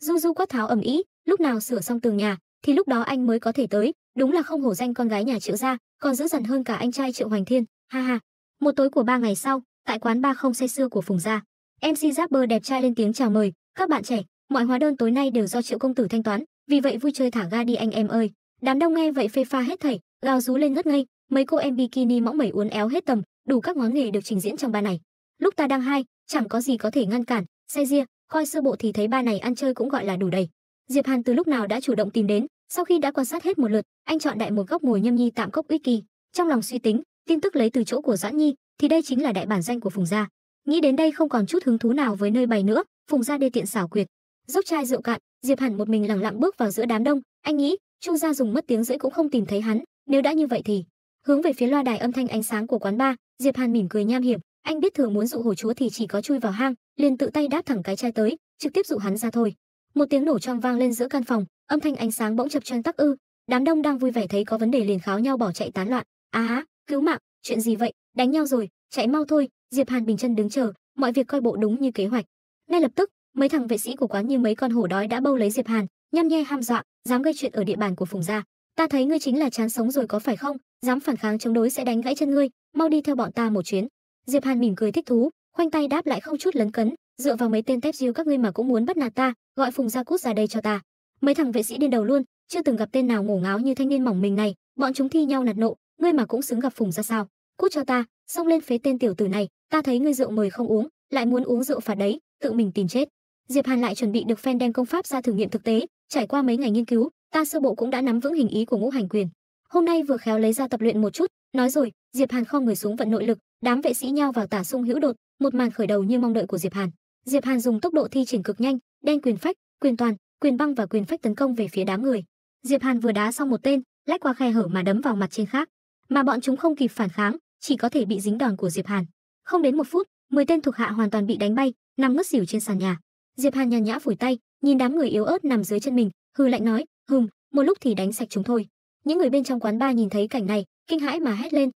Du Du quát tháo ầm ĩ, lúc nào sửa xong tường nhà thì lúc đó anh mới có thể tới, đúng là không hổ danh con gái nhà Triệu gia, còn dữ dằn hơn cả anh trai Triệu Hoành Thiên, ha ha. Một tối của ba ngày sau, tại quán ba không say xưa của Phùng gia, MC Zapper đẹp trai lên tiếng chào mời, các bạn trẻ, mọi hóa đơn tối nay đều do Triệu công tử thanh toán, vì vậy vui chơi thả ga đi anh em ơi. Đám đông nghe vậy phê pha hết thảy, gào rú lên ngất ngây, mấy cô em bikini mõng mẩy uốn éo hết tầm, đủ các ngón nghề được trình diễn trong ba này. Lúc ta đang hai, chẳng có gì có thể ngăn cản, say ria, coi sơ bộ thì thấy ba này ăn chơi cũng gọi là đủ đầy. Diệp Hàn từ lúc nào đã chủ động tìm đến, sau khi đã quan sát hết một lượt, anh chọn đại một góc ngồi nhâm nhi tạm cốc uy kỳ, trong lòng suy tính, tin tức lấy từ chỗ của Doãn Nhi, thì đây chính là đại bản doanh của Phùng gia. Nghĩ đến đây không còn chút hứng thú nào với nơi bày nữa, Phùng gia đê tiện xảo quyệt. Dốc chai rượu cạn, Diệp Hàn một mình lặng lặng bước vào giữa đám đông, anh nghĩ, Chu gia dùng mất tiếng rưỡi cũng không tìm thấy hắn, nếu đã như vậy thì hướng về phía loa đài âm thanh ánh sáng của quán bar, Diệp Hàn mỉm cười nham hiểm, anh biết thường muốn dụ hồ chúa thì chỉ có chui vào hang, liền tự tay đáp thẳng cái chai tới, trực tiếp dụ hắn ra thôi. Một tiếng nổ choang vang lên giữa căn phòng, âm thanh ánh sáng bỗng chập chờn tắc ư. Đám đông đang vui vẻ thấy có vấn đề liền kháo nhau bỏ chạy tán loạn. Á, à, cứu mạng, chuyện gì vậy? Đánh nhau rồi, chạy mau thôi. Diệp Hàn bình chân đứng chờ, mọi việc coi bộ đúng như kế hoạch. Ngay lập tức, mấy thằng vệ sĩ của quán như mấy con hổ đói đã bâu lấy Diệp Hàn, nhăm nhe ham dọa, dám gây chuyện ở địa bàn của Phùng gia. Ta thấy ngươi chính là chán sống rồi có phải không? Dám phản kháng chống đối sẽ đánh gãy chân ngươi, mau đi theo bọn ta một chuyến. Diệp Hàn mỉm cười thích thú, khoanh tay đáp lại không chút lấn cấn, dựa vào mấy tên tép diêu các ngươi mà cũng muốn bắt nạt ta, gọi Phùng Gia Cút ra đây cho ta. Mấy thằng vệ sĩ điên đầu luôn, chưa từng gặp tên nào ngổ ngáo như thanh niên mỏng mình này, bọn chúng thi nhau nạt nộ, ngươi mà cũng xứng gặp Phùng gia sao? Cút cho ta, xông lên phế tên tiểu tử này, ta thấy ngươi rượu mời không uống, lại muốn uống rượu phạt đấy, tự mình tìm chết. Diệp Hàn lại chuẩn bị được phen đem công pháp ra thử nghiệm thực tế, trải qua mấy ngày nghiên cứu, ta sơ bộ cũng đã nắm vững hình ý của ngũ hành quyền. Hôm nay vừa khéo lấy ra tập luyện một chút, nói rồi, Diệp Hàn kho người xuống vận nội lực, đám vệ sĩ nhau vào tả sung hữu đột, một màn khởi đầu như mong đợi của Diệp Hàn. Diệp Hàn dùng tốc độ thi triển cực nhanh, đen quyền phách, quyền toàn, quyền băng và quyền phách tấn công về phía đám người. Diệp Hàn vừa đá xong một tên, lách qua khe hở mà đấm vào mặt trên khác, mà bọn chúng không kịp phản kháng, chỉ có thể bị dính đòn của Diệp Hàn. Không đến một phút, 10 tên thuộc hạ hoàn toàn bị đánh bay, nằm ngất xỉu trên sàn nhà. Diệp Hàn nhàn nhã phủi tay, nhìn đám người yếu ớt nằm dưới chân mình, hừ lạnh nói, "Hừm, một lúc thì đánh sạch chúng thôi." Những người bên trong quán bar nhìn thấy cảnh này, kinh hãi mà hét lên,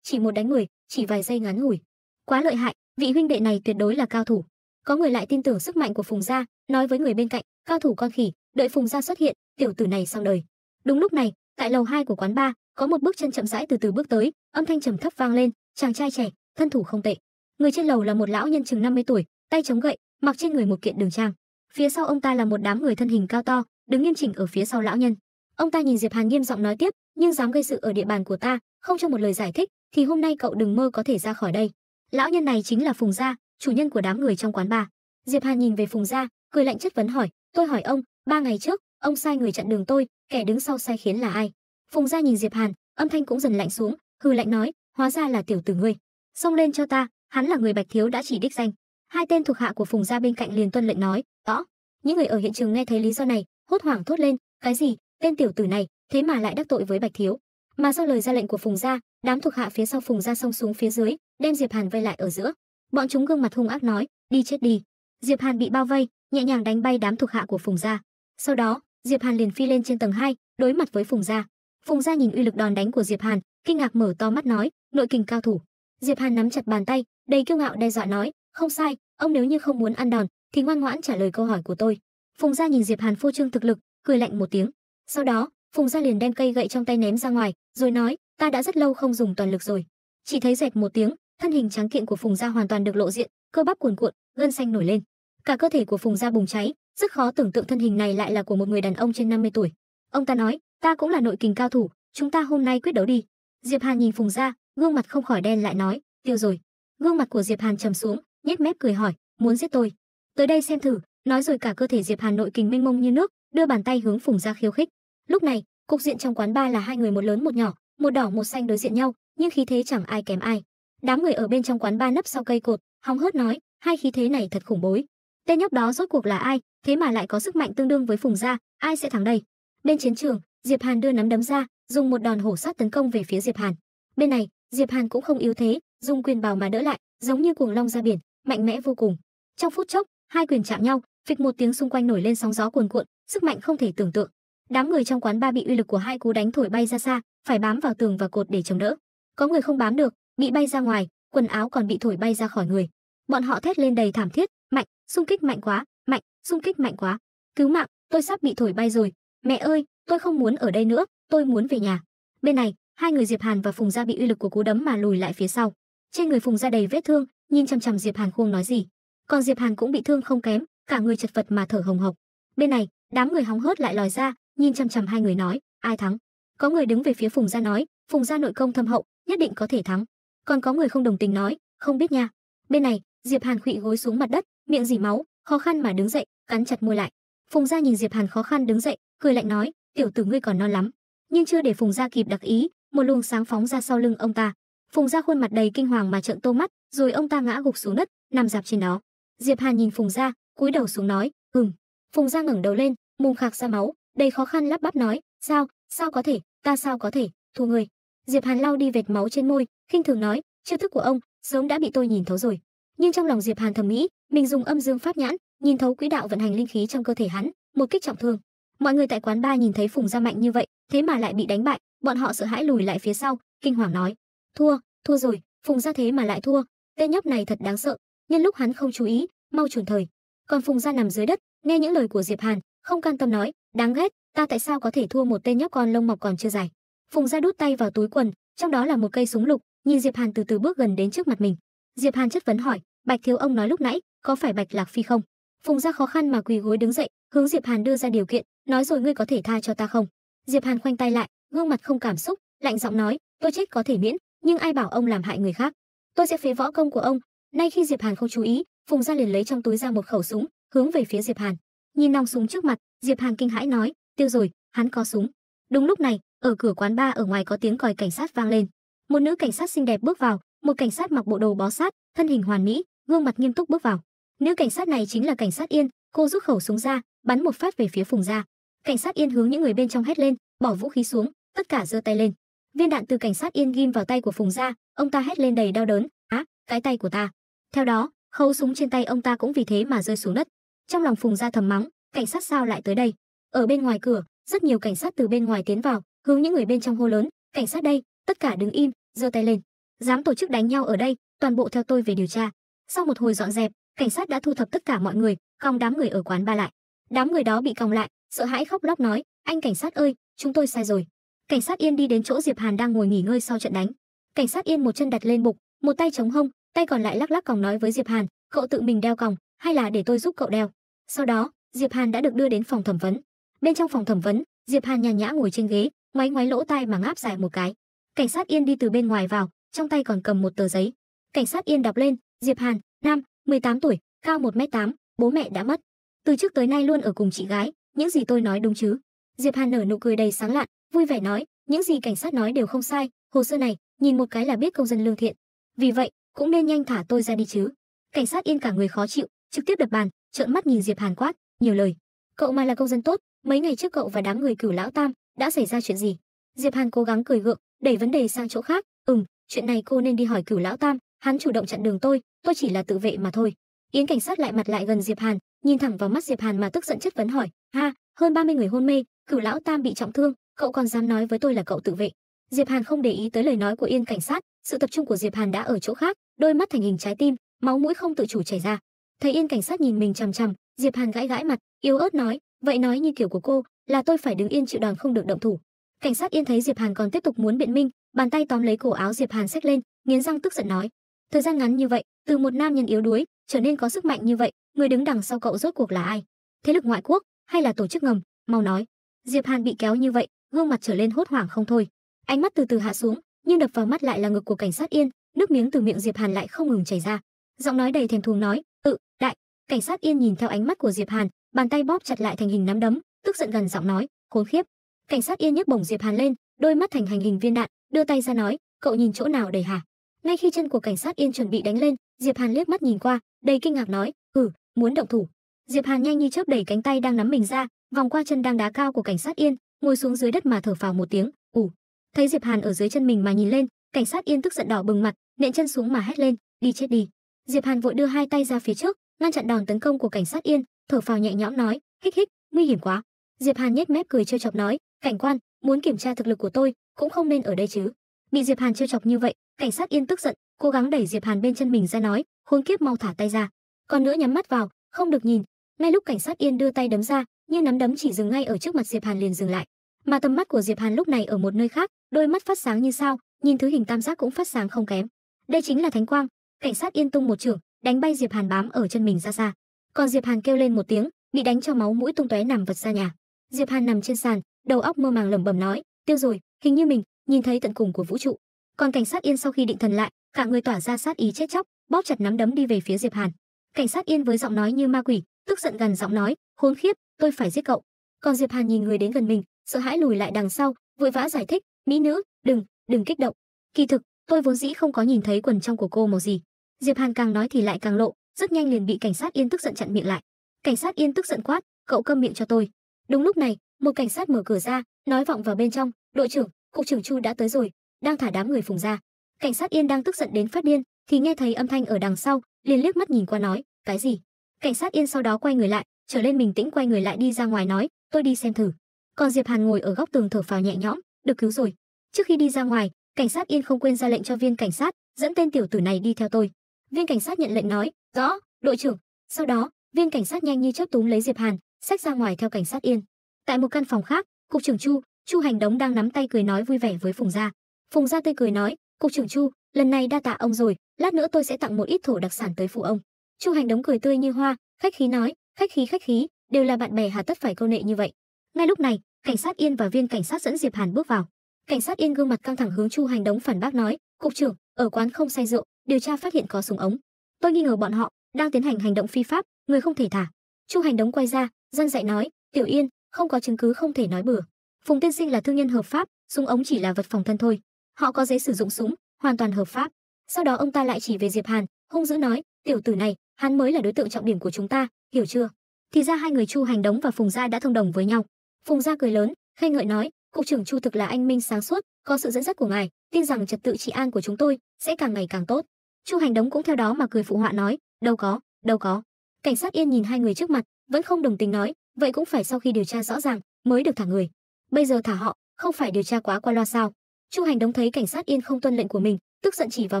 chỉ một đánh người, chỉ vài giây ngắn ngủi. Quá lợi hại, vị huynh đệ này tuyệt đối là cao thủ. Có người lại tin tưởng sức mạnh của Phùng gia, nói với người bên cạnh, cao thủ con khỉ, đợi Phùng gia xuất hiện, tiểu tử này xong đời. Đúng lúc này, tại lầu 2 của quán bar, có một bước chân chậm rãi từ từ bước tới, âm thanh trầm thấp vang lên, chàng trai trẻ, thân thủ không tệ. Người trên lầu là một lão nhân chừng 50 tuổi, tay chống gậy, mặc trên người một kiện đường trang. Phía sau ông ta là một đám người thân hình cao to, đứng nghiêm chỉnh ở phía sau lão nhân. Ông ta nhìn Diệp Hàn nghiêm giọng nói tiếp, nhưng dám gây sự ở địa bàn của ta, không cho một lời giải thích, thì hôm nay cậu đừng mơ có thể ra khỏi đây. Lão nhân này chính là Phùng gia, chủ nhân của đám người trong quán bà. Diệp Hàn nhìn về Phùng gia, cười lạnh chất vấn hỏi, "Tôi hỏi ông, ba ngày trước, ông sai người chặn đường tôi, kẻ đứng sau sai khiến là ai?" Phùng gia nhìn Diệp Hàn, âm thanh cũng dần lạnh xuống, hừ lạnh nói, "Hóa ra là tiểu tử ngươi, xông lên cho ta." Hắn là người Bạch Thiếu đã chỉ đích danh. Hai tên thuộc hạ của Phùng gia bên cạnh liền tuân lệnh nói, "Rõ." Những người ở hiện trường nghe thấy lý do này, hốt hoảng thốt lên, "Cái gì? Tên tiểu tử này, thế mà lại đắc tội với Bạch Thiếu?" Mà sau lời ra lệnh của Phùng gia, đám thuộc hạ phía sau phùng ra sông xuống phía dưới đem diệp hàn vây lại ở giữa bọn chúng gương mặt hung ác nói đi chết đi diệp hàn bị bao vây nhẹ nhàng đánh bay đám thuộc hạ của phùng gia sau đó diệp hàn liền phi lên trên tầng 2, đối mặt với phùng gia phùng gia nhìn uy lực đòn đánh của diệp hàn kinh ngạc mở to mắt nói nội kình cao thủ diệp hàn nắm chặt bàn tay đầy kiêu ngạo đe dọa nói không sai ông nếu như không muốn ăn đòn thì ngoan ngoãn trả lời câu hỏi của tôi phùng gia nhìn diệp hàn phô trương thực lực cười lạnh một tiếng sau đó phùng gia liền đem cây gậy trong tay ném ra ngoài rồi nói ta đã rất lâu không dùng toàn lực rồi chỉ thấy dệt một tiếng thân hình trắng kiện của phùng gia hoàn toàn được lộ diện cơ bắp cuồn cuộn gân xanh nổi lên cả cơ thể của phùng gia bùng cháy rất khó tưởng tượng thân hình này lại là của một người đàn ông trên 50 tuổi ông ta nói ta cũng là nội kình cao thủ chúng ta hôm nay quyết đấu đi diệp hàn nhìn phùng gia gương mặt không khỏi đen lại nói tiêu rồi gương mặt của diệp hàn trầm xuống nhếch mép cười hỏi muốn giết tôi tới đây xem thử nói rồi cả cơ thể diệp hàn nội kình mênh mông như nước đưa bàn tay hướng phùng gia khiêu khích lúc này cục diện trong quán ba là hai người một lớn một nhỏ một đỏ một xanh đối diện nhau, nhưng khí thế chẳng ai kém ai. Đám người ở bên trong quán ba nấp sau cây cột, hóng hớt nói, hai khí thế này thật khủng bối. Tên nhóc đó rốt cuộc là ai, thế mà lại có sức mạnh tương đương với Phùng gia, ai sẽ thắng đây? Bên chiến trường, Diệp Hàn đưa nắm đấm ra, dùng một đòn hổ sát tấn công về phía Diệp Hàn. Bên này, Diệp Hàn cũng không yếu thế, dùng quyền bào mà đỡ lại, giống như cuồng long ra biển, mạnh mẽ vô cùng. Trong phút chốc, hai quyền chạm nhau, phịch một tiếng xung quanh nổi lên sóng gió cuồn cuộn, sức mạnh không thể tưởng tượng. Đám người trong quán ba bị uy lực của hai cú đánh thổi bay ra xa, phải bám vào tường và cột để chống đỡ. Có người không bám được, bị bay ra ngoài, quần áo còn bị thổi bay ra khỏi người. Bọn họ thét lên đầy thảm thiết, "Mạnh, xung kích mạnh quá, mạnh, xung kích mạnh quá. Cứu mạng, tôi sắp bị thổi bay rồi. Mẹ ơi, tôi không muốn ở đây nữa, tôi muốn về nhà." Bên này, hai người Diệp Hàn và Phùng Gia bị uy lực của cú đấm mà lùi lại phía sau. Trên người Phùng Gia đầy vết thương, nhìn chằm chằm Diệp Hàn không nói gì. Còn Diệp Hàn cũng bị thương không kém, cả người chật vật mà thở hồng hộc. Bên này, đám người hóng hớt lại lòi ra, nhìn chằm chằm hai người nói, ai thắng? Có người đứng về phía Phùng gia nói, Phùng gia nội công thâm hậu, nhất định có thể thắng. Còn có người không đồng tình nói, không biết nha. Bên này, Diệp Hàn khuỵu gối xuống mặt đất, miệng dỉ máu, khó khăn mà đứng dậy, cắn chặt môi lại. Phùng gia nhìn Diệp Hàn khó khăn đứng dậy, cười lạnh nói, tiểu tử ngươi còn non lắm. Nhưng chưa để Phùng gia kịp đặc ý, một luồng sáng phóng ra sau lưng ông ta. Phùng gia khuôn mặt đầy kinh hoàng mà trợn to mắt, rồi ông ta ngã gục xuống đất, nằm dạp trên đó. Diệp Hàn nhìn Phùng gia, cúi đầu xuống nói, "Ừm." Phùng gia ngẩng đầu lên, mồm khạc ra máu, đầy khó khăn lắp bắp nói, sao, sao có thể, ta sao có thể, thua người. Diệp Hàn lau đi vệt máu trên môi, khinh thường nói, chiêu thức của ông sớm đã bị tôi nhìn thấu rồi. Nhưng trong lòng Diệp Hàn thầm nghĩ, mình dùng âm dương pháp nhãn, nhìn thấu quỹ đạo vận hành linh khí trong cơ thể hắn, một kích trọng thương. Mọi người tại quán ba nhìn thấy Phùng Gia mạnh như vậy, thế mà lại bị đánh bại, bọn họ sợ hãi lùi lại phía sau, kinh hoàng nói: "Thua, thua rồi, Phùng Gia thế mà lại thua, tên nhóc này thật đáng sợ." Nhân lúc hắn không chú ý, mau chuồn thời. Còn Phùng Gia nằm dưới đất, nghe những lời của Diệp Hàn, không can tâm nói: Đáng ghét, ta tại sao có thể thua một tên nhóc con lông mọc còn chưa dài. Phùng Gia đút tay vào túi quần, trong đó là một cây súng lục, nhìn Diệp Hàn từ từ bước gần đến trước mặt mình. Diệp Hàn chất vấn hỏi, "Bạch thiếu ông nói lúc nãy, có phải Bạch Lạc Phi không?" Phùng Gia khó khăn mà quỳ gối đứng dậy, hướng Diệp Hàn đưa ra điều kiện, nói rồi ngươi có thể tha cho ta không? Diệp Hàn khoanh tay lại, gương mặt không cảm xúc, lạnh giọng nói, tôi chết có thể miễn, nhưng ai bảo ông làm hại người khác? Tôi sẽ phế võ công của ông. Nay khi Diệp Hàn không chú ý, Phùng Gia liền lấy trong túi ra một khẩu súng, hướng về phía Diệp Hàn. Nhìn nòng súng trước mặt, Diệp Hàng kinh hãi nói, tiêu rồi, hắn có súng. Đúng lúc này, ở cửa quán ba ở ngoài có tiếng còi cảnh sát vang lên. Một nữ cảnh sát xinh đẹp bước vào, một cảnh sát mặc bộ đồ bó sát, thân hình hoàn mỹ, gương mặt nghiêm túc bước vào. Nữ cảnh sát này chính là cảnh sát Yên, cô rút khẩu súng ra, bắn một phát về phía Phùng Gia. Cảnh sát Yên hướng những người bên trong hét lên, bỏ vũ khí xuống, tất cả giơ tay lên. Viên đạn từ cảnh sát Yên ghim vào tay của Phùng Gia, ông ta hét lên đầy đau đớn, "Á, cái tay của ta." Theo đó, khẩu súng trên tay ông ta cũng vì thế mà rơi xuống đất. Trong lòng Phùng Gia thầm mắng, cảnh sát sao lại tới đây? Ở bên ngoài cửa, rất nhiều cảnh sát từ bên ngoài tiến vào, hướng những người bên trong hô lớn, cảnh sát đây, tất cả đứng im, giơ tay lên. Dám tổ chức đánh nhau ở đây, toàn bộ theo tôi về điều tra. Sau một hồi dọn dẹp, cảnh sát đã thu thập tất cả mọi người, còng đám người ở quán ba lại. Đám người đó bị còng lại, sợ hãi khóc lóc nói, anh cảnh sát ơi, chúng tôi sai rồi. Cảnh sát Yên đi đến chỗ Diệp Hàn đang ngồi nghỉ ngơi sau trận đánh. Cảnh sát Yên một chân đặt lên bụng, một tay chống hông, tay còn lại lắc lắc còng nói với Diệp Hàn, cậu tự mình đeo còng, hay là để tôi giúp cậu đeo. Sau đó, Diệp Hàn đã được đưa đến phòng thẩm vấn. Bên trong phòng thẩm vấn, Diệp Hàn nhàn nhã ngồi trên ghế, ngoáy ngoáy lỗ tai mà ngáp dài một cái. Cảnh sát Yên đi từ bên ngoài vào, trong tay còn cầm một tờ giấy. Cảnh sát Yên đọc lên, Diệp Hàn, nam, 18 tuổi, cao 1m8, bố mẹ đã mất. Từ trước tới nay luôn ở cùng chị gái, những gì tôi nói đúng chứ? Diệp Hàn nở nụ cười đầy sáng lạn, vui vẻ nói, những gì cảnh sát nói đều không sai, hồ sơ này, nhìn một cái là biết công dân lương thiện. Vì vậy, cũng nên nhanh thả tôi ra đi chứ. Cảnh sát Yên cả người khó chịu, trực tiếp đập bàn trợn mắt nhìn diệp hàn quát nhiều lời cậu mà là công dân tốt mấy ngày trước cậu và đám người cửu lão tam đã xảy ra chuyện gì diệp hàn cố gắng cười gượng đẩy vấn đề sang chỗ khác ừm chuyện này cô nên đi hỏi cửu lão tam hắn chủ động chặn đường tôi tôi chỉ là tự vệ mà thôi yến cảnh sát lại mặt lại gần diệp hàn nhìn thẳng vào mắt diệp hàn mà tức giận chất vấn hỏi ha hơn 30 người hôn mê cửu lão tam bị trọng thương cậu còn dám nói với tôi là cậu tự vệ diệp hàn không để ý tới lời nói của yên cảnh sát sự tập trung của diệp hàn đã ở chỗ khác đôi mắt thành hình trái tim máu mũi không tự chủ chảy ra Thấy yên cảnh sát nhìn mình chằm chằm, Diệp Hàn gãi gãi mặt, yếu ớt nói, vậy nói như kiểu của cô, là tôi phải đứng yên chịu đòn không được động thủ. Cảnh sát yên thấy Diệp Hàn còn tiếp tục muốn biện minh, bàn tay tóm lấy cổ áo Diệp Hàn xách lên, nghiến răng tức giận nói, thời gian ngắn như vậy, từ một nam nhân yếu đuối trở nên có sức mạnh như vậy, người đứng đằng sau cậu rốt cuộc là ai? Thế lực ngoại quốc hay là tổ chức ngầm? Mau nói. Diệp Hàn bị kéo như vậy, gương mặt trở lên hốt hoảng không thôi. Ánh mắt từ từ hạ xuống, nhưng đập vào mắt lại là ngực của cảnh sát Yên, nước miếng từ miệng Diệp Hàn lại không ngừng chảy ra. Giọng nói đầy thèm thuồng nói, tự ừ, đại cảnh sát yên nhìn theo ánh mắt của diệp hàn bàn tay bóp chặt lại thành hình nắm đấm tức giận gần giọng nói khốn khiếp cảnh sát yên nhấc bổng diệp hàn lên đôi mắt thành hành hình viên đạn đưa tay ra nói cậu nhìn chỗ nào đầy hả ngay khi chân của cảnh sát yên chuẩn bị đánh lên diệp hàn liếc mắt nhìn qua đầy kinh ngạc nói ừ muốn động thủ diệp hàn nhanh như chớp đẩy cánh tay đang nắm mình ra vòng qua chân đang đá cao của cảnh sát yên ngồi xuống dưới đất mà thở phào một tiếng ủ thấy diệp hàn ở dưới chân mình mà nhìn lên cảnh sát yên tức giận đỏ bừng mặt nện chân xuống mà hét lên đi chết đi Diệp Hàn vội đưa hai tay ra phía trước, ngăn chặn đòn tấn công của cảnh sát Yên, thở phào nhẹ nhõm nói, hích hích, nguy hiểm quá. Diệp Hàn nhếch mép cười trêu chọc nói, cảnh quan, muốn kiểm tra thực lực của tôi, cũng không nên ở đây chứ. Bị Diệp Hàn trêu chọc như vậy, cảnh sát Yên tức giận, cố gắng đẩy Diệp Hàn bên chân mình ra nói, khốn kiếp mau thả tay ra. Còn nữa nhắm mắt vào, không được nhìn. Ngay lúc cảnh sát Yên đưa tay đấm ra, nhưng nắm đấm chỉ dừng ngay ở trước mặt Diệp Hàn liền dừng lại. Mà tầm mắt của Diệp Hàn lúc này ở một nơi khác, đôi mắt phát sáng như sao, nhìn thứ hình tam giác cũng phát sáng không kém. Đây chính là thánh quang, cảnh sát yên tung một trường, đánh bay Diệp Hàn bám ở chân mình ra xa. Còn Diệp Hàn kêu lên một tiếng, bị đánh cho máu mũi tung tóe nằm vật ra nhà. Diệp Hàn nằm trên sàn, đầu óc mơ màng lẩm bẩm nói, tiêu rồi, hình như mình nhìn thấy tận cùng của vũ trụ. Còn cảnh sát yên sau khi định thần lại, cả người tỏa ra sát ý chết chóc, bóp chặt nắm đấm đi về phía Diệp Hàn. Cảnh sát yên với giọng nói như ma quỷ, tức giận gần giọng nói, khốn khiếp, tôi phải giết cậu. Còn Diệp Hàn nhìn người đến gần mình, sợ hãi lùi lại đằng sau, vội vã giải thích, mỹ nữ, đừng, đừng kích động. Kỳ thực, tôi vốn dĩ không có nhìn thấy quần trong của cô màu gì, Diệp Hàn càng nói thì lại càng lộ, rất nhanh liền bị cảnh sát Yên tức giận chặn miệng lại. Cảnh sát Yên tức giận quát, cậu câm miệng cho tôi. Đúng lúc này, một cảnh sát mở cửa ra, nói vọng vào bên trong, đội trưởng, cục trưởng Chu đã tới rồi, đang thả đám người phùng ra. Cảnh sát Yên đang tức giận đến phát điên, thì nghe thấy âm thanh ở đằng sau, liền liếc mắt nhìn qua nói, cái gì? Cảnh sát Yên sau đó quay người lại, trở lên bình tĩnh quay người lại đi ra ngoài nói, tôi đi xem thử. Còn Diệp Hàn ngồi ở góc tường thở phào nhẹ nhõm, được cứu rồi. Trước khi đi ra ngoài, cảnh sát Yên không quên ra lệnh cho viên cảnh sát, dẫn tên tiểu tử này đi theo tôi. Viên cảnh sát nhận lệnh nói, "Rõ, đội trưởng." Sau đó, viên cảnh sát nhanh như chớp túm lấy Diệp Hàn, xách ra ngoài theo cảnh sát yên. Tại một căn phòng khác, cục trưởng Chu, Chu Hành Đống đang nắm tay cười nói vui vẻ với Phùng Gia. Phùng Gia tươi cười nói, "Cục trưởng Chu, lần này đa tạ ông rồi, lát nữa tôi sẽ tặng một ít thổ đặc sản tới phụ ông." Chu Hành Đống cười tươi như hoa, khách khí nói, "Khách khí khách khí, đều là bạn bè hà tất phải câu nệ như vậy." Ngay lúc này, cảnh sát Yên và viên cảnh sát dẫn Diệp Hàn bước vào. Cảnh sát Yên gương mặt căng thẳng hướng Chu Hành Đống phản bác nói, "Cục trưởng, ở quán không say rượu, điều tra phát hiện có súng ống. Tôi nghi ngờ bọn họ đang tiến hành hành động phi pháp, người không thể thả. Chu Hành Đống quay ra, dân dạy nói, "Tiểu Yên, không có chứng cứ không thể nói bừa. Phùng Tiên Sinh là thương nhân hợp pháp, súng ống chỉ là vật phòng thân thôi. Họ có giấy sử dụng súng, hoàn toàn hợp pháp." Sau đó ông ta lại chỉ về Diệp Hàn, hung dữ nói, "Tiểu tử này, hắn mới là đối tượng trọng điểm của chúng ta, hiểu chưa?" Thì ra hai người Chu Hành Đống và Phùng gia đã thông đồng với nhau. Phùng gia cười lớn, khen ngợi nói, "Cục trưởng Chu thực là anh minh sáng suốt, có sự dẫn dắt của ngài, tin rằng trật tự trị an của chúng tôi sẽ càng ngày càng tốt." chu hành đống cũng theo đó mà cười phụ họa nói đâu có đâu có cảnh sát yên nhìn hai người trước mặt vẫn không đồng tình nói vậy cũng phải sau khi điều tra rõ ràng mới được thả người bây giờ thả họ không phải điều tra quá qua loa sao chu hành đống thấy cảnh sát yên không tuân lệnh của mình tức giận chỉ vào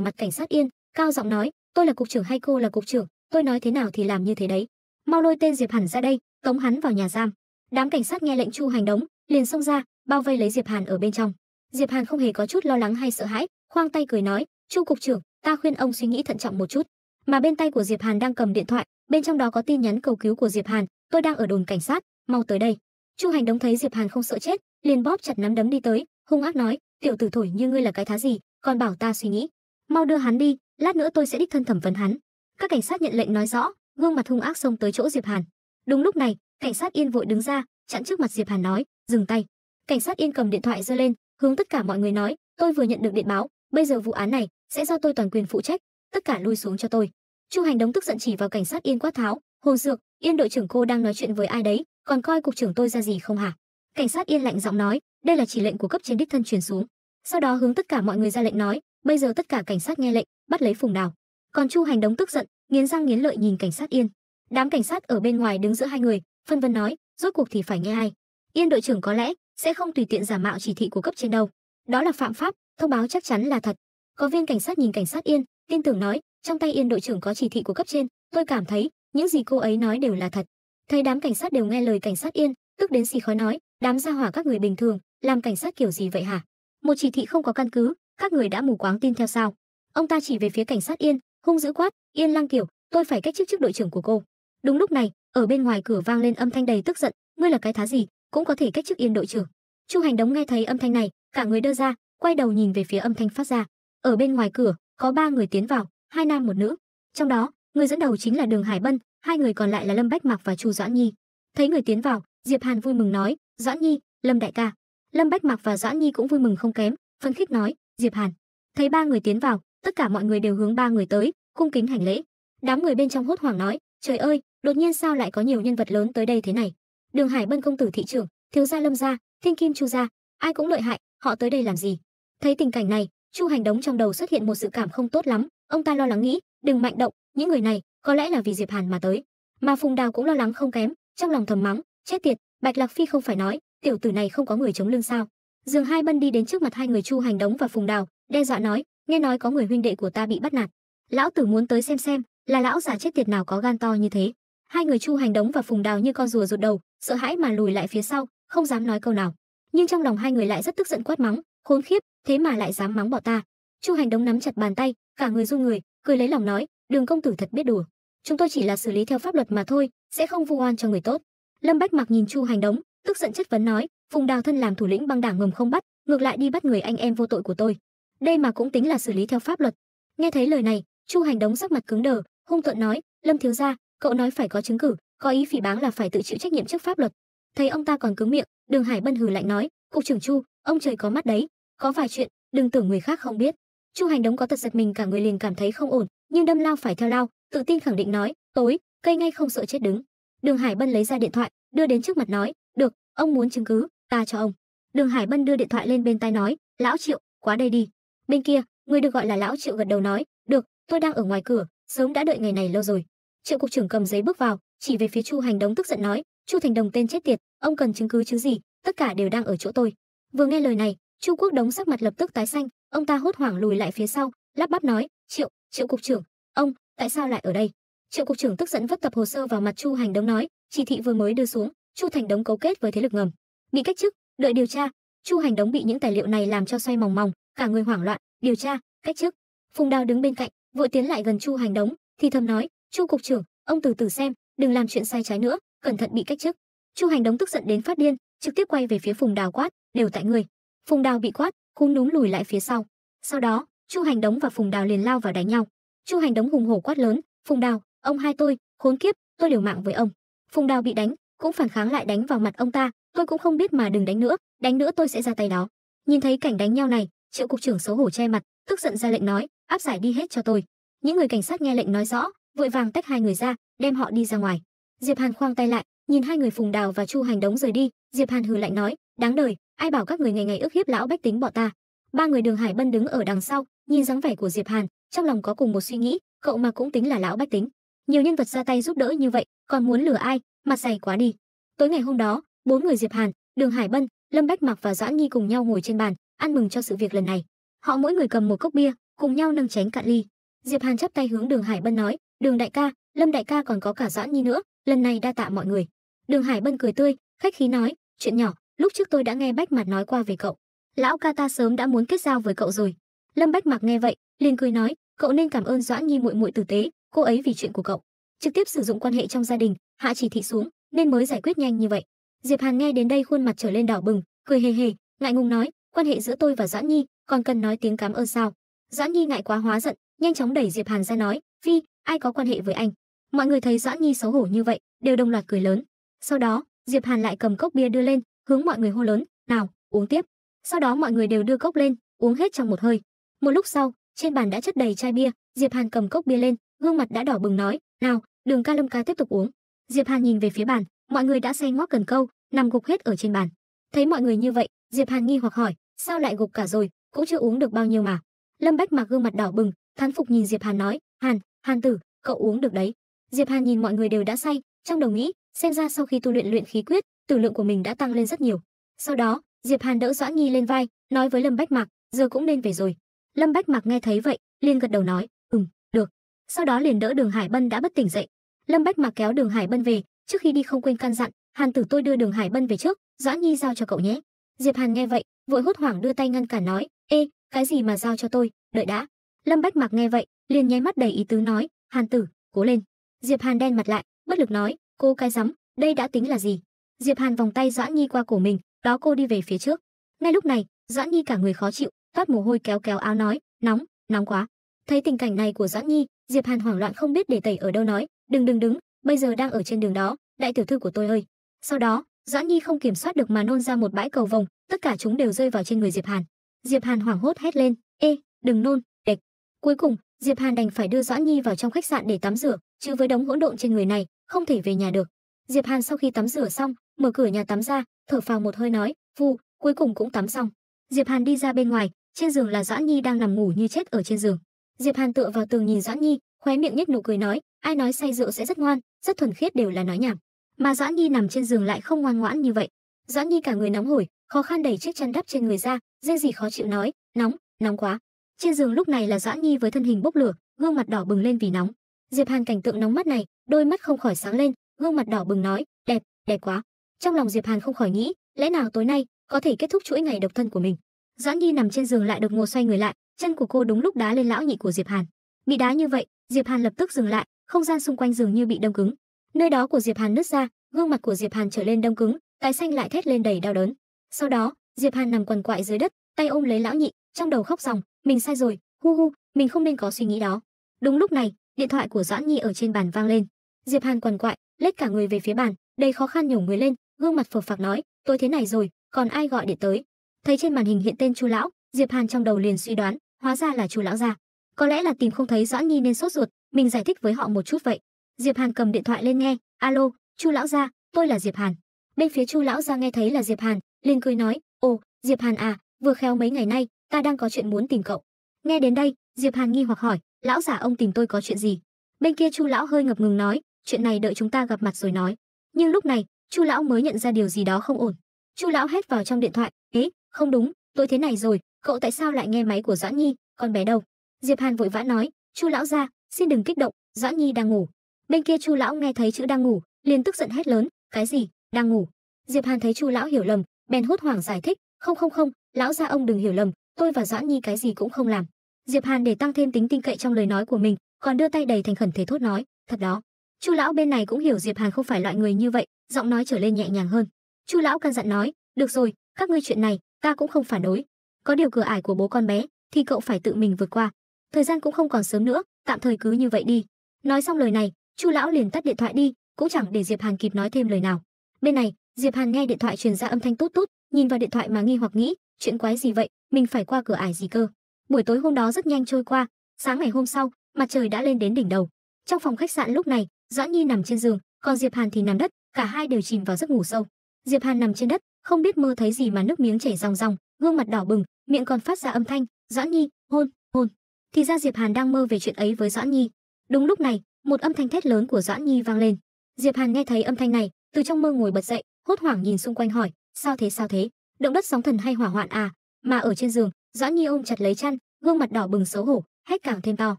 mặt cảnh sát yên cao giọng nói tôi là cục trưởng hay cô là cục trưởng tôi nói thế nào thì làm như thế đấy mau lôi tên diệp hẳn ra đây tống hắn vào nhà giam đám cảnh sát nghe lệnh chu hành đống liền xông ra bao vây lấy diệp hàn ở bên trong diệp hàn không hề có chút lo lắng hay sợ hãi khoang tay cười nói chu cục trưởng ta khuyên ông suy nghĩ thận trọng một chút. Mà bên tay của Diệp Hàn đang cầm điện thoại, bên trong đó có tin nhắn cầu cứu của Diệp Hàn, tôi đang ở đồn cảnh sát, mau tới đây. Chu Hành Đống thấy Diệp Hàn không sợ chết, liền bóp chặt nắm đấm đi tới, hung ác nói, tiểu tử thổi như ngươi là cái thá gì, còn bảo ta suy nghĩ, mau đưa hắn đi, lát nữa tôi sẽ đích thân thẩm vấn hắn. Các cảnh sát nhận lệnh nói rõ, gương mặt hung ác xông tới chỗ Diệp Hàn. Đúng lúc này, cảnh sát Yên vội đứng ra, chặn trước mặt Diệp Hàn nói, dừng tay. Cảnh sát Yên cầm điện thoại giơ lên, hướng tất cả mọi người nói, tôi vừa nhận được điện báo, bây giờ vụ án này sẽ do tôi toàn quyền phụ trách tất cả lui xuống cho tôi chu hành đống tức giận chỉ vào cảnh sát yên quát tháo hồn dược yên đội trưởng cô đang nói chuyện với ai đấy còn coi cục trưởng tôi ra gì không hả cảnh sát yên lạnh giọng nói đây là chỉ lệnh của cấp trên đích thân truyền xuống sau đó hướng tất cả mọi người ra lệnh nói bây giờ tất cả cảnh sát nghe lệnh bắt lấy phùng đào còn chu hành đống tức giận nghiến răng nghiến lợi nhìn cảnh sát yên đám cảnh sát ở bên ngoài đứng giữa hai người phân vân nói rốt cuộc thì phải nghe ai yên đội trưởng có lẽ sẽ không tùy tiện giả mạo chỉ thị của cấp trên đâu đó là phạm pháp thông báo chắc chắn là thật có viên cảnh sát nhìn cảnh sát yên tin tưởng nói trong tay yên đội trưởng có chỉ thị của cấp trên tôi cảm thấy những gì cô ấy nói đều là thật thấy đám cảnh sát đều nghe lời cảnh sát yên tức đến xì khói nói đám gia hỏa các người bình thường làm cảnh sát kiểu gì vậy hả một chỉ thị không có căn cứ các người đã mù quáng tin theo sao ông ta chỉ về phía cảnh sát yên hung dữ quát yên lăng kiểu tôi phải cách chức chức đội trưởng của cô đúng lúc này ở bên ngoài cửa vang lên âm thanh đầy tức giận ngươi là cái thá gì cũng có thể cách chức yên đội trưởng chu hành đống nghe thấy âm thanh này cả người đưa ra quay đầu nhìn về phía âm thanh phát ra ở bên ngoài cửa, có ba người tiến vào, hai nam một nữ. Trong đó, người dẫn đầu chính là Đường Hải Bân, hai người còn lại là Lâm Bách Mạc và Chu Doãn Nhi. Thấy người tiến vào, Diệp Hàn vui mừng nói, "Doãn Nhi, Lâm đại ca." Lâm Bách Mạc và Doãn Nhi cũng vui mừng không kém, phân khích nói, "Diệp Hàn." Thấy ba người tiến vào, tất cả mọi người đều hướng ba người tới, cung kính hành lễ. Đám người bên trong hốt hoảng nói, "Trời ơi, đột nhiên sao lại có nhiều nhân vật lớn tới đây thế này?" Đường Hải Bân công tử thị trưởng, thiếu gia Lâm gia, Thiên Kim Chu gia, ai cũng lợi hại, họ tới đây làm gì? Thấy tình cảnh này, Chu Hành Đống trong đầu xuất hiện một sự cảm không tốt lắm, ông ta lo lắng nghĩ, đừng mạnh động, những người này có lẽ là vì Diệp Hàn mà tới. Mà Phùng Đào cũng lo lắng không kém, trong lòng thầm mắng, chết tiệt, Bạch Lạc Phi không phải nói, tiểu tử này không có người chống lưng sao? Dương Hai Bân đi đến trước mặt hai người Chu Hành Đống và Phùng Đào, đe dọa nói, nghe nói có người huynh đệ của ta bị bắt nạt, lão tử muốn tới xem xem, là lão già chết tiệt nào có gan to như thế. Hai người Chu Hành Đống và Phùng Đào như con rùa rụt đầu, sợ hãi mà lùi lại phía sau, không dám nói câu nào. Nhưng trong lòng hai người lại rất tức giận quát mắng, khốn khiếp, thế mà lại dám mắng bỏ ta chu hành đống nắm chặt bàn tay cả người run người cười lấy lòng nói đường công tử thật biết đùa chúng tôi chỉ là xử lý theo pháp luật mà thôi sẽ không vu oan cho người tốt lâm bách mặc nhìn chu hành đống tức giận chất vấn nói phùng đào thân làm thủ lĩnh băng đảng ngầm không bắt ngược lại đi bắt người anh em vô tội của tôi đây mà cũng tính là xử lý theo pháp luật nghe thấy lời này chu hành đống sắc mặt cứng đờ hung tợn nói lâm thiếu gia cậu nói phải có chứng cứ, có ý phỉ báng là phải tự chịu trách nhiệm trước pháp luật thấy ông ta còn cứng miệng đường hải bân hừ lạnh nói cục trưởng chu ông trời có mắt đấy có vài chuyện, đừng tưởng người khác không biết. Chu Hành Đống có thật giật mình cả người liền cảm thấy không ổn, nhưng đâm lao phải theo lao, tự tin khẳng định nói, "Tối, cây ngay không sợ chết đứng." Đường Hải Bân lấy ra điện thoại, đưa đến trước mặt nói, "Được, ông muốn chứng cứ, ta cho ông." Đường Hải Bân đưa điện thoại lên bên tai nói, "Lão Triệu, quá đây đi." Bên kia, người được gọi là lão Triệu gật đầu nói, "Được, tôi đang ở ngoài cửa, sớm đã đợi ngày này lâu rồi." Triệu cục trưởng cầm giấy bước vào, chỉ về phía Chu Hành Đống tức giận nói, "Chu Thành Đồng tên chết tiệt, ông cần chứng cứ chứ gì, tất cả đều đang ở chỗ tôi." Vừa nghe lời này, Chu Quốc Đống sắc mặt lập tức tái xanh, ông ta hốt hoảng lùi lại phía sau, lắp bắp nói, "Triệu, Triệu cục trưởng, ông tại sao lại ở đây?" Triệu cục trưởng tức giận vất tập hồ sơ vào mặt Chu Hành Đống nói, "Chỉ thị vừa mới đưa xuống, Chu Thành Đống cấu kết với thế lực ngầm, bị cách chức, đợi điều tra." Chu Hành Đống bị những tài liệu này làm cho xoay mòng mòng, cả người hoảng loạn, điều tra, cách chức. Phùng Đào đứng bên cạnh, vội tiến lại gần Chu Hành Đống, thì thầm nói, "Chu cục trưởng, ông từ từ xem, đừng làm chuyện sai trái nữa, cẩn thận bị cách chức." Chu Hành Đống tức giận đến phát điên, trực tiếp quay về phía Phùng Đào quát, "Đều tại ngươi, Phùng Đào bị quát, cú núm lùi lại phía sau. Sau đó, Chu Hành Đống và Phùng Đào liền lao vào đánh nhau. Chu Hành Đống hùng hổ quát lớn, "Phùng Đào, ông hai tôi, khốn kiếp, tôi liều mạng với ông." Phùng Đào bị đánh, cũng phản kháng lại đánh vào mặt ông ta, "Tôi cũng không biết mà đừng đánh nữa, đánh nữa tôi sẽ ra tay đó." Nhìn thấy cảnh đánh nhau này, Triệu cục trưởng xấu hổ che mặt, tức giận ra lệnh nói, "Áp giải đi hết cho tôi." Những người cảnh sát nghe lệnh nói rõ, vội vàng tách hai người ra, đem họ đi ra ngoài. Diệp Hàn khoang tay lại, nhìn hai người Phùng Đào và Chu Hành Đống rời đi, Diệp Hàn hừ lạnh nói, "Đáng đời, ai bảo các người ngày ngày ức hiếp lão bách tính bọn ta ba người đường hải bân đứng ở đằng sau nhìn dáng vẻ của diệp hàn trong lòng có cùng một suy nghĩ cậu mà cũng tính là lão bách tính nhiều nhân vật ra tay giúp đỡ như vậy còn muốn lừa ai mặt dày quá đi tối ngày hôm đó bốn người diệp hàn đường hải bân lâm bách mặc và doãn nhi cùng nhau ngồi trên bàn ăn mừng cho sự việc lần này họ mỗi người cầm một cốc bia cùng nhau nâng chén cạn ly diệp hàn chắp tay hướng đường hải bân nói đường đại ca lâm đại ca còn có cả doãn nhi nữa lần này đa tạ mọi người đường hải bân cười tươi khách khí nói chuyện nhỏ lúc trước tôi đã nghe Bách Mạc nói qua về cậu. Lão ca ta sớm đã muốn kết giao với cậu rồi. Lâm Bách Mạc nghe vậy, liền cười nói, cậu nên cảm ơn Doãn Nhi muội muội tử tế, cô ấy vì chuyện của cậu, trực tiếp sử dụng quan hệ trong gia đình, hạ chỉ thị xuống, nên mới giải quyết nhanh như vậy. Diệp Hàn nghe đến đây khuôn mặt trở lên đỏ bừng, cười hề hề, ngại ngùng nói, quan hệ giữa tôi và Doãn Nhi, còn cần nói tiếng cảm ơn sao? Doãn Nhi ngại quá hóa giận, nhanh chóng đẩy Diệp Hàn ra nói, "Phi, ai có quan hệ với anh?" Mọi người thấy Doãn Nhi xấu hổ như vậy, đều đồng loạt cười lớn. Sau đó, Diệp Hàn lại cầm cốc bia đưa lên, hướng mọi người hô lớn, "Nào, uống tiếp." Sau đó mọi người đều đưa cốc lên, uống hết trong một hơi. Một lúc sau, trên bàn đã chất đầy chai bia, Diệp Hàn cầm cốc bia lên, gương mặt đã đỏ bừng nói, "Nào, Đường Ca Lâm Ca tiếp tục uống." Diệp Hàn nhìn về phía bàn, mọi người đã say ngót cần câu, nằm gục hết ở trên bàn. Thấy mọi người như vậy, Diệp Hàn nghi hoặc hỏi, "Sao lại gục cả rồi, cũng chưa uống được bao nhiêu mà?" Lâm Bách mặc gương mặt đỏ bừng, thán phục nhìn Diệp Hàn nói, "Hàn, Hàn tử, cậu uống được đấy." Diệp Hàn nhìn mọi người đều đã say, trong đầu nghĩ, xem ra sau khi tu luyện luyện khí quyết, tử lượng của mình đã tăng lên rất nhiều. Sau đó, Diệp Hàn đỡ Doãn Nhi lên vai, nói với Lâm Bách Mạc, giờ cũng nên về rồi. Lâm Bách Mạc nghe thấy vậy, liền gật đầu nói, "Ừm, được." Sau đó liền đỡ Đường Hải Bân đã bất tỉnh dậy. Lâm Bách Mạc kéo Đường Hải Bân về, trước khi đi không quên căn dặn, "Hàn tử tôi đưa Đường Hải Bân về trước, Doãn Nhi giao cho cậu nhé." Diệp Hàn nghe vậy, vội hốt hoảng đưa tay ngăn cản nói, "Ê, cái gì mà giao cho tôi, đợi đã." Lâm Bách Mạc nghe vậy, liền nháy mắt đầy ý tứ nói, "Hàn tử, cố lên." Diệp Hàn đen mặt lại, bất lực nói, "Cô cái rắm, đây đã tính là gì, diệp hàn vòng tay doãn nhi qua cổ mình đó cô đi về phía trước ngay lúc này doãn nhi cả người khó chịu toát mồ hôi kéo kéo áo nói nóng nóng quá thấy tình cảnh này của doãn nhi diệp hàn hoảng loạn không biết để tẩy ở đâu nói đừng đừng đứng bây giờ đang ở trên đường đó đại tiểu thư của tôi ơi sau đó doãn nhi không kiểm soát được mà nôn ra một bãi cầu vồng tất cả chúng đều rơi vào trên người diệp hàn diệp hàn hoảng hốt hét lên ê đừng nôn địch. cuối cùng diệp hàn đành phải đưa doãn nhi vào trong khách sạn để tắm rửa chứ với đống hỗn độn trên người này không thể về nhà được diệp hàn sau khi tắm rửa xong mở cửa nhà tắm ra, thở phào một hơi nói, "Vu, cuối cùng cũng tắm xong." Diệp Hàn đi ra bên ngoài, trên giường là Doãn Nhi đang nằm ngủ như chết ở trên giường. Diệp Hàn tựa vào tường nhìn Doãn Nhi, khóe miệng nhếch nụ cười nói, "Ai nói say rượu sẽ rất ngoan, rất thuần khiết đều là nói nhảm." Mà Doãn Nhi nằm trên giường lại không ngoan ngoãn như vậy. Doãn Nhi cả người nóng hổi, khó khăn đẩy chiếc chăn đắp trên người ra, riêng gì khó chịu nói, "Nóng, nóng quá." Trên giường lúc này là Doãn Nhi với thân hình bốc lửa, gương mặt đỏ bừng lên vì nóng. Diệp Hàn cảnh tượng nóng mắt này, đôi mắt không khỏi sáng lên, gương mặt đỏ bừng nói, "Đẹp, đẹp quá." Trong lòng Diệp Hàn không khỏi nghĩ, lẽ nào tối nay có thể kết thúc chuỗi ngày độc thân của mình. Doãn Nhi nằm trên giường lại đột ngột xoay người lại, chân của cô đúng lúc đá lên lão nhị của Diệp Hàn. Bị đá như vậy, Diệp Hàn lập tức dừng lại, không gian xung quanh giường như bị đông cứng. Nơi đó của Diệp Hàn nứt ra, gương mặt của Diệp Hàn trở lên đông cứng, tái xanh lại thét lên đầy đau đớn. Sau đó, Diệp Hàn nằm quằn quại dưới đất, tay ôm lấy lão nhị, trong đầu khóc ròng, mình sai rồi, hu hu, mình không nên có suy nghĩ đó. Đúng lúc này, điện thoại của Doãn Nhi ở trên bàn vang lên. Diệp Hàn quằn quại, lết cả người về phía bàn, đầy khó khăn nhổ người lên, gương mặt phờ phạc nói, tôi thế này rồi, còn ai gọi điện tới. Thấy trên màn hình hiện tên Chu lão, Diệp Hàn trong đầu liền suy đoán, hóa ra là Chu lão gia. Có lẽ là tìm không thấy Doãn Nhi nên sốt ruột, mình giải thích với họ một chút vậy. Diệp Hàn cầm điện thoại lên nghe, "Alo, Chu lão gia, tôi là Diệp Hàn." Bên phía Chu lão gia nghe thấy là Diệp Hàn, liền cười nói, "Ồ, Diệp Hàn à, vừa khéo mấy ngày nay, ta đang có chuyện muốn tìm cậu." Nghe đến đây, Diệp Hàn nghi hoặc hỏi, "Lão giả ông tìm tôi có chuyện gì?" Bên kia Chu lão hơi ngập ngừng nói, "Chuyện này đợi chúng ta gặp mặt rồi nói." Nhưng lúc này, chu lão mới nhận ra điều gì đó không ổn chu lão hét vào trong điện thoại ế không đúng tôi thế này rồi cậu tại sao lại nghe máy của doãn nhi con bé đâu diệp hàn vội vã nói chu lão gia, xin đừng kích động doãn nhi đang ngủ bên kia chu lão nghe thấy chữ đang ngủ liền tức giận hét lớn cái gì đang ngủ diệp hàn thấy chu lão hiểu lầm bèn hốt hoảng giải thích không không không lão gia ông đừng hiểu lầm tôi và doãn nhi cái gì cũng không làm diệp hàn để tăng thêm tính tin cậy trong lời nói của mình còn đưa tay đầy thành khẩn thế thốt nói thật đó chu lão bên này cũng hiểu diệp hàn không phải loại người như vậy giọng nói trở lên nhẹ nhàng hơn. Chu lão căn dặn nói, "Được rồi, các ngươi chuyện này, ta cũng không phản đối. Có điều cửa ải của bố con bé thì cậu phải tự mình vượt qua. Thời gian cũng không còn sớm nữa, tạm thời cứ như vậy đi." Nói xong lời này, Chu lão liền tắt điện thoại đi, cũng chẳng để Diệp Hàn kịp nói thêm lời nào. Bên này, Diệp Hàn nghe điện thoại truyền ra âm thanh tút tút, nhìn vào điện thoại mà nghi hoặc nghĩ, chuyện quái gì vậy, mình phải qua cửa ải gì cơ. Buổi tối hôm đó rất nhanh trôi qua, sáng ngày hôm sau, mặt trời đã lên đến đỉnh đầu. Trong phòng khách sạn lúc này, Doãn Nhi nằm trên giường, còn Diệp Hàn thì nằm đất, cả hai đều chìm vào giấc ngủ sâu. Diệp Hàn nằm trên đất, không biết mơ thấy gì mà nước miếng chảy ròng ròng, gương mặt đỏ bừng, miệng còn phát ra âm thanh, "Doãn Nhi, hôn, hôn." Thì ra Diệp Hàn đang mơ về chuyện ấy với Doãn Nhi. Đúng lúc này, một âm thanh thét lớn của Doãn Nhi vang lên. Diệp Hàn nghe thấy âm thanh này, từ trong mơ ngồi bật dậy, hốt hoảng nhìn xung quanh hỏi, "Sao thế sao thế? Động đất sóng thần hay hỏa hoạn à?" Mà ở trên giường, Doãn Nhi ôm chặt lấy chăn, gương mặt đỏ bừng xấu hổ, hét càng thêm to.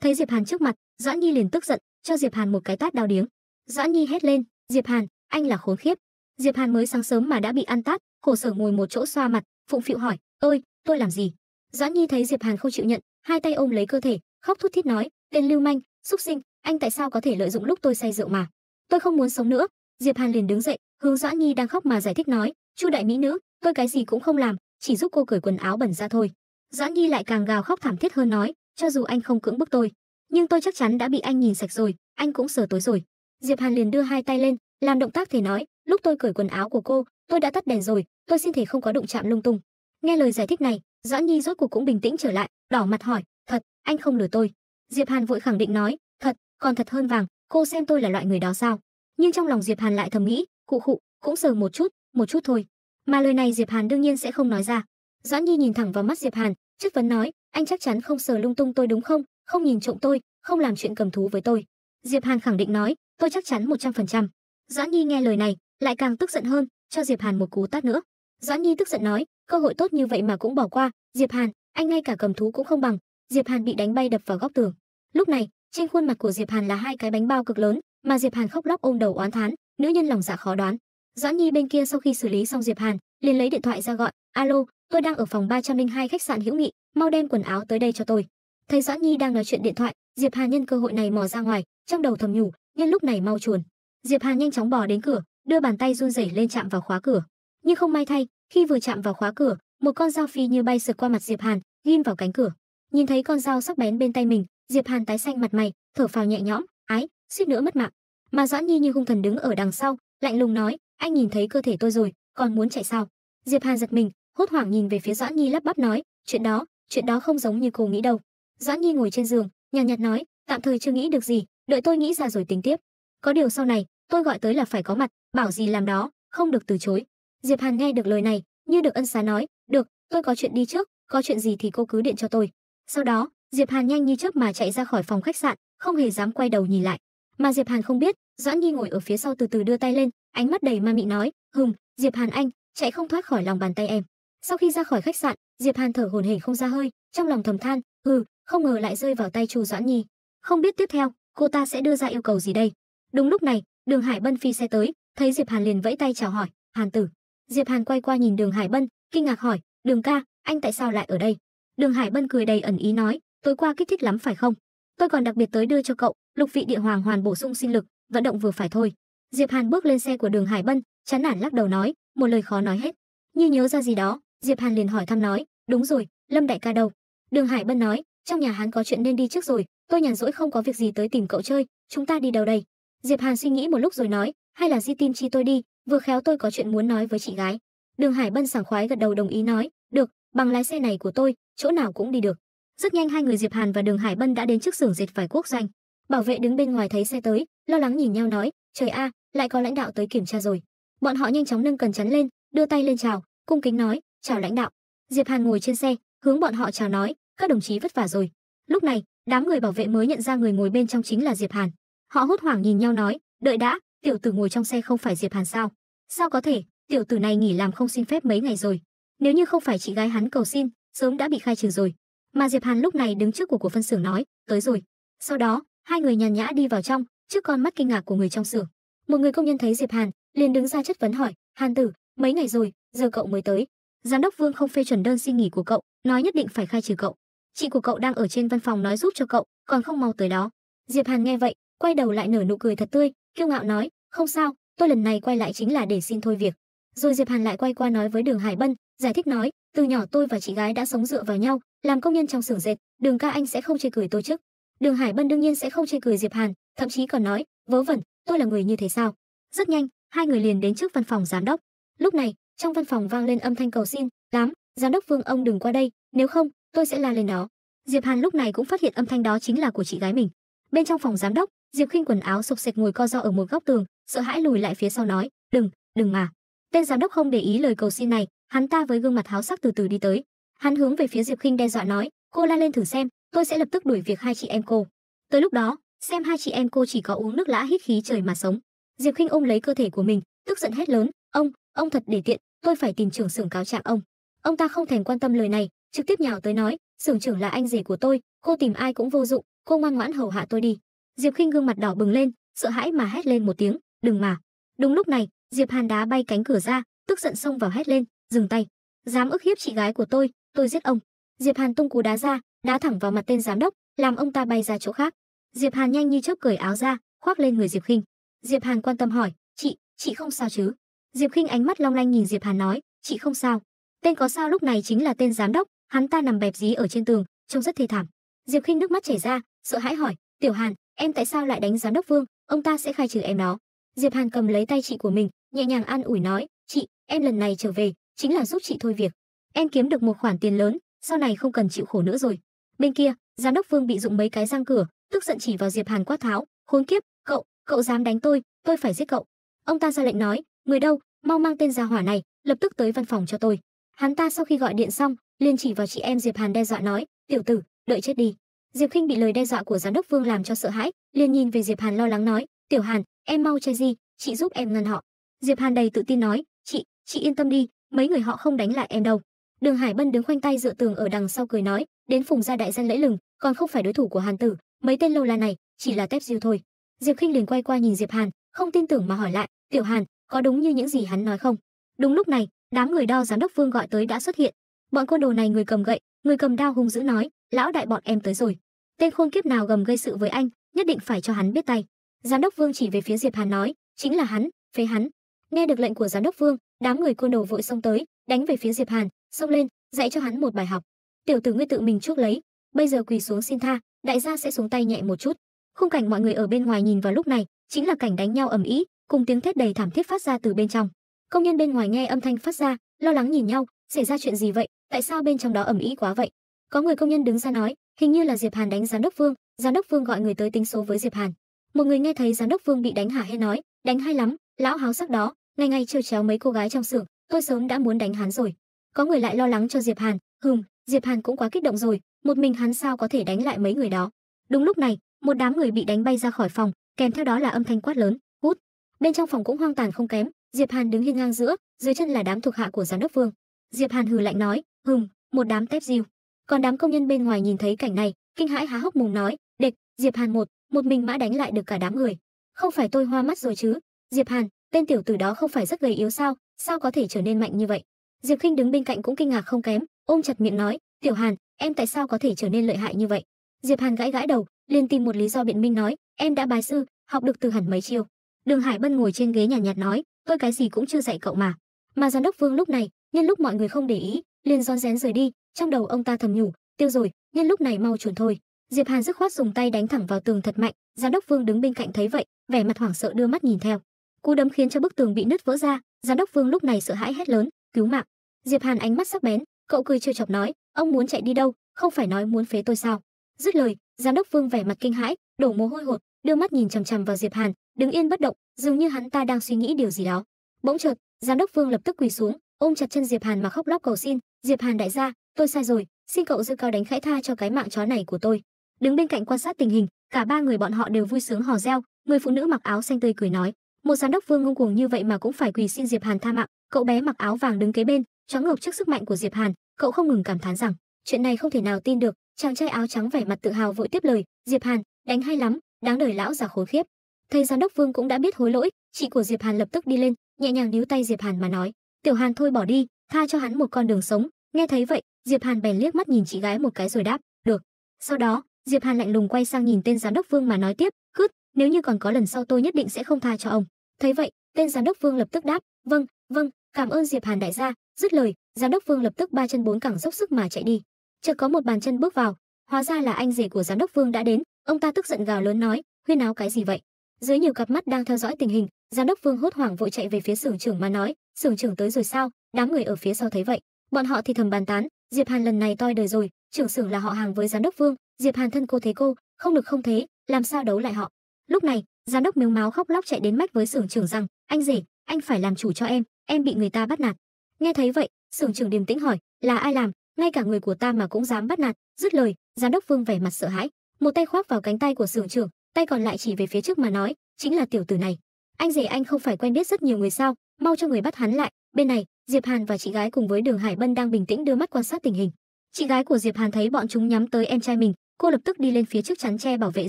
Thấy Diệp Hàn trước mặt, Doãn Nhi liền tức giận, cho Diệp Hàn một cái tát đau điếng. Doãn Nhi hét lên, Diệp Hàn, anh là khốn khiếp. Diệp Hàn mới sáng sớm mà đã bị ăn tát, khổ sở ngồi một chỗ xoa mặt, phụng phịu hỏi, ơi, tôi làm gì?" Doãn Nhi thấy Diệp Hàn không chịu nhận, hai tay ôm lấy cơ thể, khóc thút thít nói, "Tên lưu manh, xúc sinh, anh tại sao có thể lợi dụng lúc tôi say rượu mà? Tôi không muốn sống nữa." Diệp Hàn liền đứng dậy, hướng Doãn Nhi đang khóc mà giải thích nói, "Chu đại mỹ nữ, tôi cái gì cũng không làm, chỉ giúp cô cởi quần áo bẩn ra thôi." Doãn Nhi lại càng gào khóc thảm thiết hơn nói, "Cho dù anh không cưỡng bức tôi, nhưng tôi chắc chắn đã bị anh nhìn sạch rồi, anh cũng sờ tối rồi." Diệp Hàn liền đưa hai tay lên, làm động tác thể nói, lúc tôi cởi quần áo của cô, tôi đã tắt đèn rồi, tôi xin thể không có đụng chạm lung tung. Nghe lời giải thích này, Doãn Nhi rốt cuộc cũng bình tĩnh trở lại, đỏ mặt hỏi, thật, anh không lừa tôi. Diệp Hàn vội khẳng định nói, thật, còn thật hơn vàng, cô xem tôi là loại người đó sao? Nhưng trong lòng Diệp Hàn lại thầm nghĩ, cụ cụ, cũng sờ một chút, một chút thôi. Mà lời này Diệp Hàn đương nhiên sẽ không nói ra. Doãn Nhi nhìn thẳng vào mắt Diệp Hàn, chất vấn nói, anh chắc chắn không sờ lung tung tôi đúng không? Không nhìn trộm tôi, không làm chuyện cầm thú với tôi. Diệp Hàn khẳng định nói, tôi chắc chắn 100%. Doãn Nhi nghe lời này, lại càng tức giận hơn, cho Diệp Hàn một cú tát nữa. Doãn Nhi tức giận nói, cơ hội tốt như vậy mà cũng bỏ qua, Diệp Hàn, anh ngay cả cầm thú cũng không bằng. Diệp Hàn bị đánh bay đập vào góc tường. Lúc này, trên khuôn mặt của Diệp Hàn là hai cái bánh bao cực lớn, mà Diệp Hàn khóc lóc ôm đầu oán thán, nữ nhân lòng dạ khó đoán. Doãn Nhi bên kia sau khi xử lý xong Diệp Hàn, liền lấy điện thoại ra gọi, "Alo, tôi đang ở phòng 302 khách sạn Hữu Nghị, mau đem quần áo tới đây cho tôi." Thấy Doãn Nhi đang nói chuyện điện thoại, Diệp Hàn nhân cơ hội này mò ra ngoài, trong đầu thầm nhủ, nhân lúc này mau chuồn. Diệp Hàn nhanh chóng bò đến cửa, đưa bàn tay run rẩy lên chạm vào khóa cửa. Nhưng không may thay, khi vừa chạm vào khóa cửa, một con dao phi như bay sượt qua mặt Diệp Hàn, ghim vào cánh cửa. Nhìn thấy con dao sắc bén bên tay mình, Diệp Hàn tái xanh mặt mày, thở phào nhẹ nhõm, ái, suýt nữa mất mạng. Mà Doãn Nhi như hung thần đứng ở đằng sau, lạnh lùng nói, anh nhìn thấy cơ thể tôi rồi, còn muốn chạy sao? Diệp Hàn giật mình, hốt hoảng nhìn về phía Doãn Nhi lắp bắp nói, chuyện đó, chuyện đó không giống như cô nghĩ đâu. Doãn Nhi ngồi trên giường, nhàn nhạt nói, tạm thời chưa nghĩ được gì, đợi tôi nghĩ ra rồi tính tiếp có điều sau này tôi gọi tới là phải có mặt bảo gì làm đó không được từ chối diệp hàn nghe được lời này như được ân xá nói được tôi có chuyện đi trước có chuyện gì thì cô cứ điện cho tôi sau đó diệp hàn nhanh như chớp mà chạy ra khỏi phòng khách sạn không hề dám quay đầu nhìn lại mà diệp hàn không biết doãn nhi ngồi ở phía sau từ từ đưa tay lên ánh mắt đầy ma mị nói hừm diệp hàn anh chạy không thoát khỏi lòng bàn tay em sau khi ra khỏi khách sạn diệp hàn thở hổn hển không ra hơi trong lòng thầm than hừ không ngờ lại rơi vào tay chu doãn nhi không biết tiếp theo cô ta sẽ đưa ra yêu cầu gì đây đúng lúc này đường hải bân phi xe tới thấy diệp hàn liền vẫy tay chào hỏi hàn tử diệp hàn quay qua nhìn đường hải bân kinh ngạc hỏi đường ca anh tại sao lại ở đây đường hải bân cười đầy ẩn ý nói tối qua kích thích lắm phải không tôi còn đặc biệt tới đưa cho cậu lục vị địa hoàng hoàn bổ sung sinh lực vận động vừa phải thôi diệp hàn bước lên xe của đường hải bân chán nản lắc đầu nói một lời khó nói hết như nhớ ra gì đó diệp hàn liền hỏi thăm nói đúng rồi lâm đại ca đâu đường hải bân nói trong nhà hắn có chuyện nên đi trước rồi, tôi nhàn rỗi không có việc gì tới tìm cậu chơi, chúng ta đi đâu đây? Diệp Hàn suy nghĩ một lúc rồi nói, hay là di tin chi tôi đi, vừa khéo tôi có chuyện muốn nói với chị gái. Đường Hải Bân sảng khoái gật đầu đồng ý nói, được, bằng lái xe này của tôi, chỗ nào cũng đi được. Rất nhanh hai người Diệp Hàn và Đường Hải Bân đã đến trước xưởng dệt vải quốc doanh. Bảo vệ đứng bên ngoài thấy xe tới, lo lắng nhìn nhau nói, trời a, lại có lãnh đạo tới kiểm tra rồi. Bọn họ nhanh chóng nâng cần chắn lên, đưa tay lên chào, cung kính nói, chào lãnh đạo. Diệp Hàn ngồi trên xe, hướng bọn họ chào nói, các đồng chí vất vả rồi. Lúc này, đám người bảo vệ mới nhận ra người ngồi bên trong chính là Diệp Hàn. Họ hốt hoảng nhìn nhau nói, đợi đã, tiểu tử ngồi trong xe không phải Diệp Hàn sao? Sao có thể, tiểu tử này nghỉ làm không xin phép mấy ngày rồi. Nếu như không phải chị gái hắn cầu xin, sớm đã bị khai trừ rồi. Mà Diệp Hàn lúc này đứng trước của của phân xưởng nói, tới rồi. Sau đó, hai người nhàn nhã đi vào trong, trước con mắt kinh ngạc của người trong xưởng. Một người công nhân thấy Diệp Hàn, liền đứng ra chất vấn hỏi, "Hàn tử, mấy ngày rồi, giờ cậu mới tới? Giám đốc Vương không phê chuẩn đơn xin nghỉ của cậu, nói nhất định phải khai trừ cậu." chị của cậu đang ở trên văn phòng nói giúp cho cậu, còn không mau tới đó. Diệp Hàn nghe vậy, quay đầu lại nở nụ cười thật tươi, kiêu ngạo nói, không sao, tôi lần này quay lại chính là để xin thôi việc. Rồi Diệp Hàn lại quay qua nói với Đường Hải Bân, giải thích nói, từ nhỏ tôi và chị gái đã sống dựa vào nhau, làm công nhân trong xưởng dệt, Đường ca anh sẽ không chê cười tôi chứ? Đường Hải Bân đương nhiên sẽ không chê cười Diệp Hàn, thậm chí còn nói, vớ vẩn, tôi là người như thế sao? Rất nhanh, hai người liền đến trước văn phòng giám đốc. Lúc này, trong văn phòng vang lên âm thanh cầu xin, "Lắm, giám đốc Vương ông đừng qua đây, nếu không, tôi sẽ la lên đó diệp hàn lúc này cũng phát hiện âm thanh đó chính là của chị gái mình bên trong phòng giám đốc diệp khinh quần áo sụp sệt ngồi co ro ở một góc tường sợ hãi lùi lại phía sau nói đừng đừng mà tên giám đốc không để ý lời cầu xin này hắn ta với gương mặt háo sắc từ từ đi tới hắn hướng về phía diệp khinh đe dọa nói cô la lên thử xem tôi sẽ lập tức đuổi việc hai chị em cô tới lúc đó xem hai chị em cô chỉ có uống nước lã hít khí trời mà sống diệp khinh ôm lấy cơ thể của mình tức giận hét lớn ông ông thật để tiện tôi phải tìm trưởng xưởng cáo trạng ông ông ta không thèm quan tâm lời này trực tiếp nhào tới nói, "Sưởng trưởng là anh rể của tôi, cô tìm ai cũng vô dụng, cô ngoan ngoãn hầu hạ tôi đi." Diệp Khinh gương mặt đỏ bừng lên, sợ hãi mà hét lên một tiếng, "Đừng mà." Đúng lúc này, Diệp Hàn đá bay cánh cửa ra, tức giận xông vào hét lên, "Dừng tay, dám ức hiếp chị gái của tôi, tôi giết ông." Diệp Hàn tung cú đá ra, đá thẳng vào mặt tên giám đốc, làm ông ta bay ra chỗ khác. Diệp Hàn nhanh như chớp cởi áo ra, khoác lên người Diệp Khinh. Diệp Hàn quan tâm hỏi, "Chị, chị không sao chứ?" Diệp Khinh ánh mắt long lanh nhìn Diệp Hàn nói, "Chị không sao." Tên có sao lúc này chính là tên giám đốc, hắn ta nằm bẹp dí ở trên tường trông rất thê thảm diệp khinh nước mắt chảy ra sợ hãi hỏi tiểu hàn em tại sao lại đánh giám đốc vương ông ta sẽ khai trừ em nó diệp hàn cầm lấy tay chị của mình nhẹ nhàng an ủi nói chị em lần này trở về chính là giúp chị thôi việc em kiếm được một khoản tiền lớn sau này không cần chịu khổ nữa rồi bên kia giám đốc vương bị dụng mấy cái răng cửa tức giận chỉ vào diệp hàn quát tháo khốn kiếp cậu cậu dám đánh tôi tôi phải giết cậu ông ta ra lệnh nói người đâu mau mang tên gia hỏa này lập tức tới văn phòng cho tôi hắn ta sau khi gọi điện xong liên chỉ vào chị em Diệp Hàn đe dọa nói, "Tiểu tử, đợi chết đi." Diệp Khinh bị lời đe dọa của giám đốc Vương làm cho sợ hãi, liền nhìn về Diệp Hàn lo lắng nói, "Tiểu Hàn, em mau che gì, chị giúp em ngăn họ." Diệp Hàn đầy tự tin nói, "Chị, chị yên tâm đi, mấy người họ không đánh lại em đâu." Đường Hải Bân đứng khoanh tay dựa tường ở đằng sau cười nói, "Đến phùng gia đại danh lẫy lừng, còn không phải đối thủ của Hàn tử, mấy tên lâu la này chỉ là tép diêu thôi." Diệp Khinh liền quay qua nhìn Diệp Hàn, không tin tưởng mà hỏi lại, "Tiểu Hàn, có đúng như những gì hắn nói không?" Đúng lúc này, đám người đo giám đốc Vương gọi tới đã xuất hiện, bọn côn đồ này người cầm gậy người cầm đao hung dữ nói lão đại bọn em tới rồi tên khôn kiếp nào gầm gây sự với anh nhất định phải cho hắn biết tay giám đốc vương chỉ về phía diệp hàn nói chính là hắn phế hắn nghe được lệnh của giám đốc vương đám người côn đồ vội xông tới đánh về phía diệp hàn xông lên dạy cho hắn một bài học tiểu tử ngươi tự mình chuốc lấy bây giờ quỳ xuống xin tha đại gia sẽ xuống tay nhẹ một chút khung cảnh mọi người ở bên ngoài nhìn vào lúc này chính là cảnh đánh nhau ầm ĩ cùng tiếng thét đầy thảm thiết phát ra từ bên trong công nhân bên ngoài nghe âm thanh phát ra lo lắng nhìn nhau xảy ra chuyện gì vậy tại sao bên trong đó ẩm ý quá vậy có người công nhân đứng ra nói hình như là diệp hàn đánh giám đốc vương giám đốc vương gọi người tới tính số với diệp hàn một người nghe thấy giám đốc vương bị đánh hả hê nói đánh hay lắm lão háo sắc đó ngày ngày trêu chéo mấy cô gái trong xưởng tôi sớm đã muốn đánh hắn rồi có người lại lo lắng cho diệp hàn hừm diệp hàn cũng quá kích động rồi một mình hắn sao có thể đánh lại mấy người đó đúng lúc này một đám người bị đánh bay ra khỏi phòng kèm theo đó là âm thanh quát lớn hút bên trong phòng cũng hoang tàn không kém diệp hàn đứng hiên ngang giữa dưới chân là đám thuộc hạ của giám đốc vương diệp hàn hừ lạnh nói hừm, một đám tép diều. Còn đám công nhân bên ngoài nhìn thấy cảnh này, kinh hãi há hốc mồm nói, "Địch, Diệp Hàn một, một mình mã đánh lại được cả đám người. Không phải tôi hoa mắt rồi chứ? Diệp Hàn, tên tiểu tử đó không phải rất gầy yếu sao, sao có thể trở nên mạnh như vậy?" Diệp Khinh đứng bên cạnh cũng kinh ngạc không kém, ôm chặt miệng nói, "Tiểu Hàn, em tại sao có thể trở nên lợi hại như vậy?" Diệp Hàn gãi gãi đầu, liền tìm một lý do biện minh nói, "Em đã bài sư, học được từ hẳn mấy chiêu." Đường Hải Bân ngồi trên ghế nhàn nhạt, nhạt nói, "Tôi cái gì cũng chưa dạy cậu mà." Mà giám đốc Vương lúc này, nhân lúc mọi người không để ý, liền rón rén rời đi trong đầu ông ta thầm nhủ tiêu rồi nhân lúc này mau chuồn thôi diệp hàn dứt khoát dùng tay đánh thẳng vào tường thật mạnh giám đốc vương đứng bên cạnh thấy vậy vẻ mặt hoảng sợ đưa mắt nhìn theo cú đấm khiến cho bức tường bị nứt vỡ ra giám đốc vương lúc này sợ hãi hét lớn cứu mạng diệp hàn ánh mắt sắc bén cậu cười trêu chọc nói ông muốn chạy đi đâu không phải nói muốn phế tôi sao dứt lời giám đốc vương vẻ mặt kinh hãi đổ mồ hôi hột đưa mắt nhìn chằm chằm vào diệp hàn đứng yên bất động dường như hắn ta đang suy nghĩ điều gì đó bỗng chợt giám đốc vương lập tức quỳ xuống ôm chặt chân diệp hàn mà khóc lóc cầu xin diệp hàn đại gia tôi sai rồi xin cậu giữ cao đánh khẽ tha cho cái mạng chó này của tôi đứng bên cạnh quan sát tình hình cả ba người bọn họ đều vui sướng hò reo người phụ nữ mặc áo xanh tươi cười nói một giám đốc vương ngông cuồng như vậy mà cũng phải quỳ xin diệp hàn tha mạng cậu bé mặc áo vàng đứng kế bên choáng ngợp trước sức mạnh của diệp hàn cậu không ngừng cảm thán rằng chuyện này không thể nào tin được chàng trai áo trắng vẻ mặt tự hào vội tiếp lời diệp hàn đánh hay lắm đáng đời lão già khối khiếp thầy giám đốc vương cũng đã biết hối lỗi chị của diệp hàn lập tức đi lên nhẹ nhàng níu tay diệp hàn mà nói Tiểu Hàn thôi bỏ đi, tha cho hắn một con đường sống. Nghe thấy vậy, Diệp Hàn bèn liếc mắt nhìn chị gái một cái rồi đáp, "Được." Sau đó, Diệp Hàn lạnh lùng quay sang nhìn tên giám đốc Vương mà nói tiếp, "Cút, nếu như còn có lần sau tôi nhất định sẽ không tha cho ông." Thấy vậy, tên giám đốc Vương lập tức đáp, "Vâng, vâng, cảm ơn Diệp Hàn đại gia." Dứt lời, giám đốc Vương lập tức ba chân bốn cẳng dốc sức mà chạy đi. Chợt có một bàn chân bước vào, hóa ra là anh rể của giám đốc Vương đã đến, ông ta tức giận gào lớn nói, "Huyên áo cái gì vậy?" Dưới nhiều cặp mắt đang theo dõi tình hình, giám đốc vương hốt hoảng vội chạy về phía xưởng trưởng mà nói xưởng trưởng tới rồi sao đám người ở phía sau thấy vậy bọn họ thì thầm bàn tán diệp hàn lần này toi đời rồi trưởng xưởng là họ hàng với giám đốc vương diệp hàn thân cô thế cô không được không thế làm sao đấu lại họ lúc này giám đốc miếu máu khóc lóc chạy đến mách với xưởng trưởng rằng anh rể anh phải làm chủ cho em em bị người ta bắt nạt nghe thấy vậy xưởng trưởng điềm tĩnh hỏi là ai làm ngay cả người của ta mà cũng dám bắt nạt dứt lời giám đốc vương vẻ mặt sợ hãi một tay khoác vào cánh tay của xưởng trưởng tay còn lại chỉ về phía trước mà nói chính là tiểu tử này anh rể anh không phải quen biết rất nhiều người sao, mau cho người bắt hắn lại. Bên này, Diệp Hàn và chị gái cùng với Đường Hải Bân đang bình tĩnh đưa mắt quan sát tình hình. Chị gái của Diệp Hàn thấy bọn chúng nhắm tới em trai mình, cô lập tức đi lên phía trước chắn tre bảo vệ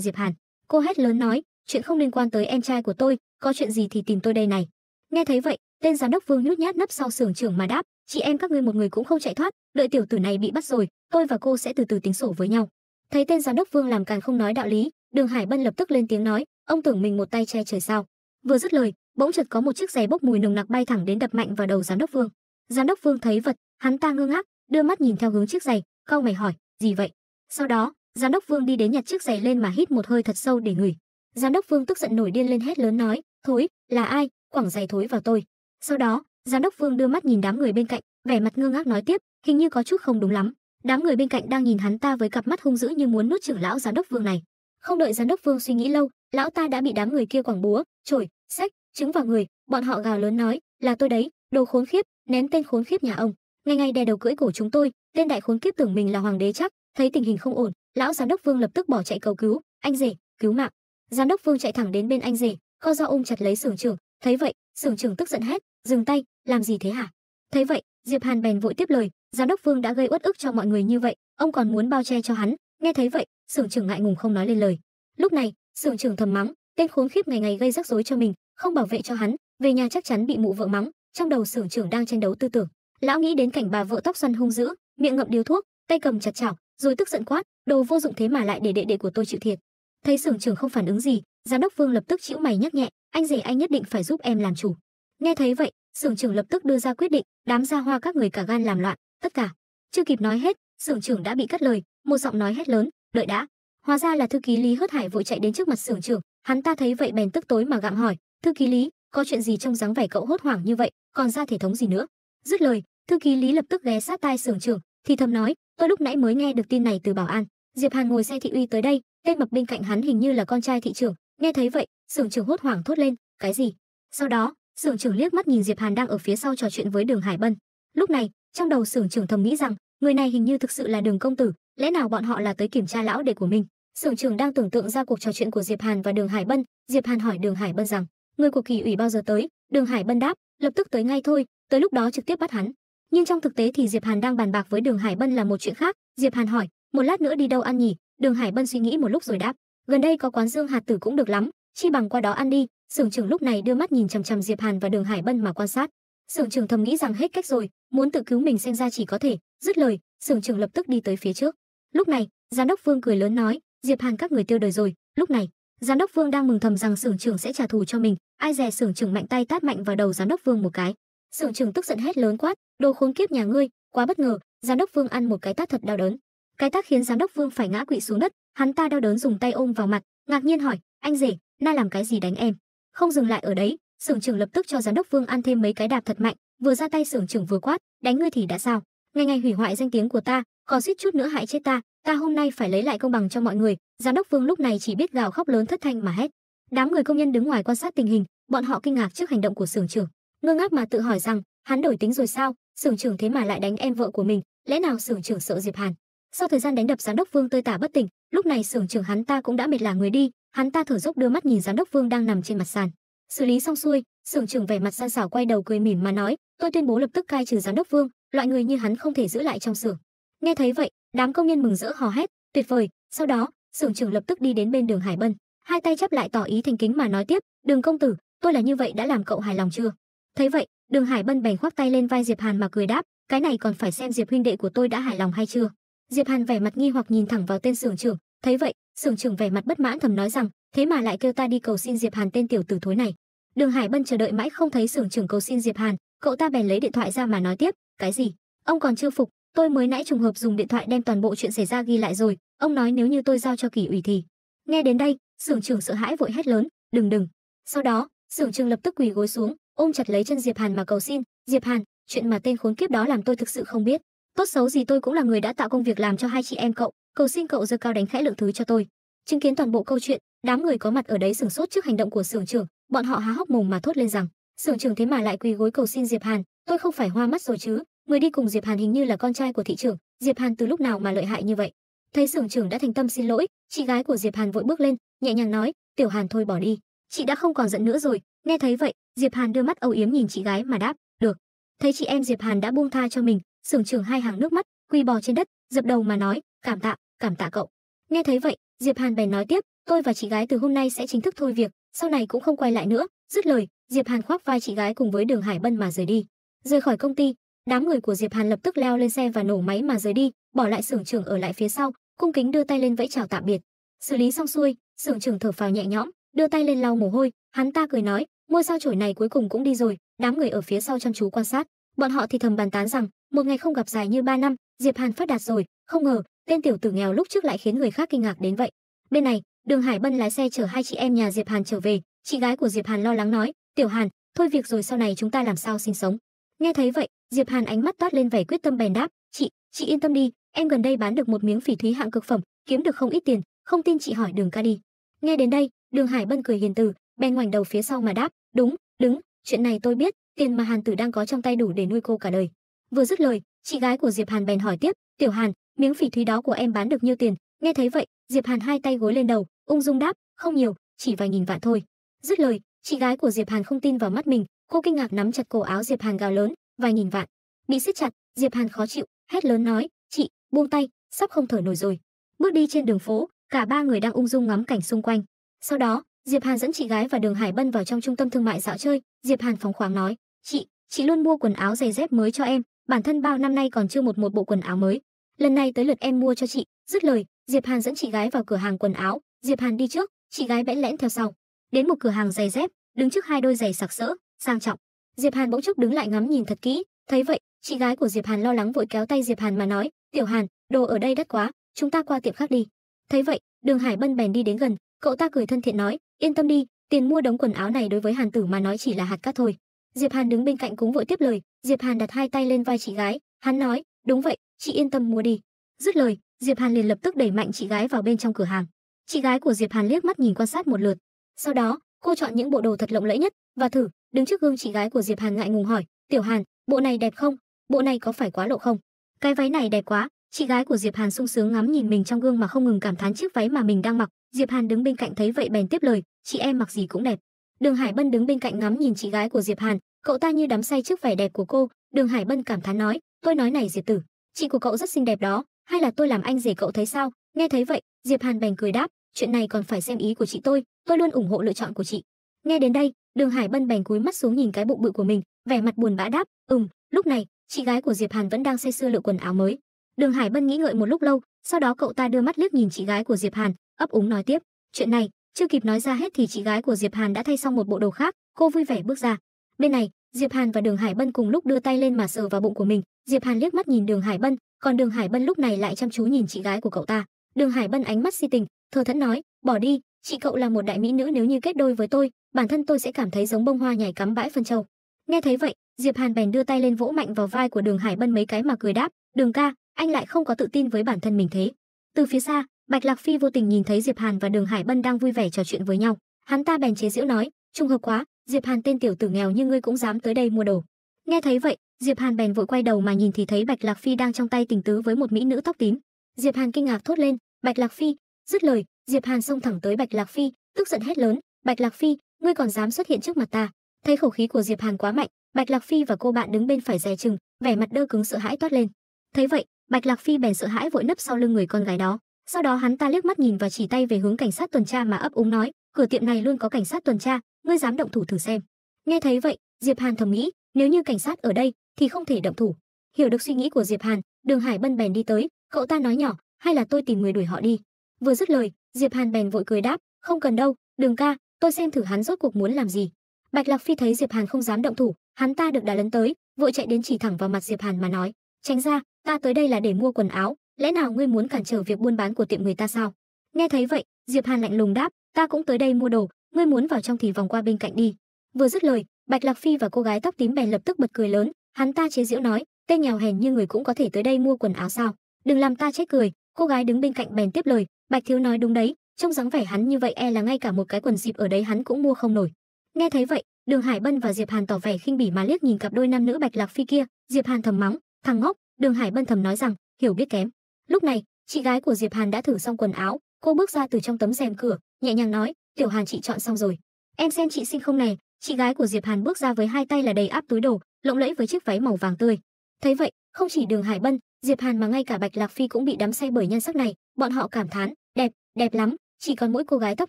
Diệp Hàn. Cô hét lớn nói, chuyện không liên quan tới em trai của tôi, có chuyện gì thì tìm tôi đây này. Nghe thấy vậy, tên giám đốc Vương nhút nhát nấp sau sưởng trưởng mà đáp, chị em các ngươi một người cũng không chạy thoát, đợi tiểu tử này bị bắt rồi, tôi và cô sẽ từ từ tính sổ với nhau. Thấy tên giám đốc Vương làm càng không nói đạo lý, Đường Hải Bân lập tức lên tiếng nói, ông tưởng mình một tay che trời sao? Vừa dứt lời, bỗng chợt có một chiếc giày bốc mùi nồng nặc bay thẳng đến đập mạnh vào đầu giám đốc Vương. Giám đốc Vương thấy vật, hắn ta ngơ ngác, đưa mắt nhìn theo hướng chiếc giày, cau mày hỏi, "Gì vậy?" Sau đó, giám đốc Vương đi đến nhặt chiếc giày lên mà hít một hơi thật sâu để ngửi. Giám đốc Vương tức giận nổi điên lên hét lớn nói, "Thối, là ai, quẳng giày thối vào tôi." Sau đó, giám đốc Vương đưa mắt nhìn đám người bên cạnh, vẻ mặt ngơ ngác nói tiếp, hình như có chút không đúng lắm. Đám người bên cạnh đang nhìn hắn ta với cặp mắt hung dữ như muốn nuốt trưởng lão giám đốc Vương này. Không đợi giám đốc Vương suy nghĩ lâu, lão ta đã bị đám người kia quẳng búa, chổi, sách, trứng vào người, bọn họ gào lớn nói, là tôi đấy, đồ khốn khiếp, ném tên khốn khiếp nhà ông, ngày ngày đè đầu cưỡi cổ chúng tôi, tên đại khốn kiếp tưởng mình là hoàng đế chắc, thấy tình hình không ổn, lão giám đốc Vương lập tức bỏ chạy cầu cứu, anh rể, cứu mạng. Giám đốc Vương chạy thẳng đến bên anh rể, co do ôm chặt lấy sưởng trưởng, thấy vậy, sưởng trưởng tức giận hét, dừng tay, làm gì thế hả? Thấy vậy, Diệp Hàn bèn vội tiếp lời, giám đốc Vương đã gây uất ức cho mọi người như vậy, ông còn muốn bao che cho hắn, Nghe thấy vậy, sưởng trưởng ngại ngùng không nói lên lời. Lúc này, sưởng trưởng thầm mắng, tên khốn khiếp ngày ngày gây rắc rối cho mình, không bảo vệ cho hắn, về nhà chắc chắn bị mụ vợ mắng. Trong đầu sưởng trưởng đang tranh đấu tư tưởng, lão nghĩ đến cảnh bà vợ tóc xoăn hung dữ, miệng ngậm điếu thuốc, tay cầm chặt chảo, rồi tức giận quát, đồ vô dụng thế mà lại để đệ đệ của tôi chịu thiệt. Thấy sưởng trưởng không phản ứng gì, giám đốc Vương lập tức chịu mày nhắc nhẹ, anh rể anh nhất định phải giúp em làm chủ. Nghe thấy vậy, sưởng trưởng lập tức đưa ra quyết định, đám gia hoa các người cả gan làm loạn, tất cả. Chưa kịp nói hết, sưởng trưởng đã bị cắt lời, một giọng nói hét lớn đợi đã hóa ra là thư ký lý hớt hải vội chạy đến trước mặt xưởng trưởng hắn ta thấy vậy bèn tức tối mà gặng hỏi thư ký lý có chuyện gì trông dáng vẻ cậu hốt hoảng như vậy còn ra thể thống gì nữa dứt lời thư ký lý lập tức ghé sát tai xưởng trưởng thì thầm nói tôi lúc nãy mới nghe được tin này từ bảo an diệp hàn ngồi xe thị uy tới đây tên mập bên cạnh hắn hình như là con trai thị trưởng nghe thấy vậy xưởng trưởng hốt hoảng thốt lên cái gì sau đó xưởng trưởng liếc mắt nhìn diệp hàn đang ở phía sau trò chuyện với đường hải bân lúc này trong đầu xưởng trưởng thầm nghĩ rằng người này hình như thực sự là đường công tử lẽ nào bọn họ là tới kiểm tra lão đệ của mình sưởng trường đang tưởng tượng ra cuộc trò chuyện của diệp hàn và đường hải bân diệp hàn hỏi đường hải bân rằng người của kỳ ủy bao giờ tới đường hải bân đáp lập tức tới ngay thôi tới lúc đó trực tiếp bắt hắn nhưng trong thực tế thì diệp hàn đang bàn bạc với đường hải bân là một chuyện khác diệp hàn hỏi một lát nữa đi đâu ăn nhỉ đường hải bân suy nghĩ một lúc rồi đáp gần đây có quán dương hạt tử cũng được lắm chi bằng qua đó ăn đi sưởng trưởng lúc này đưa mắt nhìn chằm chằm diệp hàn và đường hải bân mà quan sát sưởng trưởng thầm nghĩ rằng hết cách rồi muốn tự cứu mình xem ra chỉ có thể dứt lời sưởng trưởng lập tức đi tới phía trước Lúc này, giám đốc Vương cười lớn nói, Diệp Hàn các người tiêu đời rồi, lúc này, giám đốc Vương đang mừng thầm rằng sưởng trưởng sẽ trả thù cho mình, ai dè sưởng trưởng mạnh tay tát mạnh vào đầu giám đốc Vương một cái. sưởng trưởng tức giận hét lớn quát, đồ khốn kiếp nhà ngươi, quá bất ngờ, giám đốc Vương ăn một cái tát thật đau đớn. Cái tát khiến giám đốc Vương phải ngã quỵ xuống đất, hắn ta đau đớn dùng tay ôm vào mặt, ngạc nhiên hỏi, anh rể, na làm cái gì đánh em? Không dừng lại ở đấy, sưởng trưởng lập tức cho giám đốc Vương ăn thêm mấy cái đạp thật mạnh, vừa ra tay sưởng trưởng vừa quát, đánh ngươi thì đã sao? ngày ngày hủy hoại danh tiếng của ta, còn suýt chút nữa hại chết ta, ta hôm nay phải lấy lại công bằng cho mọi người." Giám đốc Vương lúc này chỉ biết gào khóc lớn thất thanh mà hét. Đám người công nhân đứng ngoài quan sát tình hình, bọn họ kinh ngạc trước hành động của xưởng trưởng, ngơ ngác mà tự hỏi rằng, hắn đổi tính rồi sao, xưởng trưởng thế mà lại đánh em vợ của mình, lẽ nào xưởng trưởng sợ Diệp Hàn? Sau thời gian đánh đập giám đốc Vương tơi tả bất tỉnh, lúc này xưởng trưởng hắn ta cũng đã mệt lả người đi, hắn ta thở dốc đưa mắt nhìn giám đốc Vương đang nằm trên mặt sàn. Xử lý xong xuôi, sưởng trưởng vẻ mặt san sảo quay đầu cười mỉm mà nói tôi tuyên bố lập tức cai trừ giám đốc vương loại người như hắn không thể giữ lại trong xưởng nghe thấy vậy đám công nhân mừng rỡ hò hét tuyệt vời sau đó sưởng trưởng lập tức đi đến bên đường hải bân hai tay chắp lại tỏ ý thành kính mà nói tiếp đường công tử tôi là như vậy đã làm cậu hài lòng chưa thấy vậy đường hải bân bèn khoác tay lên vai diệp hàn mà cười đáp cái này còn phải xem diệp huynh đệ của tôi đã hài lòng hay chưa diệp hàn vẻ mặt nghi hoặc nhìn thẳng vào tên sưởng trưởng thấy vậy sưởng trưởng vẻ mặt bất mãn thầm nói rằng thế mà lại kêu ta đi cầu xin diệp hàn tên tiểu tử thối này Đường Hải Bân chờ đợi mãi không thấy sưởng trưởng cầu xin Diệp Hàn, cậu ta bèn lấy điện thoại ra mà nói tiếp, "Cái gì? Ông còn chưa phục, tôi mới nãy trùng hợp dùng điện thoại đem toàn bộ chuyện xảy ra ghi lại rồi, ông nói nếu như tôi giao cho kỳ ủy thì." Nghe đến đây, sưởng trưởng sợ hãi vội hét lớn, "Đừng đừng." Sau đó, sưởng trưởng lập tức quỳ gối xuống, ôm chặt lấy chân Diệp Hàn mà cầu xin, "Diệp Hàn, chuyện mà tên khốn kiếp đó làm tôi thực sự không biết, tốt xấu gì tôi cũng là người đã tạo công việc làm cho hai chị em cậu, cầu xin cậu giơ cao đánh khẽ lượng thứ cho tôi." Chứng kiến toàn bộ câu chuyện, đám người có mặt ở đấy sửng sốt trước hành động của sưởng trưởng, bọn họ há hốc mồm mà thốt lên rằng sưởng trưởng thế mà lại quỳ gối cầu xin diệp hàn tôi không phải hoa mắt rồi chứ người đi cùng diệp hàn hình như là con trai của thị trưởng diệp hàn từ lúc nào mà lợi hại như vậy thấy sưởng trưởng đã thành tâm xin lỗi chị gái của diệp hàn vội bước lên nhẹ nhàng nói tiểu hàn thôi bỏ đi chị đã không còn giận nữa rồi nghe thấy vậy diệp hàn đưa mắt âu yếm nhìn chị gái mà đáp được thấy chị em diệp hàn đã buông tha cho mình sưởng trưởng hai hàng nước mắt quỳ bò trên đất dập đầu mà nói cảm tạ cảm tạ cậu nghe thấy vậy diệp hàn bèn nói tiếp tôi và chị gái từ hôm nay sẽ chính thức thôi việc sau này cũng không quay lại nữa dứt lời diệp hàn khoác vai chị gái cùng với đường hải bân mà rời đi rời khỏi công ty đám người của diệp hàn lập tức leo lên xe và nổ máy mà rời đi bỏ lại xưởng trưởng ở lại phía sau cung kính đưa tay lên vẫy chào tạm biệt xử lý xong xuôi xưởng trưởng thở phào nhẹ nhõm đưa tay lên lau mồ hôi hắn ta cười nói ngôi sao chổi này cuối cùng cũng đi rồi đám người ở phía sau chăm chú quan sát bọn họ thì thầm bàn tán rằng một ngày không gặp dài như ba năm diệp hàn phát đạt rồi không ngờ tên tiểu tử nghèo lúc trước lại khiến người khác kinh ngạc đến vậy bên này Đường Hải Bân lái xe chở hai chị em nhà Diệp Hàn trở về, chị gái của Diệp Hàn lo lắng nói, "Tiểu Hàn, thôi việc rồi sau này chúng ta làm sao sinh sống?" Nghe thấy vậy, Diệp Hàn ánh mắt toát lên vẻ quyết tâm bèn đáp, "Chị, chị yên tâm đi, em gần đây bán được một miếng phỉ thúy hạng cực phẩm, kiếm được không ít tiền, không tin chị hỏi Đường ca đi." Nghe đến đây, Đường Hải Bân cười hiền từ, bèn ngoảnh đầu phía sau mà đáp, "Đúng, đúng, chuyện này tôi biết, tiền mà Hàn Tử đang có trong tay đủ để nuôi cô cả đời." Vừa dứt lời, chị gái của Diệp Hàn bèn hỏi tiếp, "Tiểu Hàn, miếng phỉ thúy đó của em bán được nhiêu tiền, Nghe thấy vậy, Diệp Hàn hai tay gối lên đầu, ung dung đáp, không nhiều, chỉ vài nghìn vạn thôi. Dứt lời, chị gái của Diệp Hàn không tin vào mắt mình, cô kinh ngạc nắm chặt cổ áo Diệp Hàn gào lớn, vài nghìn vạn. Bị siết chặt, Diệp Hàn khó chịu, hét lớn nói, chị, buông tay, sắp không thở nổi rồi. Bước đi trên đường phố, cả ba người đang ung dung ngắm cảnh xung quanh. Sau đó, Diệp Hàn dẫn chị gái và Đường Hải Bân vào trong trung tâm thương mại dạo chơi. Diệp Hàn phóng khoáng nói, chị, chị luôn mua quần áo giày dép mới cho em, bản thân bao năm nay còn chưa một một bộ quần áo mới. Lần này tới lượt em mua cho chị, Dứt lời, Diệp Hàn dẫn chị gái vào cửa hàng quần áo, Diệp Hàn đi trước, chị gái bẽn lẽn theo sau. Đến một cửa hàng giày dép, đứng trước hai đôi giày sặc sỡ, sang trọng. Diệp Hàn bỗng chốc đứng lại ngắm nhìn thật kỹ, thấy vậy, chị gái của Diệp Hàn lo lắng vội kéo tay Diệp Hàn mà nói, "Tiểu Hàn, đồ ở đây đắt quá, chúng ta qua tiệm khác đi." Thấy vậy, Đường Hải Bân bèn đi đến gần, cậu ta cười thân thiện nói, "Yên tâm đi, tiền mua đống quần áo này đối với Hàn tử mà nói chỉ là hạt cát thôi." Diệp Hàn đứng bên cạnh cũng vội tiếp lời, Diệp Hàn đặt hai tay lên vai chị gái, hắn nói, "Đúng vậy, chị yên tâm mua đi." Dứt lời, Diệp Hàn liền lập tức đẩy mạnh chị gái vào bên trong cửa hàng. Chị gái của Diệp Hàn liếc mắt nhìn quan sát một lượt, sau đó, cô chọn những bộ đồ thật lộng lẫy nhất và thử, đứng trước gương chị gái của Diệp Hàn ngại ngùng hỏi, "Tiểu Hàn, bộ này đẹp không? Bộ này có phải quá lộ không? Cái váy này đẹp quá." Chị gái của Diệp Hàn sung sướng ngắm nhìn mình trong gương mà không ngừng cảm thán chiếc váy mà mình đang mặc, Diệp Hàn đứng bên cạnh thấy vậy bèn tiếp lời, "Chị em mặc gì cũng đẹp." Đường Hải Bân đứng bên cạnh ngắm nhìn chị gái của Diệp Hàn, cậu ta như đắm say trước vẻ đẹp của cô, Đường Hải Bân cảm thán nói, "Tôi nói này Diệp tử, chị của cậu rất xinh đẹp đó, hay là tôi làm anh rể cậu thấy sao nghe thấy vậy diệp hàn bèn cười đáp chuyện này còn phải xem ý của chị tôi tôi luôn ủng hộ lựa chọn của chị nghe đến đây đường hải bân bèn cúi mắt xuống nhìn cái bụng bự của mình vẻ mặt buồn bã đáp ừm lúc này chị gái của diệp hàn vẫn đang say sưa lựa quần áo mới đường hải bân nghĩ ngợi một lúc lâu sau đó cậu ta đưa mắt liếc nhìn chị gái của diệp hàn ấp úng nói tiếp chuyện này chưa kịp nói ra hết thì chị gái của diệp hàn đã thay xong một bộ đồ khác cô vui vẻ bước ra bên này diệp hàn và đường hải bân cùng lúc đưa tay lên mà sờ vào bụng của mình diệp hàn liếc mắt nhìn đường hải bân còn đường hải bân lúc này lại chăm chú nhìn chị gái của cậu ta đường hải bân ánh mắt si tình thờ thẫn nói bỏ đi chị cậu là một đại mỹ nữ nếu như kết đôi với tôi bản thân tôi sẽ cảm thấy giống bông hoa nhảy cắm bãi phân châu nghe thấy vậy diệp hàn bèn đưa tay lên vỗ mạnh vào vai của đường hải bân mấy cái mà cười đáp đường ca anh lại không có tự tin với bản thân mình thế từ phía xa bạch lạc phi vô tình nhìn thấy diệp hàn và đường hải bân đang vui vẻ trò chuyện với nhau hắn ta bèn chế giễu nói trùng hợp quá diệp hàn tên tiểu tử nghèo như ngươi cũng dám tới đây mua đồ nghe thấy vậy Diệp Hàn bèn vội quay đầu mà nhìn thì thấy Bạch Lạc Phi đang trong tay tình tứ với một mỹ nữ tóc tím. Diệp Hàn kinh ngạc thốt lên, "Bạch Lạc Phi!" Dứt lời, Diệp Hàn xông thẳng tới Bạch Lạc Phi, tức giận hét lớn, "Bạch Lạc Phi, ngươi còn dám xuất hiện trước mặt ta?" Thấy khẩu khí của Diệp Hàn quá mạnh, Bạch Lạc Phi và cô bạn đứng bên phải dè chừng, vẻ mặt đơ cứng sợ hãi toát lên. Thấy vậy, Bạch Lạc Phi bèn sợ hãi vội nấp sau lưng người con gái đó. Sau đó hắn ta liếc mắt nhìn và chỉ tay về hướng cảnh sát tuần tra mà ấp úng nói, "Cửa tiệm này luôn có cảnh sát tuần tra, ngươi dám động thủ thử xem." Nghe thấy vậy, Diệp Hàn thầm nghĩ, nếu như cảnh sát ở đây, thì không thể động thủ. Hiểu được suy nghĩ của Diệp Hàn, Đường Hải Bân bèn đi tới, cậu ta nói nhỏ, hay là tôi tìm người đuổi họ đi. Vừa dứt lời, Diệp Hàn bèn vội cười đáp, không cần đâu, Đường ca, tôi xem thử hắn rốt cuộc muốn làm gì. Bạch Lạc Phi thấy Diệp Hàn không dám động thủ, hắn ta được đá lấn tới, vội chạy đến chỉ thẳng vào mặt Diệp Hàn mà nói, tránh ra, ta tới đây là để mua quần áo, lẽ nào ngươi muốn cản trở việc buôn bán của tiệm người ta sao? Nghe thấy vậy, Diệp Hàn lạnh lùng đáp, ta cũng tới đây mua đồ, ngươi muốn vào trong thì vòng qua bên cạnh đi. Vừa dứt lời, Bạch Lạc Phi và cô gái tóc tím bèn lập tức bật cười lớn, Hắn ta chế giễu nói, tên nghèo hèn như người cũng có thể tới đây mua quần áo sao? Đừng làm ta chết cười, cô gái đứng bên cạnh bèn tiếp lời, Bạch Thiếu nói đúng đấy, trông dáng vẻ hắn như vậy e là ngay cả một cái quần dịp ở đấy hắn cũng mua không nổi. Nghe thấy vậy, Đường Hải Bân và Diệp Hàn tỏ vẻ khinh bỉ mà liếc nhìn cặp đôi nam nữ Bạch Lạc Phi kia, Diệp Hàn thầm mắng, thằng ngốc, Đường Hải Bân thầm nói rằng, hiểu biết kém. Lúc này, chị gái của Diệp Hàn đã thử xong quần áo, cô bước ra từ trong tấm rèm cửa, nhẹ nhàng nói, "Tiểu Hàn chị chọn xong rồi. Em xem chị xinh không nè, Chị gái của Diệp Hàn bước ra với hai tay là đầy áp túi đồ, lộng lẫy với chiếc váy màu vàng tươi. Thấy vậy, không chỉ Đường Hải Bân, Diệp Hàn mà ngay cả Bạch Lạc Phi cũng bị đắm say bởi nhan sắc này, bọn họ cảm thán, đẹp, đẹp lắm, chỉ còn mỗi cô gái tóc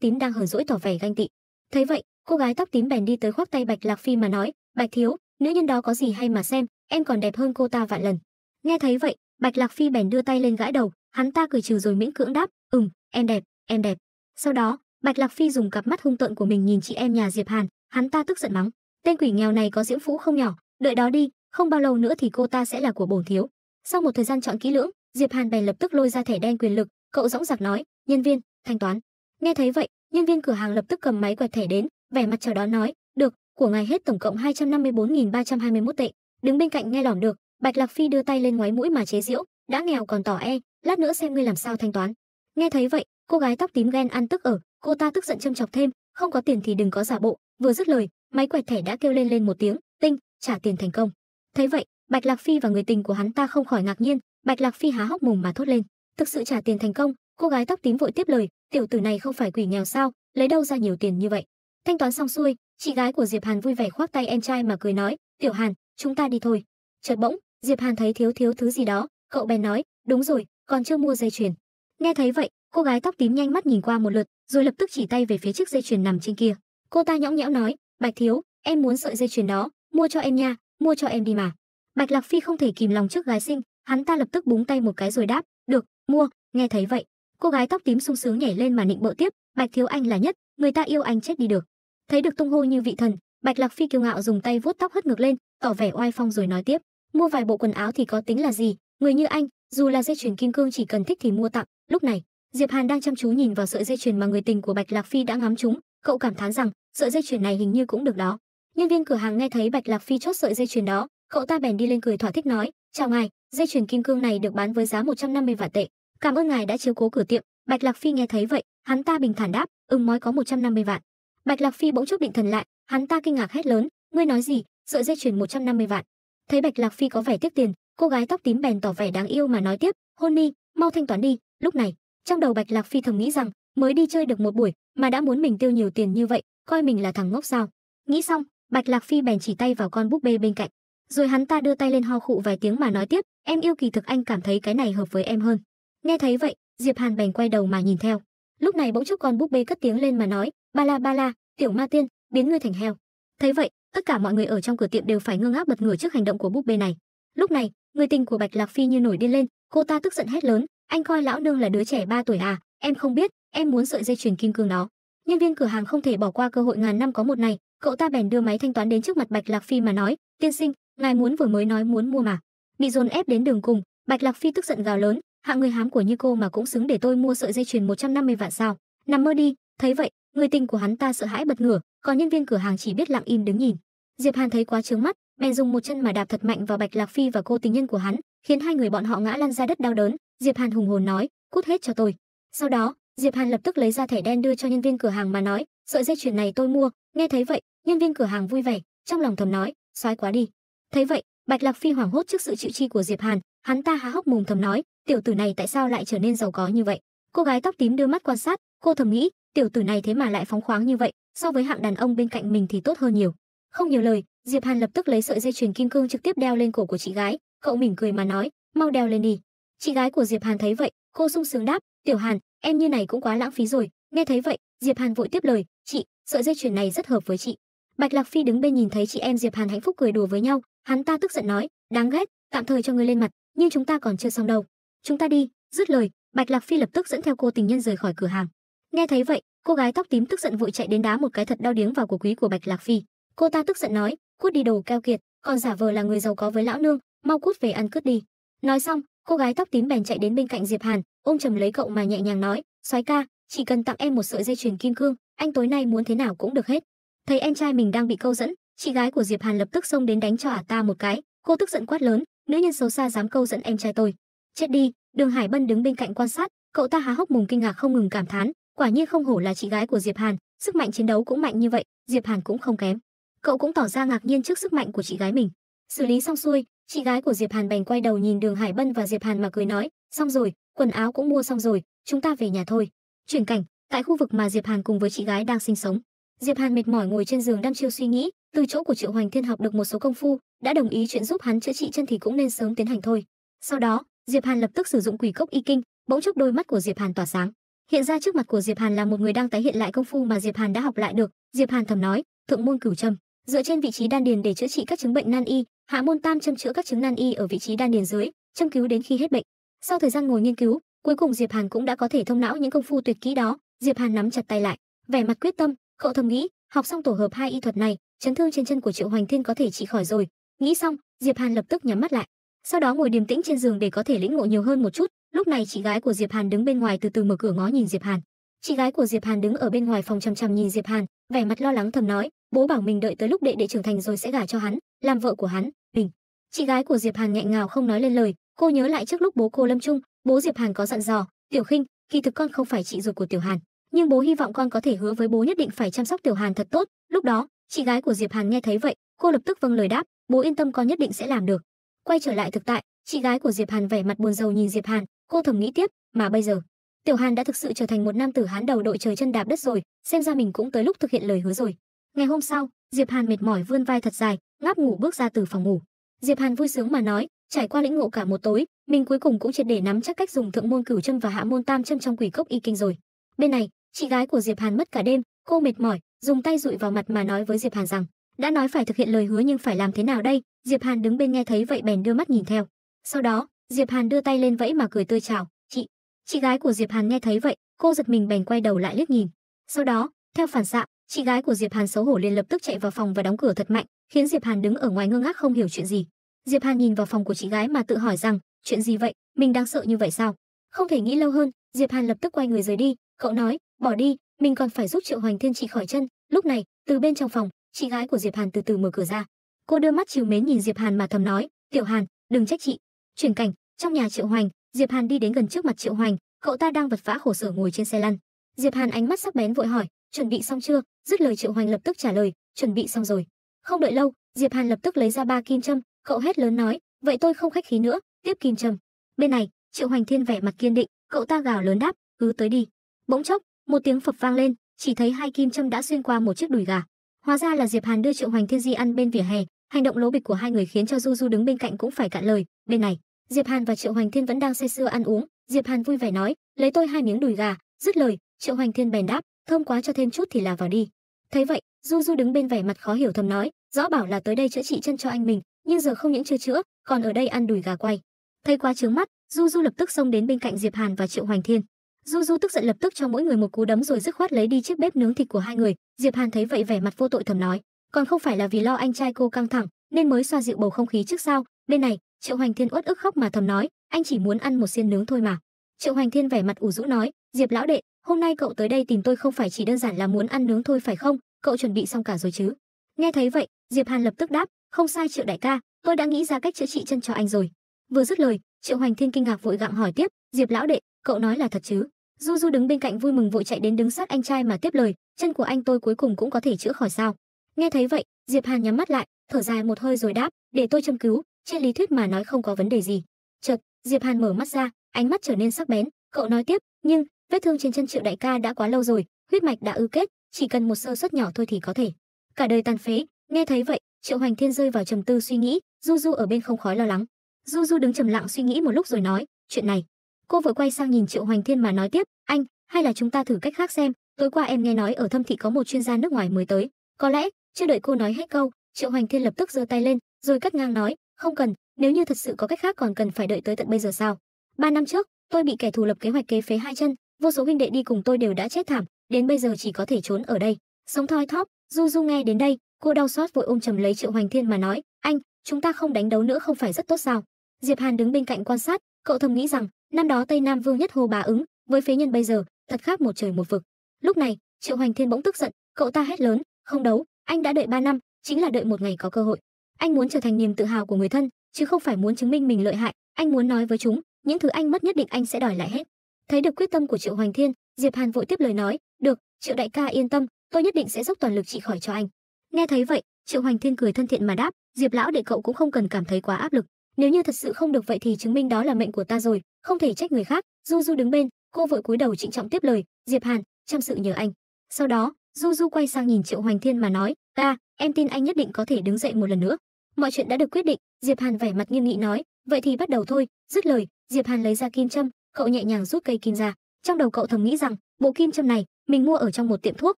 tím đang hờn dỗi tỏ vẻ ganh tị. Thấy vậy, cô gái tóc tím bèn đi tới khoác tay Bạch Lạc Phi mà nói, "Bạch thiếu, nữ nhân đó có gì hay mà xem, em còn đẹp hơn cô ta vạn lần." Nghe thấy vậy, Bạch Lạc Phi bèn đưa tay lên gãi đầu, hắn ta cười trừ rồi miễn cưỡng đáp, "Ừm, em đẹp, em đẹp." Sau đó, Bạch Lạc Phi dùng cặp mắt hung tợn của mình nhìn chị em nhà Diệp Hàn, hắn ta tức giận mắng tên quỷ nghèo này có diễm phú không nhỏ đợi đó đi không bao lâu nữa thì cô ta sẽ là của bổn thiếu sau một thời gian chọn kỹ lưỡng diệp hàn bèn lập tức lôi ra thẻ đen quyền lực cậu dõng dạc nói nhân viên thanh toán nghe thấy vậy nhân viên cửa hàng lập tức cầm máy quẹt thẻ đến vẻ mặt chờ đón nói được của ngài hết tổng cộng hai trăm trăm năm mươi bốn nghìn ba 254.321 tệ đứng bên cạnh nghe lỏm được bạch lạc phi đưa tay lên ngoái mũi mà chế giễu đã nghèo còn tỏ e lát nữa xem ngươi làm sao thanh toán nghe thấy vậy cô gái tóc tím ghen ăn tức ở cô ta tức giận châm chọc thêm không có tiền thì đừng có giả bộ Vừa dứt lời, máy quẹt thẻ đã kêu lên lên một tiếng, tinh, trả tiền thành công. Thấy vậy, Bạch Lạc Phi và người tình của hắn ta không khỏi ngạc nhiên, Bạch Lạc Phi há hốc mồm mà thốt lên, thực sự trả tiền thành công, cô gái tóc tím vội tiếp lời, tiểu tử này không phải quỷ nghèo sao, lấy đâu ra nhiều tiền như vậy. Thanh toán xong xuôi, chị gái của Diệp Hàn vui vẻ khoác tay em trai mà cười nói, "Tiểu Hàn, chúng ta đi thôi." Chợt bỗng, Diệp Hàn thấy thiếu thiếu thứ gì đó, cậu bèn nói, "Đúng rồi, còn chưa mua dây chuyền." Nghe thấy vậy, cô gái tóc tím nhanh mắt nhìn qua một lượt, rồi lập tức chỉ tay về phía chiếc dây chuyền nằm trên kia. Cô ta nhõng nhẽo nói, Bạch Thiếu, em muốn sợi dây chuyền đó, mua cho em nha, mua cho em đi mà. Bạch Lạc Phi không thể kìm lòng trước gái xinh, hắn ta lập tức búng tay một cái rồi đáp, được, mua, nghe thấy vậy. Cô gái tóc tím sung sướng nhảy lên mà nịnh bợ tiếp, Bạch Thiếu anh là nhất, người ta yêu anh chết đi được. Thấy được tung hô như vị thần, Bạch Lạc Phi kiêu ngạo dùng tay vuốt tóc hất ngược lên, tỏ vẻ oai phong rồi nói tiếp, mua vài bộ quần áo thì có tính là gì, người như anh, dù là dây chuyền kim cương chỉ cần thích thì mua tặng. Lúc này, Diệp Hàn đang chăm chú nhìn vào sợi dây chuyền mà người tình của Bạch Lạc Phi đã ngắm chúng, cậu cảm thán rằng sợi dây chuyền này hình như cũng được đó nhân viên cửa hàng nghe thấy bạch lạc phi chốt sợi dây chuyền đó cậu ta bèn đi lên cười thỏa thích nói chào ngài dây chuyền kim cương này được bán với giá 150 vạn tệ cảm ơn ngài đã chiếu cố cửa tiệm bạch lạc phi nghe thấy vậy hắn ta bình thản đáp ưng mói có 150 vạn bạch lạc phi bỗng chốc định thần lại hắn ta kinh ngạc hét lớn ngươi nói gì sợi dây chuyền 150 vạn thấy bạch lạc phi có vẻ tiếc tiền cô gái tóc tím bèn tỏ vẻ đáng yêu mà nói tiếp hôn đi mau thanh toán đi lúc này trong đầu bạch lạc phi thầm nghĩ rằng mới đi chơi được một buổi mà đã muốn mình tiêu nhiều tiền như vậy coi mình là thằng ngốc sao nghĩ xong bạch lạc phi bèn chỉ tay vào con búp bê bên cạnh rồi hắn ta đưa tay lên ho khụ vài tiếng mà nói tiếp em yêu kỳ thực anh cảm thấy cái này hợp với em hơn nghe thấy vậy diệp hàn bèn quay đầu mà nhìn theo lúc này bỗng chốc con búp bê cất tiếng lên mà nói ba la ba la tiểu ma tiên biến ngươi thành heo thấy vậy tất cả mọi người ở trong cửa tiệm đều phải ngơ ngác bật ngửa trước hành động của búp bê này lúc này người tình của bạch lạc phi như nổi điên lên cô ta tức giận hét lớn anh coi lão nương là đứa trẻ ba tuổi à em không biết em muốn sợi dây chuyền kim cương đó nhân viên cửa hàng không thể bỏ qua cơ hội ngàn năm có một này cậu ta bèn đưa máy thanh toán đến trước mặt bạch lạc phi mà nói tiên sinh ngài muốn vừa mới nói muốn mua mà bị dồn ép đến đường cùng bạch lạc phi tức giận gào lớn hạng người hám của như cô mà cũng xứng để tôi mua sợi dây chuyền 150 vạn sao nằm mơ đi thấy vậy người tình của hắn ta sợ hãi bật ngửa còn nhân viên cửa hàng chỉ biết lặng im đứng nhìn diệp hàn thấy quá trướng mắt bèn dùng một chân mà đạp thật mạnh vào bạch lạc phi và cô tình nhân của hắn khiến hai người bọn họ ngã lăn ra đất đau đớn diệp hàn hùng hồn nói cút hết cho tôi sau đó Diệp Hàn lập tức lấy ra thẻ đen đưa cho nhân viên cửa hàng mà nói, sợi dây chuyền này tôi mua. Nghe thấy vậy, nhân viên cửa hàng vui vẻ, trong lòng thầm nói, xoái quá đi. Thấy vậy, Bạch Lạc Phi hoảng hốt trước sự chịu chi của Diệp Hàn, hắn ta há hốc mồm thầm nói, tiểu tử này tại sao lại trở nên giàu có như vậy? Cô gái tóc tím đưa mắt quan sát, cô thầm nghĩ, tiểu tử này thế mà lại phóng khoáng như vậy, so với hạng đàn ông bên cạnh mình thì tốt hơn nhiều. Không nhiều lời, Diệp Hàn lập tức lấy sợi dây chuyền kim cương trực tiếp đeo lên cổ của chị gái, cậu mỉm cười mà nói, mau đeo lên đi. Chị gái của Diệp Hàn thấy vậy, cô sung sướng đáp, "Tiểu Hàn, em như này cũng quá lãng phí rồi nghe thấy vậy diệp hàn vội tiếp lời chị sợi dây chuyền này rất hợp với chị bạch lạc phi đứng bên nhìn thấy chị em diệp hàn hạnh phúc cười đùa với nhau hắn ta tức giận nói đáng ghét tạm thời cho người lên mặt nhưng chúng ta còn chưa xong đâu chúng ta đi dứt lời bạch lạc phi lập tức dẫn theo cô tình nhân rời khỏi cửa hàng nghe thấy vậy cô gái tóc tím tức giận vội chạy đến đá một cái thật đau điếng vào của quý của bạch lạc phi cô ta tức giận nói cút đi đồ keo kiệt còn giả vờ là người giàu có với lão nương mau cút về ăn cướp đi nói xong cô gái tóc tím bèn chạy đến bên cạnh diệp hàn ôm chầm lấy cậu mà nhẹ nhàng nói soái ca chỉ cần tặng em một sợi dây chuyền kim cương anh tối nay muốn thế nào cũng được hết thấy em trai mình đang bị câu dẫn chị gái của diệp hàn lập tức xông đến đánh cho ả ta một cái cô tức giận quát lớn nữ nhân xấu xa dám câu dẫn em trai tôi chết đi đường hải bân đứng bên cạnh quan sát cậu ta há hốc mồm kinh ngạc không ngừng cảm thán quả nhiên không hổ là chị gái của diệp hàn sức mạnh chiến đấu cũng mạnh như vậy diệp hàn cũng không kém cậu cũng tỏ ra ngạc nhiên trước sức mạnh của chị gái mình xử lý xong xuôi Chị gái của Diệp Hàn Bành quay đầu nhìn Đường Hải Bân và Diệp Hàn mà cười nói, xong rồi, quần áo cũng mua xong rồi, chúng ta về nhà thôi. Chuyển cảnh, tại khu vực mà Diệp Hàn cùng với chị gái đang sinh sống. Diệp Hàn mệt mỏi ngồi trên giường đăm chiêu suy nghĩ, từ chỗ của Triệu Hoành Thiên học được một số công phu, đã đồng ý chuyện giúp hắn chữa trị chân thì cũng nên sớm tiến hành thôi. Sau đó, Diệp Hàn lập tức sử dụng quỷ cốc y kinh, bỗng chốc đôi mắt của Diệp Hàn tỏa sáng. Hiện ra trước mặt của Diệp Hàn là một người đang tái hiện lại công phu mà Diệp Hàn đã học lại được, Diệp Hàn thầm nói, thượng môn cửu trâm. Dựa trên vị trí đan điền để chữa trị các chứng bệnh nan y, Hạ Môn Tam châm chữa các chứng nan y ở vị trí đan điền dưới, châm cứu đến khi hết bệnh. Sau thời gian ngồi nghiên cứu, cuối cùng Diệp Hàn cũng đã có thể thông não những công phu tuyệt kỹ đó, Diệp Hàn nắm chặt tay lại, vẻ mặt quyết tâm, cậu thầm nghĩ, học xong tổ hợp hai y thuật này, chấn thương trên chân của Triệu Hoành Thiên có thể trị khỏi rồi. Nghĩ xong, Diệp Hàn lập tức nhắm mắt lại, sau đó ngồi điềm tĩnh trên giường để có thể lĩnh ngộ nhiều hơn một chút. Lúc này chị gái của Diệp Hàn đứng bên ngoài từ từ mở cửa ngó nhìn Diệp Hàn. Chị gái của Diệp Hàn đứng ở bên ngoài phòng chăm chăm nhìn Diệp Hàn, vẻ mặt lo lắng thầm nói, bố bảo mình đợi tới lúc đệ đệ trưởng thành rồi sẽ gả cho hắn làm vợ của hắn mình chị gái của diệp hàn nghẹn ngào không nói lên lời cô nhớ lại trước lúc bố cô lâm chung, bố diệp hàn có dặn dò tiểu khinh kỳ thực con không phải chị ruột của tiểu hàn nhưng bố hy vọng con có thể hứa với bố nhất định phải chăm sóc tiểu hàn thật tốt lúc đó chị gái của diệp hàn nghe thấy vậy cô lập tức vâng lời đáp bố yên tâm con nhất định sẽ làm được quay trở lại thực tại chị gái của diệp hàn vẻ mặt buồn rầu nhìn diệp hàn cô thầm nghĩ tiếp mà bây giờ tiểu hàn đã thực sự trở thành một nam tử hán đầu đội trời chân đạp đất rồi xem ra mình cũng tới lúc thực hiện lời hứa rồi Ngày hôm sau, Diệp Hàn mệt mỏi vươn vai thật dài, ngáp ngủ bước ra từ phòng ngủ. Diệp Hàn vui sướng mà nói, trải qua lĩnh ngộ cả một tối, mình cuối cùng cũng triệt để nắm chắc cách dùng thượng môn cửu châm và hạ môn tam châm trong quỷ cốc y kinh rồi. Bên này, chị gái của Diệp Hàn mất cả đêm, cô mệt mỏi, dùng tay dụi vào mặt mà nói với Diệp Hàn rằng, đã nói phải thực hiện lời hứa nhưng phải làm thế nào đây? Diệp Hàn đứng bên nghe thấy vậy bèn đưa mắt nhìn theo. Sau đó, Diệp Hàn đưa tay lên vẫy mà cười tươi chào, "Chị." Chị gái của Diệp Hàn nghe thấy vậy, cô giật mình bèn quay đầu lại liếc nhìn. Sau đó, theo phản xạ, Chị gái của Diệp Hàn xấu hổ liền lập tức chạy vào phòng và đóng cửa thật mạnh, khiến Diệp Hàn đứng ở ngoài ngơ ngác không hiểu chuyện gì. Diệp Hàn nhìn vào phòng của chị gái mà tự hỏi rằng, chuyện gì vậy, mình đang sợ như vậy sao? Không thể nghĩ lâu hơn, Diệp Hàn lập tức quay người rời đi, cậu nói, bỏ đi, mình còn phải giúp Triệu Hoành Thiên chị khỏi chân. Lúc này, từ bên trong phòng, chị gái của Diệp Hàn từ từ mở cửa ra. Cô đưa mắt chiều mến nhìn Diệp Hàn mà thầm nói, "Tiểu Hàn, đừng trách chị." Chuyển cảnh, trong nhà Triệu Hoành, Diệp Hàn đi đến gần trước mặt Triệu Hoành, cậu ta đang vật vã khổ sở ngồi trên xe lăn. Diệp Hàn ánh mắt sắc bén vội hỏi, chuẩn bị xong chưa dứt lời triệu hoành lập tức trả lời chuẩn bị xong rồi không đợi lâu diệp hàn lập tức lấy ra ba kim châm cậu hét lớn nói vậy tôi không khách khí nữa tiếp kim châm bên này triệu hoành thiên vẻ mặt kiên định cậu ta gào lớn đáp cứ tới đi bỗng chốc một tiếng phập vang lên chỉ thấy hai kim châm đã xuyên qua một chiếc đùi gà hóa ra là diệp hàn đưa triệu hoành thiên di ăn bên vỉa hè hành động lố bịch của hai người khiến cho du du đứng bên cạnh cũng phải cạn lời bên này diệp hàn và triệu hoành thiên vẫn đang say sưa ăn uống diệp hàn vui vẻ nói lấy tôi hai miếng đùi gà dứt lời triệu hoành thiên bèn đáp thơm quá cho thêm chút thì là vào đi thấy vậy du du đứng bên vẻ mặt khó hiểu thầm nói rõ bảo là tới đây chữa trị chân cho anh mình nhưng giờ không những chưa chữa còn ở đây ăn đùi gà quay thấy quá trướng mắt du du lập tức xông đến bên cạnh diệp hàn và triệu hoành thiên du du tức giận lập tức cho mỗi người một cú đấm rồi dứt khoát lấy đi chiếc bếp nướng thịt của hai người diệp hàn thấy vậy vẻ mặt vô tội thầm nói còn không phải là vì lo anh trai cô căng thẳng nên mới xoa dịu bầu không khí trước sao bên này triệu hoành thiên uất ức khóc mà thầm nói anh chỉ muốn ăn một xiên nướng thôi mà triệu hoành thiên vẻ mặt ủ rũ nói diệp lão đệ hôm nay cậu tới đây tìm tôi không phải chỉ đơn giản là muốn ăn nướng thôi phải không cậu chuẩn bị xong cả rồi chứ nghe thấy vậy diệp hàn lập tức đáp không sai triệu đại ca tôi đã nghĩ ra cách chữa trị chân cho anh rồi vừa dứt lời triệu hoành thiên kinh ngạc vội gặng hỏi tiếp diệp lão đệ cậu nói là thật chứ du du đứng bên cạnh vui mừng vội chạy đến đứng sát anh trai mà tiếp lời chân của anh tôi cuối cùng cũng có thể chữa khỏi sao nghe thấy vậy diệp hàn nhắm mắt lại thở dài một hơi rồi đáp để tôi châm cứu trên lý thuyết mà nói không có vấn đề gì chợt diệp hàn mở mắt ra ánh mắt trở nên sắc bén cậu nói tiếp nhưng Vết thương trên chân Triệu Đại ca đã quá lâu rồi, huyết mạch đã ứ kết, chỉ cần một sơ suất nhỏ thôi thì có thể cả đời tàn phế. Nghe thấy vậy, Triệu Hoành Thiên rơi vào trầm tư suy nghĩ, Du Du ở bên không khói lo lắng. Du Du đứng trầm lặng suy nghĩ một lúc rồi nói, "Chuyện này." Cô vừa quay sang nhìn Triệu Hoành Thiên mà nói tiếp, "Anh, hay là chúng ta thử cách khác xem, tối qua em nghe nói ở Thâm thị có một chuyên gia nước ngoài mới tới, có lẽ." Chưa đợi cô nói hết câu, Triệu Hoành Thiên lập tức giơ tay lên, rồi cắt ngang nói, "Không cần, nếu như thật sự có cách khác còn cần phải đợi tới tận bây giờ sao? Ba năm trước, tôi bị kẻ thù lập kế hoạch kế phế hai chân, vô số huynh đệ đi cùng tôi đều đã chết thảm đến bây giờ chỉ có thể trốn ở đây sống thoi thóp du du nghe đến đây cô đau xót vội ôm chầm lấy triệu hoành thiên mà nói anh chúng ta không đánh đấu nữa không phải rất tốt sao diệp hàn đứng bên cạnh quan sát cậu thầm nghĩ rằng năm đó tây nam vương nhất hồ bá ứng với phế nhân bây giờ thật khác một trời một vực lúc này triệu hoành thiên bỗng tức giận cậu ta hét lớn không đấu anh đã đợi ba năm chính là đợi một ngày có cơ hội anh muốn trở thành niềm tự hào của người thân chứ không phải muốn chứng minh mình lợi hại anh muốn nói với chúng những thứ anh mất nhất định anh sẽ đòi lại hết thấy được quyết tâm của triệu hoành thiên diệp hàn vội tiếp lời nói được triệu đại ca yên tâm tôi nhất định sẽ dốc toàn lực trị khỏi cho anh nghe thấy vậy triệu hoành thiên cười thân thiện mà đáp diệp lão đệ cậu cũng không cần cảm thấy quá áp lực nếu như thật sự không được vậy thì chứng minh đó là mệnh của ta rồi không thể trách người khác du du đứng bên cô vội cúi đầu trịnh trọng tiếp lời diệp hàn chăm sự nhờ anh sau đó du du quay sang nhìn triệu hoành thiên mà nói ta em tin anh nhất định có thể đứng dậy một lần nữa mọi chuyện đã được quyết định diệp hàn vẻ mặt nghiêm nghị nói vậy thì bắt đầu thôi dứt lời diệp hàn lấy ra kim châm cậu nhẹ nhàng rút cây kim ra trong đầu cậu thầm nghĩ rằng bộ kim châm này mình mua ở trong một tiệm thuốc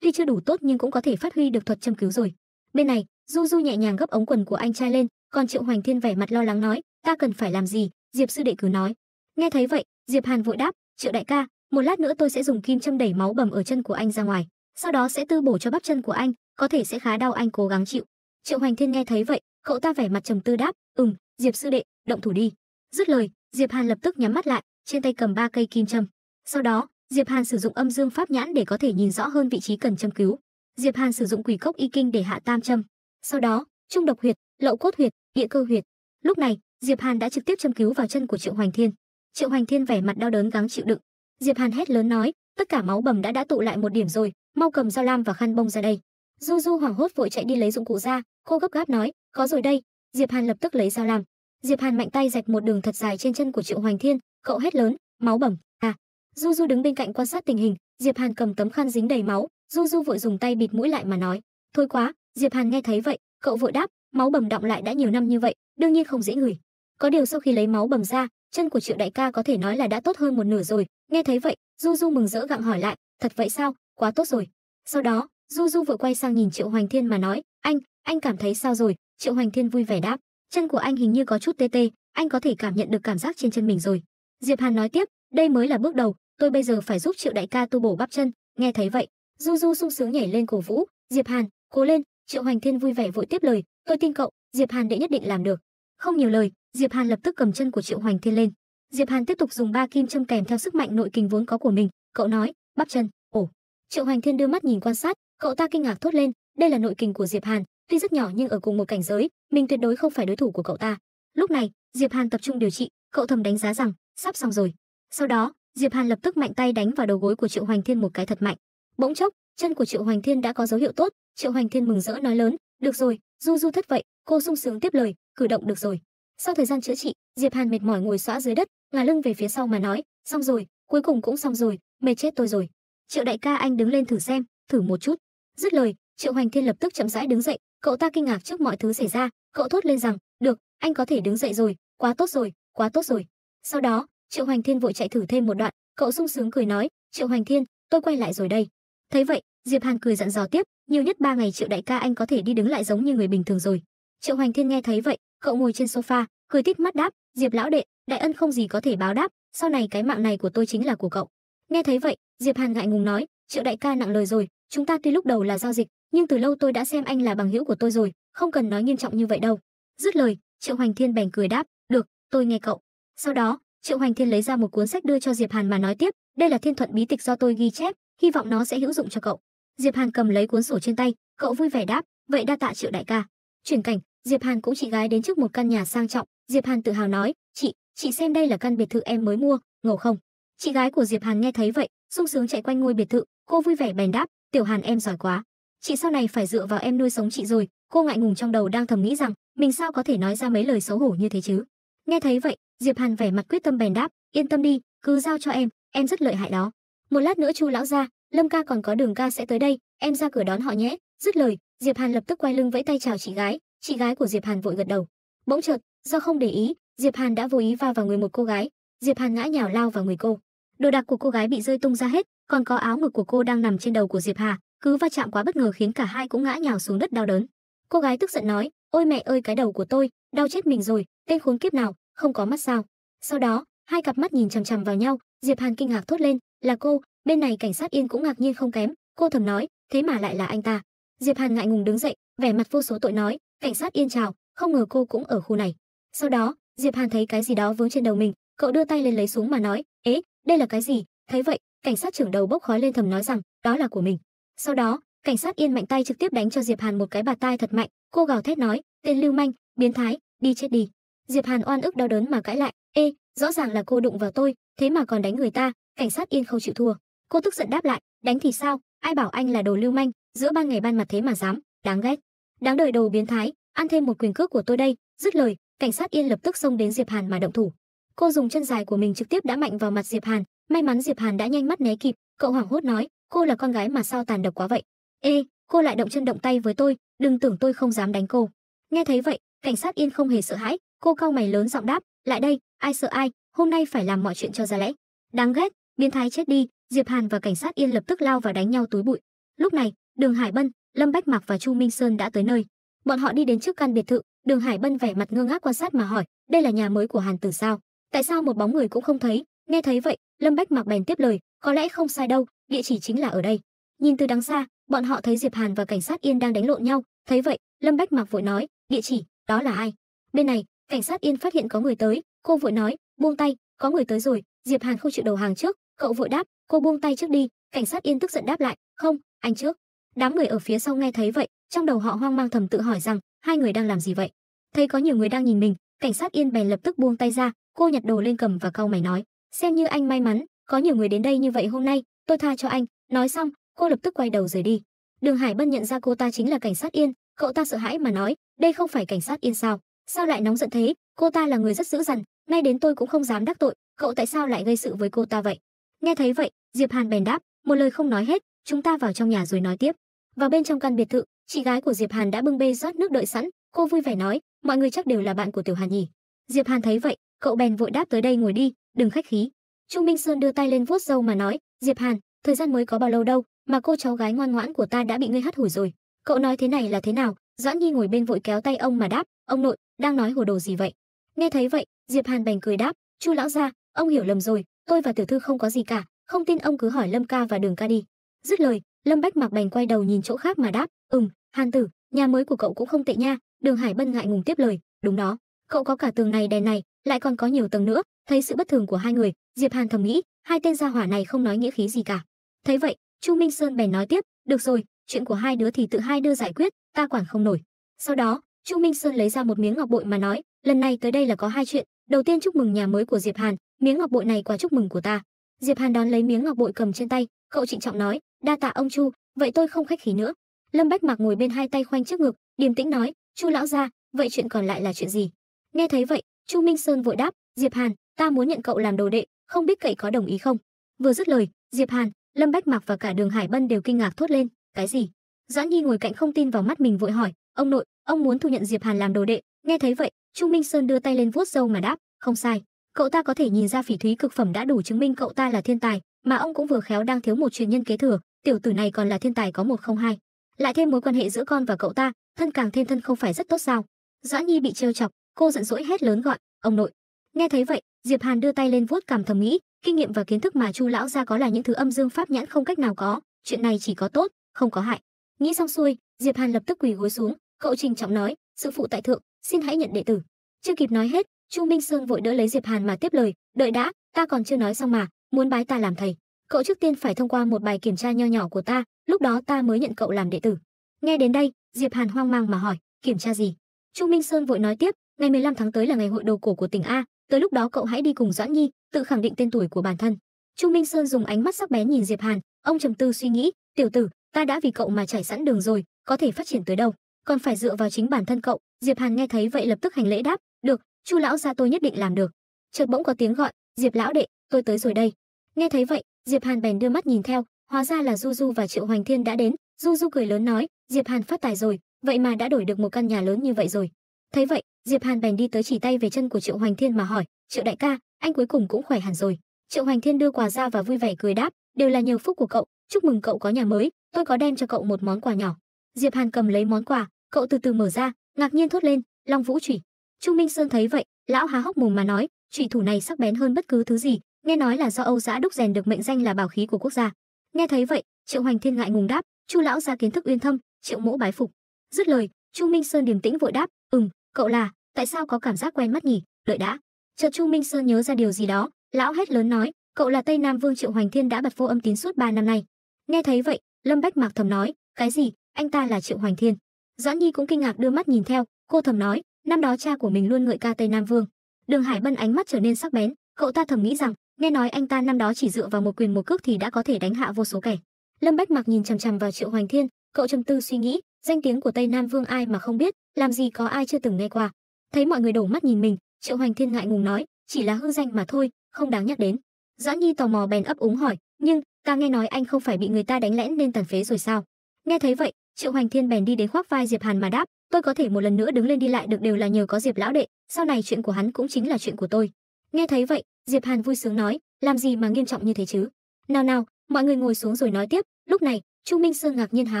tuy chưa đủ tốt nhưng cũng có thể phát huy được thuật châm cứu rồi bên này du du nhẹ nhàng gấp ống quần của anh trai lên còn triệu hoành thiên vẻ mặt lo lắng nói ta cần phải làm gì diệp sư đệ cứ nói nghe thấy vậy diệp hàn vội đáp triệu đại ca một lát nữa tôi sẽ dùng kim châm đẩy máu bầm ở chân của anh ra ngoài sau đó sẽ tư bổ cho bắp chân của anh có thể sẽ khá đau anh cố gắng chịu triệu hoành thiên nghe thấy vậy cậu ta vẻ mặt trầm tư đáp ừm diệp sư đệ động thủ đi dứt lời diệp hàn lập tức nhắm mắt lại trên tay cầm ba cây kim châm. Sau đó, Diệp Hàn sử dụng âm dương pháp nhãn để có thể nhìn rõ hơn vị trí cần châm cứu. Diệp Hàn sử dụng quỷ cốc y kinh để hạ tam châm. Sau đó, trung độc huyệt, lậu cốt huyệt, địa cơ huyệt. Lúc này, Diệp Hàn đã trực tiếp châm cứu vào chân của Triệu Hoành Thiên. Triệu Hoành Thiên vẻ mặt đau đớn gắng chịu đựng. Diệp Hàn hét lớn nói, tất cả máu bầm đã đã tụ lại một điểm rồi, mau cầm dao lam và khăn bông ra đây. Du Du hoảng hốt vội chạy đi lấy dụng cụ ra, cô gấp gáp nói, có rồi đây. Diệp Hàn lập tức lấy dao lam. Diệp Hàn mạnh tay rạch một đường thật dài trên chân của Triệu Hoành Thiên, cậu hét lớn máu bầm à du du đứng bên cạnh quan sát tình hình diệp hàn cầm tấm khăn dính đầy máu du du vội dùng tay bịt mũi lại mà nói thôi quá diệp hàn nghe thấy vậy cậu vội đáp máu bầm đọng lại đã nhiều năm như vậy đương nhiên không dễ ngửi có điều sau khi lấy máu bầm ra chân của triệu đại ca có thể nói là đã tốt hơn một nửa rồi nghe thấy vậy du du mừng rỡ gặng hỏi lại thật vậy sao quá tốt rồi sau đó du du vội quay sang nhìn triệu hoành thiên mà nói anh anh cảm thấy sao rồi triệu hoành thiên vui vẻ đáp chân của anh hình như có chút tê tê anh có thể cảm nhận được cảm giác trên chân mình rồi Diệp Hàn nói tiếp, đây mới là bước đầu, tôi bây giờ phải giúp Triệu đại ca tu bổ bắp chân, nghe thấy vậy, Du Du sung sướng nhảy lên cổ vũ, Diệp Hàn, cố lên, Triệu Hoành Thiên vui vẻ vội tiếp lời, tôi tin cậu, Diệp Hàn đệ nhất định làm được. Không nhiều lời, Diệp Hàn lập tức cầm chân của Triệu Hoành Thiên lên. Diệp Hàn tiếp tục dùng ba kim châm kèm theo sức mạnh nội kình vốn có của mình, cậu nói, bắp chân, ổ. Triệu Hoành Thiên đưa mắt nhìn quan sát, cậu ta kinh ngạc thốt lên, đây là nội kình của Diệp Hàn, tuy rất nhỏ nhưng ở cùng một cảnh giới, mình tuyệt đối không phải đối thủ của cậu ta. Lúc này, Diệp Hàn tập trung điều trị, cậu thầm đánh giá rằng, sắp xong rồi. Sau đó, Diệp Hàn lập tức mạnh tay đánh vào đầu gối của Triệu Hoành Thiên một cái thật mạnh. Bỗng chốc, chân của Triệu Hoành Thiên đã có dấu hiệu tốt, Triệu Hoành Thiên mừng rỡ nói lớn, "Được rồi, Du Du thất vậy." Cô sung sướng tiếp lời, "Cử động được rồi." Sau thời gian chữa trị, Diệp Hàn mệt mỏi ngồi xõa dưới đất, ngả lưng về phía sau mà nói, "Xong rồi, cuối cùng cũng xong rồi, mệt chết tôi rồi." Triệu đại ca anh đứng lên thử xem, thử một chút. Dứt lời, Triệu Hoành Thiên lập tức chậm rãi đứng dậy, cậu ta kinh ngạc trước mọi thứ xảy ra, cậu thốt lên rằng, "Được, anh có thể đứng dậy rồi, quá tốt rồi, quá tốt rồi." Sau đó, Triệu Hoành Thiên vội chạy thử thêm một đoạn, cậu sung sướng cười nói, "Triệu Hoành Thiên, tôi quay lại rồi đây." Thấy vậy, Diệp Hàn cười dặn dò tiếp, "Nhiều nhất ba ngày Triệu đại ca anh có thể đi đứng lại giống như người bình thường rồi." Triệu Hoành Thiên nghe thấy vậy, cậu ngồi trên sofa, cười tít mắt đáp, "Diệp lão đệ, đại ân không gì có thể báo đáp, sau này cái mạng này của tôi chính là của cậu." Nghe thấy vậy, Diệp Hàn ngại ngùng nói, "Triệu đại ca nặng lời rồi, chúng ta tuy lúc đầu là giao dịch, nhưng từ lâu tôi đã xem anh là bằng hữu của tôi rồi, không cần nói nghiêm trọng như vậy đâu." Dứt lời, Triệu Hoành Thiên bèn cười đáp, "Được, tôi nghe cậu." Sau đó, Triệu Hoành Thiên lấy ra một cuốn sách đưa cho Diệp Hàn mà nói tiếp, đây là thiên thuận bí tịch do tôi ghi chép, hy vọng nó sẽ hữu dụng cho cậu. Diệp Hàn cầm lấy cuốn sổ trên tay, cậu vui vẻ đáp, vậy đa tạ Triệu đại ca. Chuyển cảnh, Diệp Hàn cũng chị gái đến trước một căn nhà sang trọng, Diệp Hàn tự hào nói, chị, chị xem đây là căn biệt thự em mới mua, ngầu không? Chị gái của Diệp Hàn nghe thấy vậy, sung sướng chạy quanh ngôi biệt thự, cô vui vẻ bèn đáp, tiểu Hàn em giỏi quá. Chị sau này phải dựa vào em nuôi sống chị rồi, cô ngại ngùng trong đầu đang thầm nghĩ rằng, mình sao có thể nói ra mấy lời xấu hổ như thế chứ? Nghe thấy vậy, Diệp Hàn vẻ mặt quyết tâm bèn đáp, yên tâm đi, cứ giao cho em, em rất lợi hại đó. Một lát nữa Chu lão gia, Lâm ca còn có Đường ca sẽ tới đây, em ra cửa đón họ nhé. Dứt lời, Diệp Hàn lập tức quay lưng vẫy tay chào chị gái, chị gái của Diệp Hàn vội gật đầu. Bỗng chợt, do không để ý, Diệp Hàn đã vô ý va vào người một cô gái, Diệp Hàn ngã nhào lao vào người cô. Đồ đạc của cô gái bị rơi tung ra hết, còn có áo ngực của cô đang nằm trên đầu của Diệp Hà, cứ va chạm quá bất ngờ khiến cả hai cũng ngã nhào xuống đất đau đớn. Cô gái tức giận nói, "Ôi mẹ ơi cái đầu của tôi, đau chết mình rồi, tên khốn kiếp nào, không có mắt sao? Sau đó, hai cặp mắt nhìn chằm chằm vào nhau, Diệp Hàn kinh ngạc thốt lên, là cô, bên này cảnh sát Yên cũng ngạc nhiên không kém, cô thầm nói, thế mà lại là anh ta. Diệp Hàn ngại ngùng đứng dậy, vẻ mặt vô số tội nói, cảnh sát Yên chào, không ngờ cô cũng ở khu này. Sau đó, Diệp Hàn thấy cái gì đó vướng trên đầu mình, cậu đưa tay lên lấy súng mà nói, "Ế, đây là cái gì?" Thấy vậy, cảnh sát trưởng đầu bốc khói lên thầm nói rằng, đó là của mình. Sau đó, cảnh sát Yên mạnh tay trực tiếp đánh cho Diệp Hàn một cái bạt tai thật mạnh, cô gào thét nói, "Tên lưu manh, biến thái, đi chết đi." Diệp Hàn oan ức đau đớn mà cãi lại, "Ê, rõ ràng là cô đụng vào tôi, thế mà còn đánh người ta." Cảnh sát Yên không chịu thua. Cô tức giận đáp lại, "Đánh thì sao, ai bảo anh là đồ lưu manh, giữa ban ngày ban mặt thế mà dám, đáng ghét. Đáng đời đồ biến thái, ăn thêm một quyền cước của tôi đây." Dứt lời, cảnh sát Yên lập tức xông đến Diệp Hàn mà động thủ. Cô dùng chân dài của mình trực tiếp đã mạnh vào mặt Diệp Hàn, may mắn Diệp Hàn đã nhanh mắt né kịp, cậu hoảng hốt nói, "Cô là con gái mà sao tàn độc quá vậy? Ê, cô lại động chân động tay với tôi, đừng tưởng tôi không dám đánh cô." Nghe thấy vậy, cảnh sát Yên không hề sợ hãi, Cô cau mày lớn giọng đáp, lại đây, ai sợ ai, hôm nay phải làm mọi chuyện cho ra lẽ. Đáng ghét, biến thái chết đi, Diệp Hàn và cảnh sát Yên lập tức lao vào đánh nhau túi bụi. Lúc này, Đường Hải Bân, Lâm Bách Mạc và Chu Minh Sơn đã tới nơi. Bọn họ đi đến trước căn biệt thự, Đường Hải Bân vẻ mặt ngơ ngác quan sát mà hỏi, đây là nhà mới của Hàn Tử sao? Tại sao một bóng người cũng không thấy? Nghe thấy vậy, Lâm Bách Mạc bèn tiếp lời, có lẽ không sai đâu, địa chỉ chính là ở đây. Nhìn từ đằng xa, bọn họ thấy Diệp Hàn và cảnh sát Yên đang đánh lộn nhau, thấy vậy, Lâm Bách Mạc vội nói, địa chỉ, đó là ai? Bên này, Cảnh sát Yên phát hiện có người tới, cô vội nói, buông tay, có người tới rồi, Diệp Hàn không chịu đầu hàng trước, cậu vội đáp, cô buông tay trước đi, cảnh sát Yên tức giận đáp lại, không, anh trước. Đám người ở phía sau nghe thấy vậy, trong đầu họ hoang mang thầm tự hỏi rằng, hai người đang làm gì vậy? Thấy có nhiều người đang nhìn mình, cảnh sát Yên bèn lập tức buông tay ra, cô nhặt đồ lên cầm và cau mày nói, xem như anh may mắn, có nhiều người đến đây như vậy hôm nay, tôi tha cho anh, nói xong, cô lập tức quay đầu rời đi. Đường Hải Bân nhận ra cô ta chính là cảnh sát Yên, cậu ta sợ hãi mà nói, đây không phải cảnh sát Yên sao? sao lại nóng giận thế cô ta là người rất dữ dằn ngay đến tôi cũng không dám đắc tội cậu tại sao lại gây sự với cô ta vậy nghe thấy vậy diệp hàn bèn đáp một lời không nói hết chúng ta vào trong nhà rồi nói tiếp vào bên trong căn biệt thự chị gái của diệp hàn đã bưng bê rót nước đợi sẵn cô vui vẻ nói mọi người chắc đều là bạn của tiểu hàn nhỉ diệp hàn thấy vậy cậu bèn vội đáp tới đây ngồi đi đừng khách khí trung minh sơn đưa tay lên vuốt râu mà nói diệp hàn thời gian mới có bao lâu đâu mà cô cháu gái ngoan ngoãn của ta đã bị ngươi hắt hủi rồi cậu nói thế này là thế nào doãn nhi ngồi bên vội kéo tay ông mà đáp ông nội đang nói hồ đồ gì vậy nghe thấy vậy diệp hàn bành cười đáp chu lão gia ông hiểu lầm rồi tôi và tiểu thư không có gì cả không tin ông cứ hỏi lâm ca và đường ca đi dứt lời lâm bách mạc bành quay đầu nhìn chỗ khác mà đáp ừm hàn tử nhà mới của cậu cũng không tệ nha đường hải bân ngại ngùng tiếp lời đúng đó cậu có cả tường này đèn này lại còn có nhiều tầng nữa thấy sự bất thường của hai người diệp hàn thầm nghĩ hai tên gia hỏa này không nói nghĩa khí gì cả thấy vậy chu minh sơn bèn nói tiếp được rồi chuyện của hai đứa thì tự hai đưa giải quyết ta quản không nổi sau đó Chu Minh Sơn lấy ra một miếng ngọc bội mà nói, lần này tới đây là có hai chuyện, đầu tiên chúc mừng nhà mới của Diệp Hàn, miếng ngọc bội này quá chúc mừng của ta. Diệp Hàn đón lấy miếng ngọc bội cầm trên tay, cậu trịnh trọng nói, đa tạ ông Chu, vậy tôi không khách khí nữa. Lâm Bách Mạc ngồi bên hai tay khoanh trước ngực, điềm tĩnh nói, Chu lão gia, vậy chuyện còn lại là chuyện gì? Nghe thấy vậy, Chu Minh Sơn vội đáp, Diệp Hàn, ta muốn nhận cậu làm đồ đệ, không biết cậy có đồng ý không? Vừa dứt lời, Diệp Hàn, Lâm Bách Mạc và cả Đường Hải Bân đều kinh ngạc thốt lên, cái gì? Doãn Nhi ngồi cạnh không tin vào mắt mình vội hỏi, ông nội, ông muốn thu nhận Diệp Hàn làm đồ đệ. Nghe thấy vậy, Trung Minh Sơn đưa tay lên vuốt râu mà đáp, không sai, cậu ta có thể nhìn ra phỉ thúy cực phẩm đã đủ chứng minh cậu ta là thiên tài, mà ông cũng vừa khéo đang thiếu một truyền nhân kế thừa, tiểu tử này còn là thiên tài có một không hai. Lại thêm mối quan hệ giữa con và cậu ta, thân càng thêm thân không phải rất tốt sao? Doãn Nhi bị trêu chọc, cô giận dỗi hét lớn gọi, "Ông nội." Nghe thấy vậy, Diệp Hàn đưa tay lên vuốt cảm thầm nghĩ, kinh nghiệm và kiến thức mà Chu lão gia có là những thứ âm dương pháp nhãn không cách nào có, chuyện này chỉ có tốt, không có hại. Nghĩ xong xuôi, Diệp Hàn lập tức quỳ gối xuống, Cậu trình trọng nói, sư phụ tại thượng, xin hãy nhận đệ tử. Chưa kịp nói hết, Chu Minh Sơn vội đỡ lấy Diệp Hàn mà tiếp lời, đợi đã, ta còn chưa nói xong mà, muốn bái ta làm thầy. Cậu trước tiên phải thông qua một bài kiểm tra nho nhỏ của ta, lúc đó ta mới nhận cậu làm đệ tử. Nghe đến đây, Diệp Hàn hoang mang mà hỏi, kiểm tra gì? Chu Minh Sơn vội nói tiếp, ngày 15 tháng tới là ngày hội đồ cổ của tỉnh A, tới lúc đó cậu hãy đi cùng Doãn Nhi, tự khẳng định tên tuổi của bản thân. Chu Minh Sơn dùng ánh mắt sắc bén nhìn Diệp Hàn, ông trầm tư suy nghĩ, tiểu tử, ta đã vì cậu mà trải sẵn đường rồi, có thể phát triển tới đâu? còn phải dựa vào chính bản thân cậu diệp hàn nghe thấy vậy lập tức hành lễ đáp được chu lão gia tôi nhất định làm được chợt bỗng có tiếng gọi diệp lão đệ tôi tới rồi đây nghe thấy vậy diệp hàn bèn đưa mắt nhìn theo hóa ra là du du và triệu hoành thiên đã đến du du cười lớn nói diệp hàn phát tài rồi vậy mà đã đổi được một căn nhà lớn như vậy rồi thấy vậy diệp hàn bèn đi tới chỉ tay về chân của triệu hoành thiên mà hỏi triệu đại ca anh cuối cùng cũng khỏe hẳn rồi triệu hoành thiên đưa quà ra và vui vẻ cười đáp đều là nhờ phúc của cậu chúc mừng cậu có nhà mới tôi có đem cho cậu một món quà nhỏ Diệp Hàn cầm lấy món quà, cậu từ từ mở ra, ngạc nhiên thốt lên, Long Vũ Chủy. Trung Minh Sơn thấy vậy, lão há hốc mồm mà nói, chủy thủ này sắc bén hơn bất cứ thứ gì, nghe nói là do Âu Giã đúc rèn được mệnh danh là bảo khí của quốc gia. Nghe thấy vậy, Triệu Hoành Thiên ngại ngùng đáp, Chu lão gia kiến thức uyên thâm, Triệu Mỗ bái phục. Dứt lời, Chu Minh Sơn điềm tĩnh vội đáp, "Ừm, cậu là, tại sao có cảm giác quen mắt nhỉ? Đợi đã." Chợt Chu Minh Sơn nhớ ra điều gì đó, lão hét lớn nói, "Cậu là Tây Nam Vương Triệu Hoành Thiên đã bật vô âm tín suốt 3 năm nay." Nghe thấy vậy, Lâm Bách Mạc thầm nói, "Cái gì? anh ta là Triệu Hoành Thiên. Doãn Nhi cũng kinh ngạc đưa mắt nhìn theo, cô thầm nói, năm đó cha của mình luôn ngợi ca Tây Nam Vương. Đường Hải Bân ánh mắt trở nên sắc bén, cậu ta thầm nghĩ rằng, nghe nói anh ta năm đó chỉ dựa vào một quyền một cước thì đã có thể đánh hạ vô số kẻ. Lâm Bách Mặc nhìn chằm chằm vào Triệu Hoành Thiên, cậu trầm tư suy nghĩ, danh tiếng của Tây Nam Vương ai mà không biết, làm gì có ai chưa từng nghe qua. Thấy mọi người đổ mắt nhìn mình, Triệu Hoành Thiên ngại ngùng nói, chỉ là hư danh mà thôi, không đáng nhắc đến. Doãn Nhi tò mò bèn ấp úng hỏi, nhưng ta nghe nói anh không phải bị người ta đánh lén nên tàn phế rồi sao? Nghe thấy vậy, Triệu Hoành Thiên bèn đi đến khoác vai Diệp Hàn mà đáp, tôi có thể một lần nữa đứng lên đi lại được đều là nhờ có Diệp lão đệ, sau này chuyện của hắn cũng chính là chuyện của tôi. Nghe thấy vậy, Diệp Hàn vui sướng nói, làm gì mà nghiêm trọng như thế chứ? Nào nào, mọi người ngồi xuống rồi nói tiếp, lúc này, Chu Minh Sương ngạc nhiên há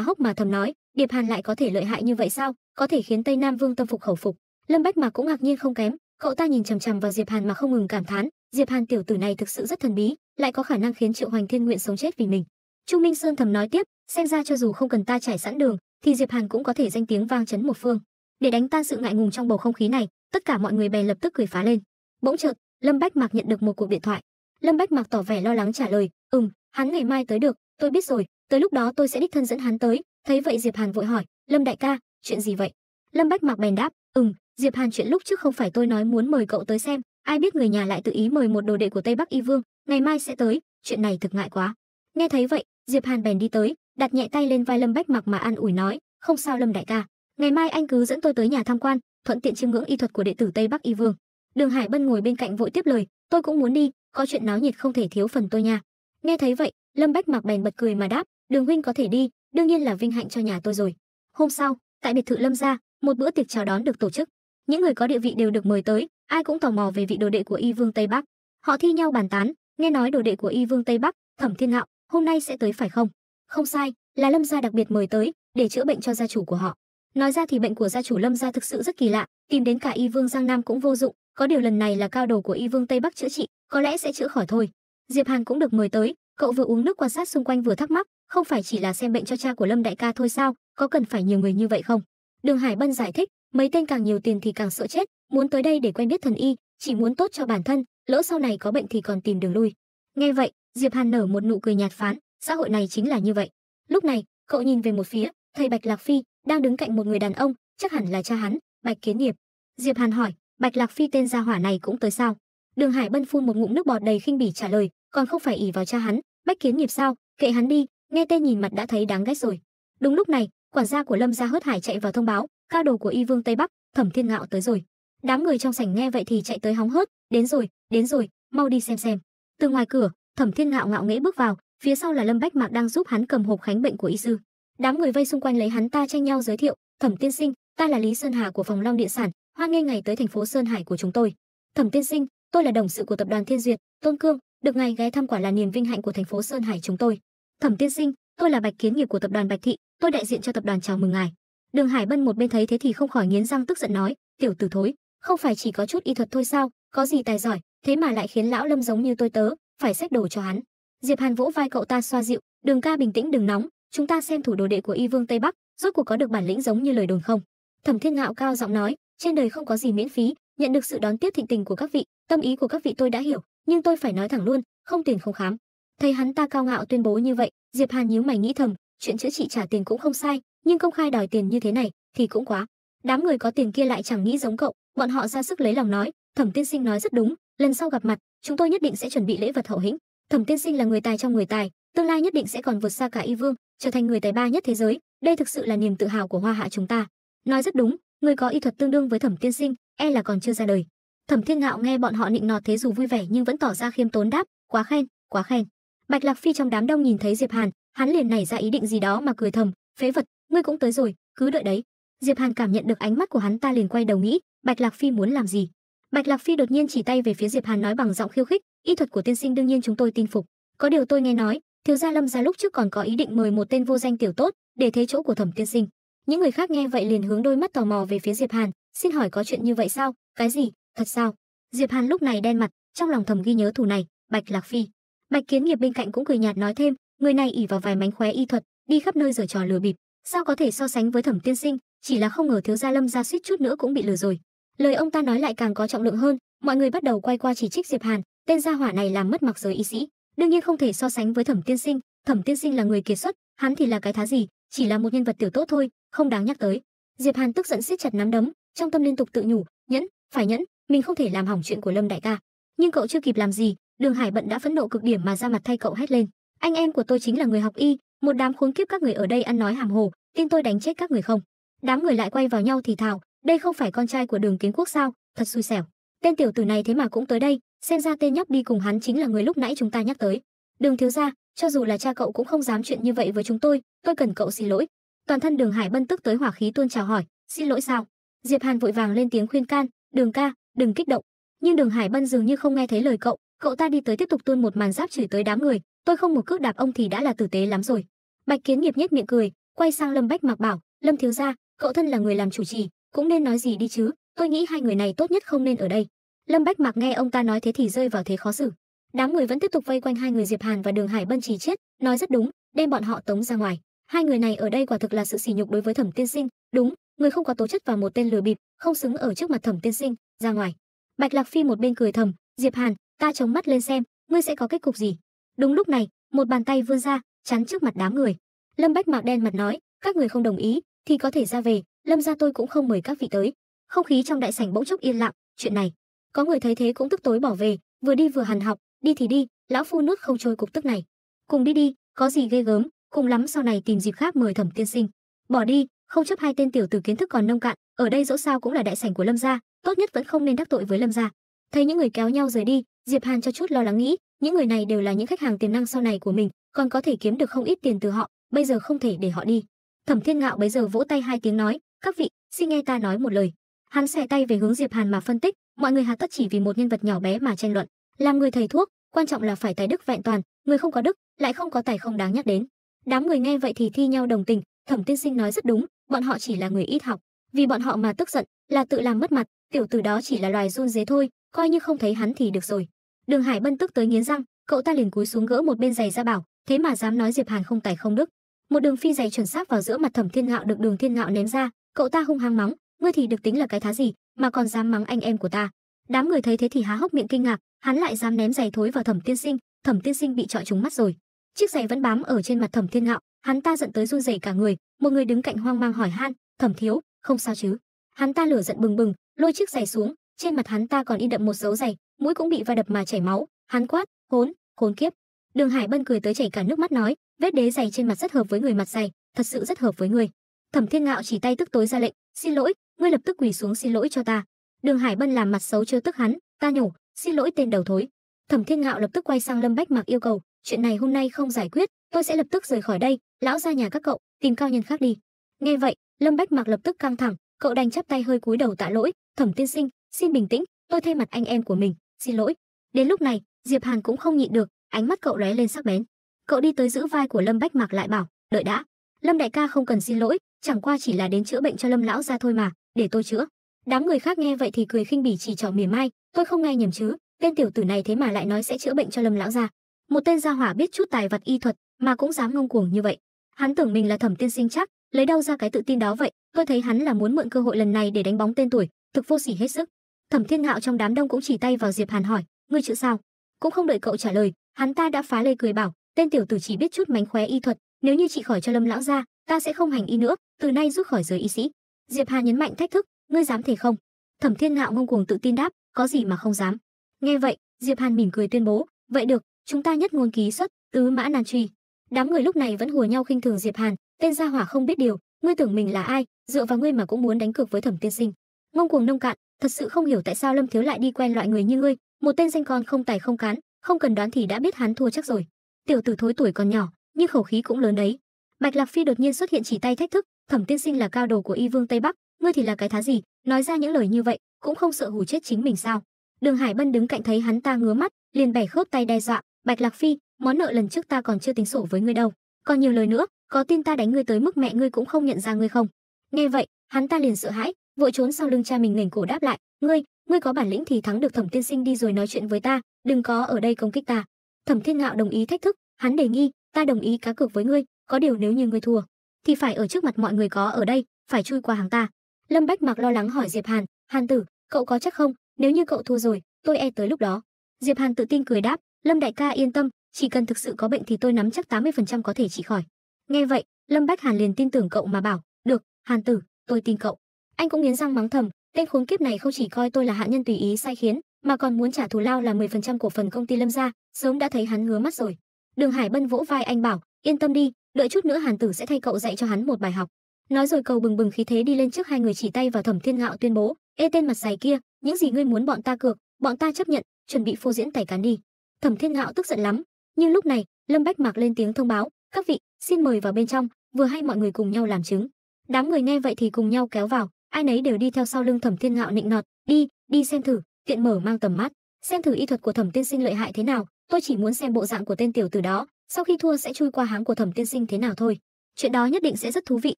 hốc mà thầm nói, diệp Hàn lại có thể lợi hại như vậy sao, có thể khiến Tây Nam Vương tâm phục khẩu phục. Lâm Bách mạc cũng ngạc nhiên không kém, cậu ta nhìn chằm chằm vào Diệp Hàn mà không ngừng cảm thán, Diệp Hàn tiểu tử này thực sự rất thần bí, lại có khả năng khiến Triệu Hoành Thiên nguyện sống chết vì mình. Chu Minh sương thầm nói tiếp, xem ra cho dù không cần ta trải sẵn đường thì diệp hàn cũng có thể danh tiếng vang chấn một phương để đánh tan sự ngại ngùng trong bầu không khí này tất cả mọi người bèn lập tức cười phá lên bỗng chợt lâm bách mạc nhận được một cuộc điện thoại lâm bách mạc tỏ vẻ lo lắng trả lời ừm hắn ngày mai tới được tôi biết rồi tới lúc đó tôi sẽ đích thân dẫn hắn tới thấy vậy diệp hàn vội hỏi lâm đại ca chuyện gì vậy lâm bách mạc bèn đáp ừm diệp hàn chuyện lúc trước không phải tôi nói muốn mời cậu tới xem ai biết người nhà lại tự ý mời một đồ đệ của tây bắc y vương ngày mai sẽ tới chuyện này thực ngại quá nghe thấy vậy diệp hàn bèn đi tới đặt nhẹ tay lên vai Lâm Bách Mặc mà an ủi nói, "Không sao Lâm đại ca, ngày mai anh cứ dẫn tôi tới nhà tham quan, thuận tiện chiêm ngưỡng y thuật của đệ tử Tây Bắc Y Vương." Đường Hải Bân ngồi bên cạnh vội tiếp lời, "Tôi cũng muốn đi, có chuyện náo nhiệt không thể thiếu phần tôi nha." Nghe thấy vậy, Lâm Bách Mặc bèn bật cười mà đáp, "Đường huynh có thể đi, đương nhiên là vinh hạnh cho nhà tôi rồi." Hôm sau, tại biệt thự Lâm gia, một bữa tiệc chào đón được tổ chức. Những người có địa vị đều được mời tới, ai cũng tò mò về vị đồ đệ của Y Vương Tây Bắc. Họ thi nhau bàn tán, nghe nói đồ đệ của Y Vương Tây Bắc, Thẩm Thiên ngạo hôm nay sẽ tới phải không? Không sai, là Lâm gia đặc biệt mời tới để chữa bệnh cho gia chủ của họ. Nói ra thì bệnh của gia chủ Lâm gia thực sự rất kỳ lạ, tìm đến cả Y Vương Giang Nam cũng vô dụng, có điều lần này là cao đồ của Y Vương Tây Bắc chữa trị, có lẽ sẽ chữa khỏi thôi. Diệp Hàn cũng được mời tới, cậu vừa uống nước quan sát xung quanh vừa thắc mắc, không phải chỉ là xem bệnh cho cha của Lâm đại ca thôi sao, có cần phải nhiều người như vậy không? Đường Hải Bân giải thích, mấy tên càng nhiều tiền thì càng sợ chết, muốn tới đây để quen biết thần y, chỉ muốn tốt cho bản thân, lỡ sau này có bệnh thì còn tìm đường lui. Nghe vậy, Diệp Hàn nở một nụ cười nhạt phán, Xã hội này chính là như vậy. Lúc này, cậu nhìn về một phía, thầy Bạch Lạc Phi đang đứng cạnh một người đàn ông, chắc hẳn là cha hắn, Bạch Kiến Nghiệp. Diệp Hàn hỏi, Bạch Lạc Phi tên gia hỏa này cũng tới sao? Đường Hải Bân phun một ngụm nước bọt đầy khinh bỉ trả lời, còn không phải ỷ vào cha hắn, Bách Kiến Nghiệp sao? Kệ hắn đi, nghe tên nhìn mặt đã thấy đáng ghét rồi. Đúng lúc này, quản gia của Lâm gia hớt hải chạy vào thông báo, cao đồ của Y Vương Tây Bắc, Thẩm Thiên Ngạo tới rồi. Đám người trong sảnh nghe vậy thì chạy tới hóng hớt, đến rồi, đến rồi, mau đi xem xem. Từ ngoài cửa, Thẩm Thiên Ngạo ngạo nghễ bước vào, phía sau là Lâm Bách Mạc đang giúp hắn cầm hộp khánh bệnh của y sư. Đám người vây xung quanh lấy hắn ta tranh nhau giới thiệu, "Thẩm tiên sinh, ta là Lý Sơn Hà của phòng Long địa sản, hoan nghênh ngày tới thành phố Sơn Hải của chúng tôi." "Thẩm tiên sinh, tôi là đồng sự của tập đoàn Thiên Duyệt, Tôn Cương, được ngài ghé thăm quả là niềm vinh hạnh của thành phố Sơn Hải chúng tôi." "Thẩm tiên sinh, tôi là Bạch Kiến nghiệp của tập đoàn Bạch Thị, tôi đại diện cho tập đoàn chào mừng ngài." Đường Hải Bân một bên thấy thế thì không khỏi nghiến răng tức giận nói, "Tiểu tử thối, không phải chỉ có chút y thuật thôi sao, có gì tài giỏi, thế mà lại khiến lão Lâm giống như tôi tớ, phải xét đồ cho hắn." Diệp Hàn vỗ vai cậu ta xoa dịu, "Đường ca bình tĩnh đừng nóng, chúng ta xem thủ đồ đệ của Y Vương Tây Bắc, rốt cuộc có được bản lĩnh giống như lời đồn không?" Thẩm Thiên Ngạo cao giọng nói, "Trên đời không có gì miễn phí, nhận được sự đón tiếp thịnh tình của các vị, tâm ý của các vị tôi đã hiểu, nhưng tôi phải nói thẳng luôn, không tiền không khám." Thấy hắn ta cao ngạo tuyên bố như vậy, Diệp Hàn nhíu mày nghĩ thầm, chuyện chữa trị trả tiền cũng không sai, nhưng công khai đòi tiền như thế này thì cũng quá. Đám người có tiền kia lại chẳng nghĩ giống cậu, bọn họ ra sức lấy lòng nói, "Thẩm tiên sinh nói rất đúng, lần sau gặp mặt, chúng tôi nhất định sẽ chuẩn bị lễ vật hậu hĩnh." thẩm tiên sinh là người tài trong người tài tương lai nhất định sẽ còn vượt xa cả y vương trở thành người tài ba nhất thế giới đây thực sự là niềm tự hào của hoa hạ chúng ta nói rất đúng người có y thuật tương đương với thẩm tiên sinh e là còn chưa ra đời thẩm thiên ngạo nghe bọn họ nịnh nọt thế dù vui vẻ nhưng vẫn tỏ ra khiêm tốn đáp quá khen quá khen bạch lạc phi trong đám đông nhìn thấy diệp hàn hắn liền nảy ra ý định gì đó mà cười thầm phế vật ngươi cũng tới rồi cứ đợi đấy diệp hàn cảm nhận được ánh mắt của hắn ta liền quay đầu nghĩ bạch lạc phi muốn làm gì bạch lạc phi đột nhiên chỉ tay về phía diệp hàn nói bằng giọng khiêu khích y thuật của tiên sinh đương nhiên chúng tôi tin phục có điều tôi nghe nói thiếu gia lâm gia lúc trước còn có ý định mời một tên vô danh tiểu tốt để thế chỗ của thẩm tiên sinh những người khác nghe vậy liền hướng đôi mắt tò mò về phía diệp hàn xin hỏi có chuyện như vậy sao cái gì thật sao diệp hàn lúc này đen mặt trong lòng thầm ghi nhớ thủ này bạch lạc phi bạch kiến nghiệp bên cạnh cũng cười nhạt nói thêm người này ỉ vào vài mánh khóe y thuật đi khắp nơi giở trò lừa bịp sao có thể so sánh với thẩm tiên sinh chỉ là không ngờ thiếu gia lâm gia suýt chút nữa cũng bị lừa rồi lời ông ta nói lại càng có trọng lượng hơn mọi người bắt đầu quay qua chỉ trích diệp hàn tên gia hỏa này làm mất mặt giới y sĩ đương nhiên không thể so sánh với thẩm tiên sinh thẩm tiên sinh là người kiệt xuất hắn thì là cái thá gì chỉ là một nhân vật tiểu tốt thôi không đáng nhắc tới diệp hàn tức giận siết chặt nắm đấm trong tâm liên tục tự nhủ nhẫn phải nhẫn mình không thể làm hỏng chuyện của lâm đại ca nhưng cậu chưa kịp làm gì đường hải bận đã phẫn nộ cực điểm mà ra mặt thay cậu hét lên anh em của tôi chính là người học y một đám khốn kiếp các người ở đây ăn nói hàm hồ tin tôi đánh chết các người không đám người lại quay vào nhau thì thào đây không phải con trai của đường kiến quốc sao thật xui xẻo tên tiểu tử này thế mà cũng tới đây xem ra tên nhóc đi cùng hắn chính là người lúc nãy chúng ta nhắc tới đường thiếu gia cho dù là cha cậu cũng không dám chuyện như vậy với chúng tôi tôi cần cậu xin lỗi toàn thân đường hải bân tức tới hỏa khí tuôn chào hỏi xin lỗi sao diệp hàn vội vàng lên tiếng khuyên can đường ca đừng kích động nhưng đường hải bân dường như không nghe thấy lời cậu cậu ta đi tới tiếp tục tuôn một màn giáp chửi tới đám người tôi không một cước đạp ông thì đã là tử tế lắm rồi bạch kiến nghiệp nhếch miệng cười quay sang lâm bách mặc bảo lâm thiếu gia cậu thân là người làm chủ trì cũng nên nói gì đi chứ tôi nghĩ hai người này tốt nhất không nên ở đây Lâm Bách Mạc nghe ông ta nói thế thì rơi vào thế khó xử. Đám người vẫn tiếp tục vây quanh hai người Diệp Hàn và Đường Hải Bân chỉ chết, nói rất đúng, đem bọn họ tống ra ngoài. Hai người này ở đây quả thực là sự sỉ nhục đối với Thẩm Tiên Sinh, đúng, người không có tố chất và một tên lừa bịp, không xứng ở trước mặt Thẩm Tiên Sinh, ra ngoài. Bạch Lạc Phi một bên cười thầm, Diệp Hàn, ta chống mắt lên xem, ngươi sẽ có kết cục gì. Đúng lúc này, một bàn tay vươn ra, chắn trước mặt đám người. Lâm Bách Mạc đen mặt nói, các người không đồng ý, thì có thể ra về, Lâm gia tôi cũng không mời các vị tới. Không khí trong đại sảnh bỗng chốc yên lặng, chuyện này có người thấy thế cũng tức tối bỏ về, vừa đi vừa hằn học, đi thì đi, lão phu nước không trôi cục tức này. Cùng đi đi, có gì ghê gớm, cùng lắm sau này tìm dịp khác mời Thẩm tiên sinh. Bỏ đi, không chấp hai tên tiểu tử kiến thức còn nông cạn, ở đây dẫu sao cũng là đại sảnh của Lâm gia, tốt nhất vẫn không nên đắc tội với Lâm gia. Thấy những người kéo nhau rời đi, Diệp Hàn cho chút lo lắng nghĩ, những người này đều là những khách hàng tiềm năng sau này của mình, còn có thể kiếm được không ít tiền từ họ, bây giờ không thể để họ đi. Thẩm Thiên Ngạo bấy giờ vỗ tay hai tiếng nói, "Các vị, xin nghe ta nói một lời." Hắn xòe tay về hướng Diệp Hàn mà phân tích, mọi người hà tất chỉ vì một nhân vật nhỏ bé mà tranh luận làm người thầy thuốc quan trọng là phải tài đức vẹn toàn người không có đức lại không có tài không đáng nhắc đến đám người nghe vậy thì thi nhau đồng tình thẩm tiên sinh nói rất đúng bọn họ chỉ là người ít học vì bọn họ mà tức giận là tự làm mất mặt tiểu tử đó chỉ là loài run dế thôi coi như không thấy hắn thì được rồi đường hải bân tức tới nghiến răng cậu ta liền cúi xuống gỡ một bên giày ra bảo thế mà dám nói diệp hàn không tài không đức một đường phi giày chuẩn xác vào giữa mặt thẩm thiên ngạo được đường thiên ngạo ném ra cậu ta hung hăng mắng ngươi thì được tính là cái thá gì mà còn dám mắng anh em của ta đám người thấy thế thì há hốc miệng kinh ngạc hắn lại dám ném giày thối vào thẩm tiên sinh thẩm tiên sinh bị trọi trúng mắt rồi chiếc giày vẫn bám ở trên mặt thẩm thiên ngạo hắn ta giận tới run rẩy cả người một người đứng cạnh hoang mang hỏi han thẩm thiếu không sao chứ hắn ta lửa giận bừng bừng lôi chiếc giày xuống trên mặt hắn ta còn in đậm một dấu giày mũi cũng bị va đập mà chảy máu hắn quát hốn khốn kiếp đường hải bân cười tới chảy cả nước mắt nói vết đế giày trên mặt rất hợp với người mặt giày thật sự rất hợp với người thẩm thiên ngạo chỉ tay tức tối ra lệnh xin lỗi ngươi lập tức quỳ xuống xin lỗi cho ta. Đường Hải Bân làm mặt xấu chưa tức hắn, ta nhủ, xin lỗi tên đầu thối. Thẩm Thiên Ngạo lập tức quay sang Lâm Bách Mặc yêu cầu, chuyện này hôm nay không giải quyết, tôi sẽ lập tức rời khỏi đây, lão ra nhà các cậu, tìm cao nhân khác đi. Nghe vậy, Lâm Bách Mặc lập tức căng thẳng, cậu đành chắp tay hơi cúi đầu tạ lỗi, "Thẩm tiên sinh, xin bình tĩnh, tôi thay mặt anh em của mình, xin lỗi." Đến lúc này, Diệp Hàn cũng không nhịn được, ánh mắt cậu lóe lên sắc bén. Cậu đi tới giữ vai của Lâm Bách Mặc lại bảo, "Đợi đã, Lâm đại ca không cần xin lỗi, chẳng qua chỉ là đến chữa bệnh cho Lâm lão gia thôi mà, để tôi chữa. Đám người khác nghe vậy thì cười khinh bỉ chỉ trỏ mỉa mai, tôi không nghe nhầm chứ, tên tiểu tử này thế mà lại nói sẽ chữa bệnh cho Lâm lão gia. Một tên gia hỏa biết chút tài vật y thuật mà cũng dám ngông cuồng như vậy. Hắn tưởng mình là Thẩm tiên sinh chắc, lấy đâu ra cái tự tin đó vậy, tôi thấy hắn là muốn mượn cơ hội lần này để đánh bóng tên tuổi, thực vô sỉ hết sức. Thẩm Thiên Hạo trong đám đông cũng chỉ tay vào Diệp Hàn hỏi, ngươi chữa sao? Cũng không đợi cậu trả lời, hắn ta đã phá lây cười bảo, tên tiểu tử chỉ biết chút mánh khóe y thuật, nếu như chị khỏi cho Lâm lão gia, ta sẽ không hành y nữa, từ nay rút khỏi giới y sĩ. Diệp Hà nhấn mạnh thách thức, ngươi dám thể không? Thẩm Thiên Ngạo ngông cuồng tự tin đáp, có gì mà không dám. Nghe vậy, Diệp Hàn mỉm cười tuyên bố, vậy được, chúng ta nhất ngôn ký xuất, tứ mã nan truy. Đám người lúc này vẫn hùa nhau khinh thường Diệp Hàn, tên gia hỏa không biết điều, ngươi tưởng mình là ai, dựa vào ngươi mà cũng muốn đánh cược với Thẩm Tiên Sinh. Ngông cuồng nông cạn, thật sự không hiểu tại sao Lâm Thiếu lại đi quen loại người như ngươi, một tên danh con không tài không cán, không cần đoán thì đã biết hắn thua chắc rồi. Tiểu tử thối tuổi còn nhỏ, nhưng khẩu khí cũng lớn đấy. Bạch Lạc Phi đột nhiên xuất hiện chỉ tay thách thức, thẩm tiên sinh là cao đồ của y vương tây bắc ngươi thì là cái thá gì nói ra những lời như vậy cũng không sợ hù chết chính mình sao đường hải bân đứng cạnh thấy hắn ta ngứa mắt liền bẻ khớp tay đe dọa bạch lạc phi món nợ lần trước ta còn chưa tính sổ với ngươi đâu còn nhiều lời nữa có tin ta đánh ngươi tới mức mẹ ngươi cũng không nhận ra ngươi không nghe vậy hắn ta liền sợ hãi vội trốn sau lưng cha mình nghềnh cổ đáp lại ngươi ngươi có bản lĩnh thì thắng được thẩm tiên sinh đi rồi nói chuyện với ta đừng có ở đây công kích ta thẩm thiên ngạo đồng ý thách thức hắn đề nghi ta đồng ý cá cược với ngươi có điều nếu như ngươi thua thì phải ở trước mặt mọi người có ở đây, phải chui qua hàng ta. Lâm Bách Mặc lo lắng hỏi Diệp Hàn, "Hàn tử, cậu có chắc không? Nếu như cậu thua rồi, tôi e tới lúc đó." Diệp Hàn tự tin cười đáp, "Lâm đại ca yên tâm, chỉ cần thực sự có bệnh thì tôi nắm chắc 80% có thể trị khỏi." Nghe vậy, Lâm Bách Hàn liền tin tưởng cậu mà bảo, "Được, Hàn tử, tôi tin cậu." Anh cũng nghiến răng mắng thầm, tên khốn kiếp này không chỉ coi tôi là hạ nhân tùy ý sai khiến, mà còn muốn trả thù lao là 10% cổ phần công ty Lâm gia, sớm đã thấy hắn ngứa mắt rồi. Đường Hải Bân vỗ vai anh bảo, yên tâm đi, đợi chút nữa hàn tử sẽ thay cậu dạy cho hắn một bài học nói rồi cầu bừng bừng khí thế đi lên trước hai người chỉ tay vào thẩm thiên ngạo tuyên bố ê tên mặt dày kia những gì ngươi muốn bọn ta cược bọn ta chấp nhận chuẩn bị phô diễn tẩy cán đi thẩm thiên ngạo tức giận lắm nhưng lúc này lâm bách mạc lên tiếng thông báo các vị xin mời vào bên trong vừa hay mọi người cùng nhau làm chứng đám người nghe vậy thì cùng nhau kéo vào ai nấy đều đi theo sau lưng thẩm thiên ngạo nịnh nọt đi đi xem thử tiện mở mang tầm mắt xem thử y thuật của thẩm tiên sinh lợi hại thế nào tôi chỉ muốn xem bộ dạng của tên tiểu từ đó sau khi thua sẽ chui qua háng của thẩm tiên sinh thế nào thôi chuyện đó nhất định sẽ rất thú vị